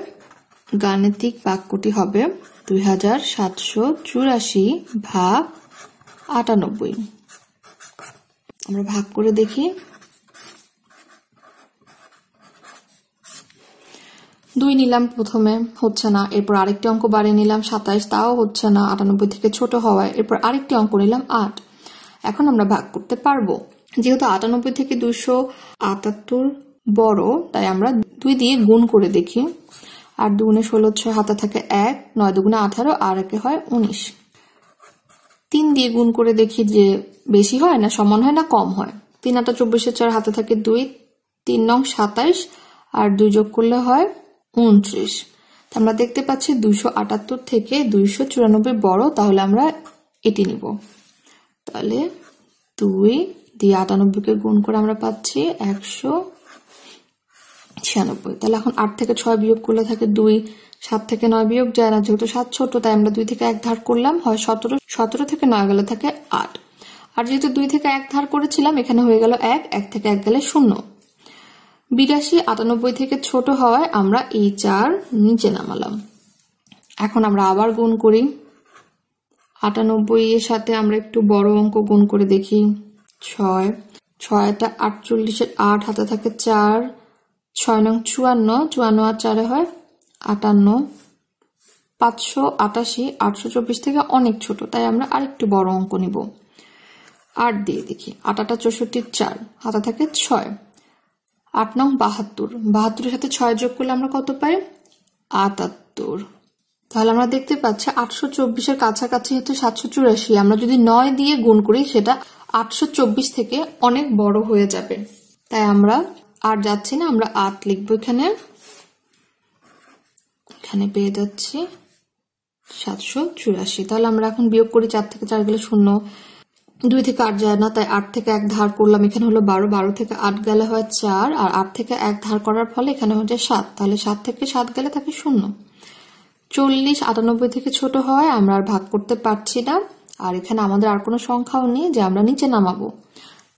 গাণিতিক বাক্যটি হবে দুই হাজার সাতশো চুরাশি ভাগ আটানব্বই আমরা ভাগ করে দেখি দুই নিলাম প্রথমে হচ্ছে না এরপর আরেকটি অঙ্ক বাড়িয়ে নিলাম সাতাইশ তাও হচ্ছে না আটানব্বই থেকে ছোট হওয়ায় এরপর আরেকটি অঙ্ক নিলাম আট এখন আমরা ভাগ করতে পারবো যেহেতু আটানব্বই থেকে দুশো আটাত্তর বড় তাই আমরা দুই দিয়ে গুণ করে দেখি আর দুগুণে ষোলো ছয় হাতা থাকে এক নয় দুগুণে আঠারো আর একে হয় উনিশ তিন দিয়ে গুণ করে দেখি যে বেশি হয় না সমান হয় না কম হয় তিন আটা চব্বিশের চার হাতে থাকে দুই তিন নং সাতাইশ আর দুই যোগ করলে হয় উনত্রিশ আমরা দেখতে পাচ্ছি দুইশো আটাত্তর থেকে দুইশো চুরানব্বই বড় তাহলে আমরা এটি নিব তাহলে দুই দিয়ে আটানব্বইকে গুণ করে আমরা পাচ্ছি একশো ছিয়ানব্বই তাহলে এখন আট থেকে ছয় বিয়োগ করলে থাকে দুই সাত থেকে নয় বিয়োগ যায় না যেহেতু সাত ছোট তাই আমরা দুই থেকে এক ধার করলাম হয় সতেরো সতেরো থেকে নয় গেলে থাকে আট আর যেহেতু দুই থেকে এক ধার করেছিলাম এখানে হয়ে গেল এক এক থেকে এক গেলে শূন্য বিরাশি আটানব্বই থেকে ছোট হওয়ায় আমরা এই চার নিচে নামালাম এখন আমরা আবার গুণ করি আটানব্বই এর সাথে আমরা একটু বড় অঙ্ক গুণ করে দেখি ছয় ছয়টা আটচল্লিশের আট হাতে থাকে চার ছয় নং চুয়ান্ন চুয়ান্ন আর চারে হয় আটান্ন পাঁচশো আটাশি আটশো চব্বিশ থেকে অনেক ছোট তাই আমরা আরেকটু বড় অঙ্ক নিব আট দিয়ে দেখি আটাটা চৌষট্টির চার হাতে থাকে ছয় আট নং বাহাত্তর বাহাত্তরের সাথে ছয় যোগ করলে আমরা কত পাই আটাত্তর তাহলে আমরা দেখতে পাচ্ছি আটশো চব্বিশের কাছাকাছি হচ্ছে সাতশো চুরাশি আমরা যদি নয় দিয়ে গুণ করি সেটা আটশো চব্বিশ থেকে অনেক বড় হয়ে যাবে তাই আমরা আর যাচ্ছি না আমরা আট লিখবো এখানে এখানে পেয়ে যাচ্ছি সাতশো চুরাশি তাহলে আমরা এখন বিয়োগ করি চার থেকে চার গেলে শূন্য দুই থেকে আট যায় না তাই আট থেকে এক ধার করলাম এখানে হলো বারো বারো থেকে আট গেলে হয় চার আর আট থেকে এক ধার করার ফলে এখানে হচ্ছে সাত তাহলে সাত থেকে সাত গেলে থাকে শূন্য চল্লিশ আটানব্বই থেকে ছোট হয় আমরা আর ভাগ করতে পারছি না আর এখানে আমাদের আর কোনো সংখ্যাও নেই যে আমরা নিচে নামাবো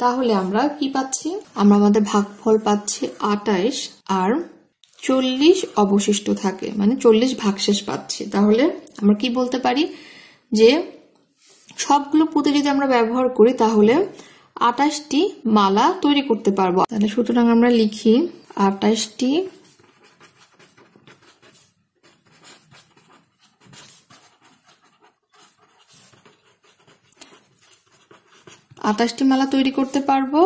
তাহলে আমরা কি পাচ্ছি আমরা আমাদের ভাগফল পাচ্ছি আটাইশ আর চল্লিশ অবশিষ্ট থাকে মানে চল্লিশ ভাগশেষ পাচ্ছে তাহলে আমরা কি বলতে পারি যে সবগুলো পুঁতে যদি আমরা ব্যবহার করি তাহলে আটাশটি মালা তৈরি করতে পারবো তাহলে সুতরাং আমরা লিখি আটাশটি আটাশটি মালা তৈরি করতে পারবো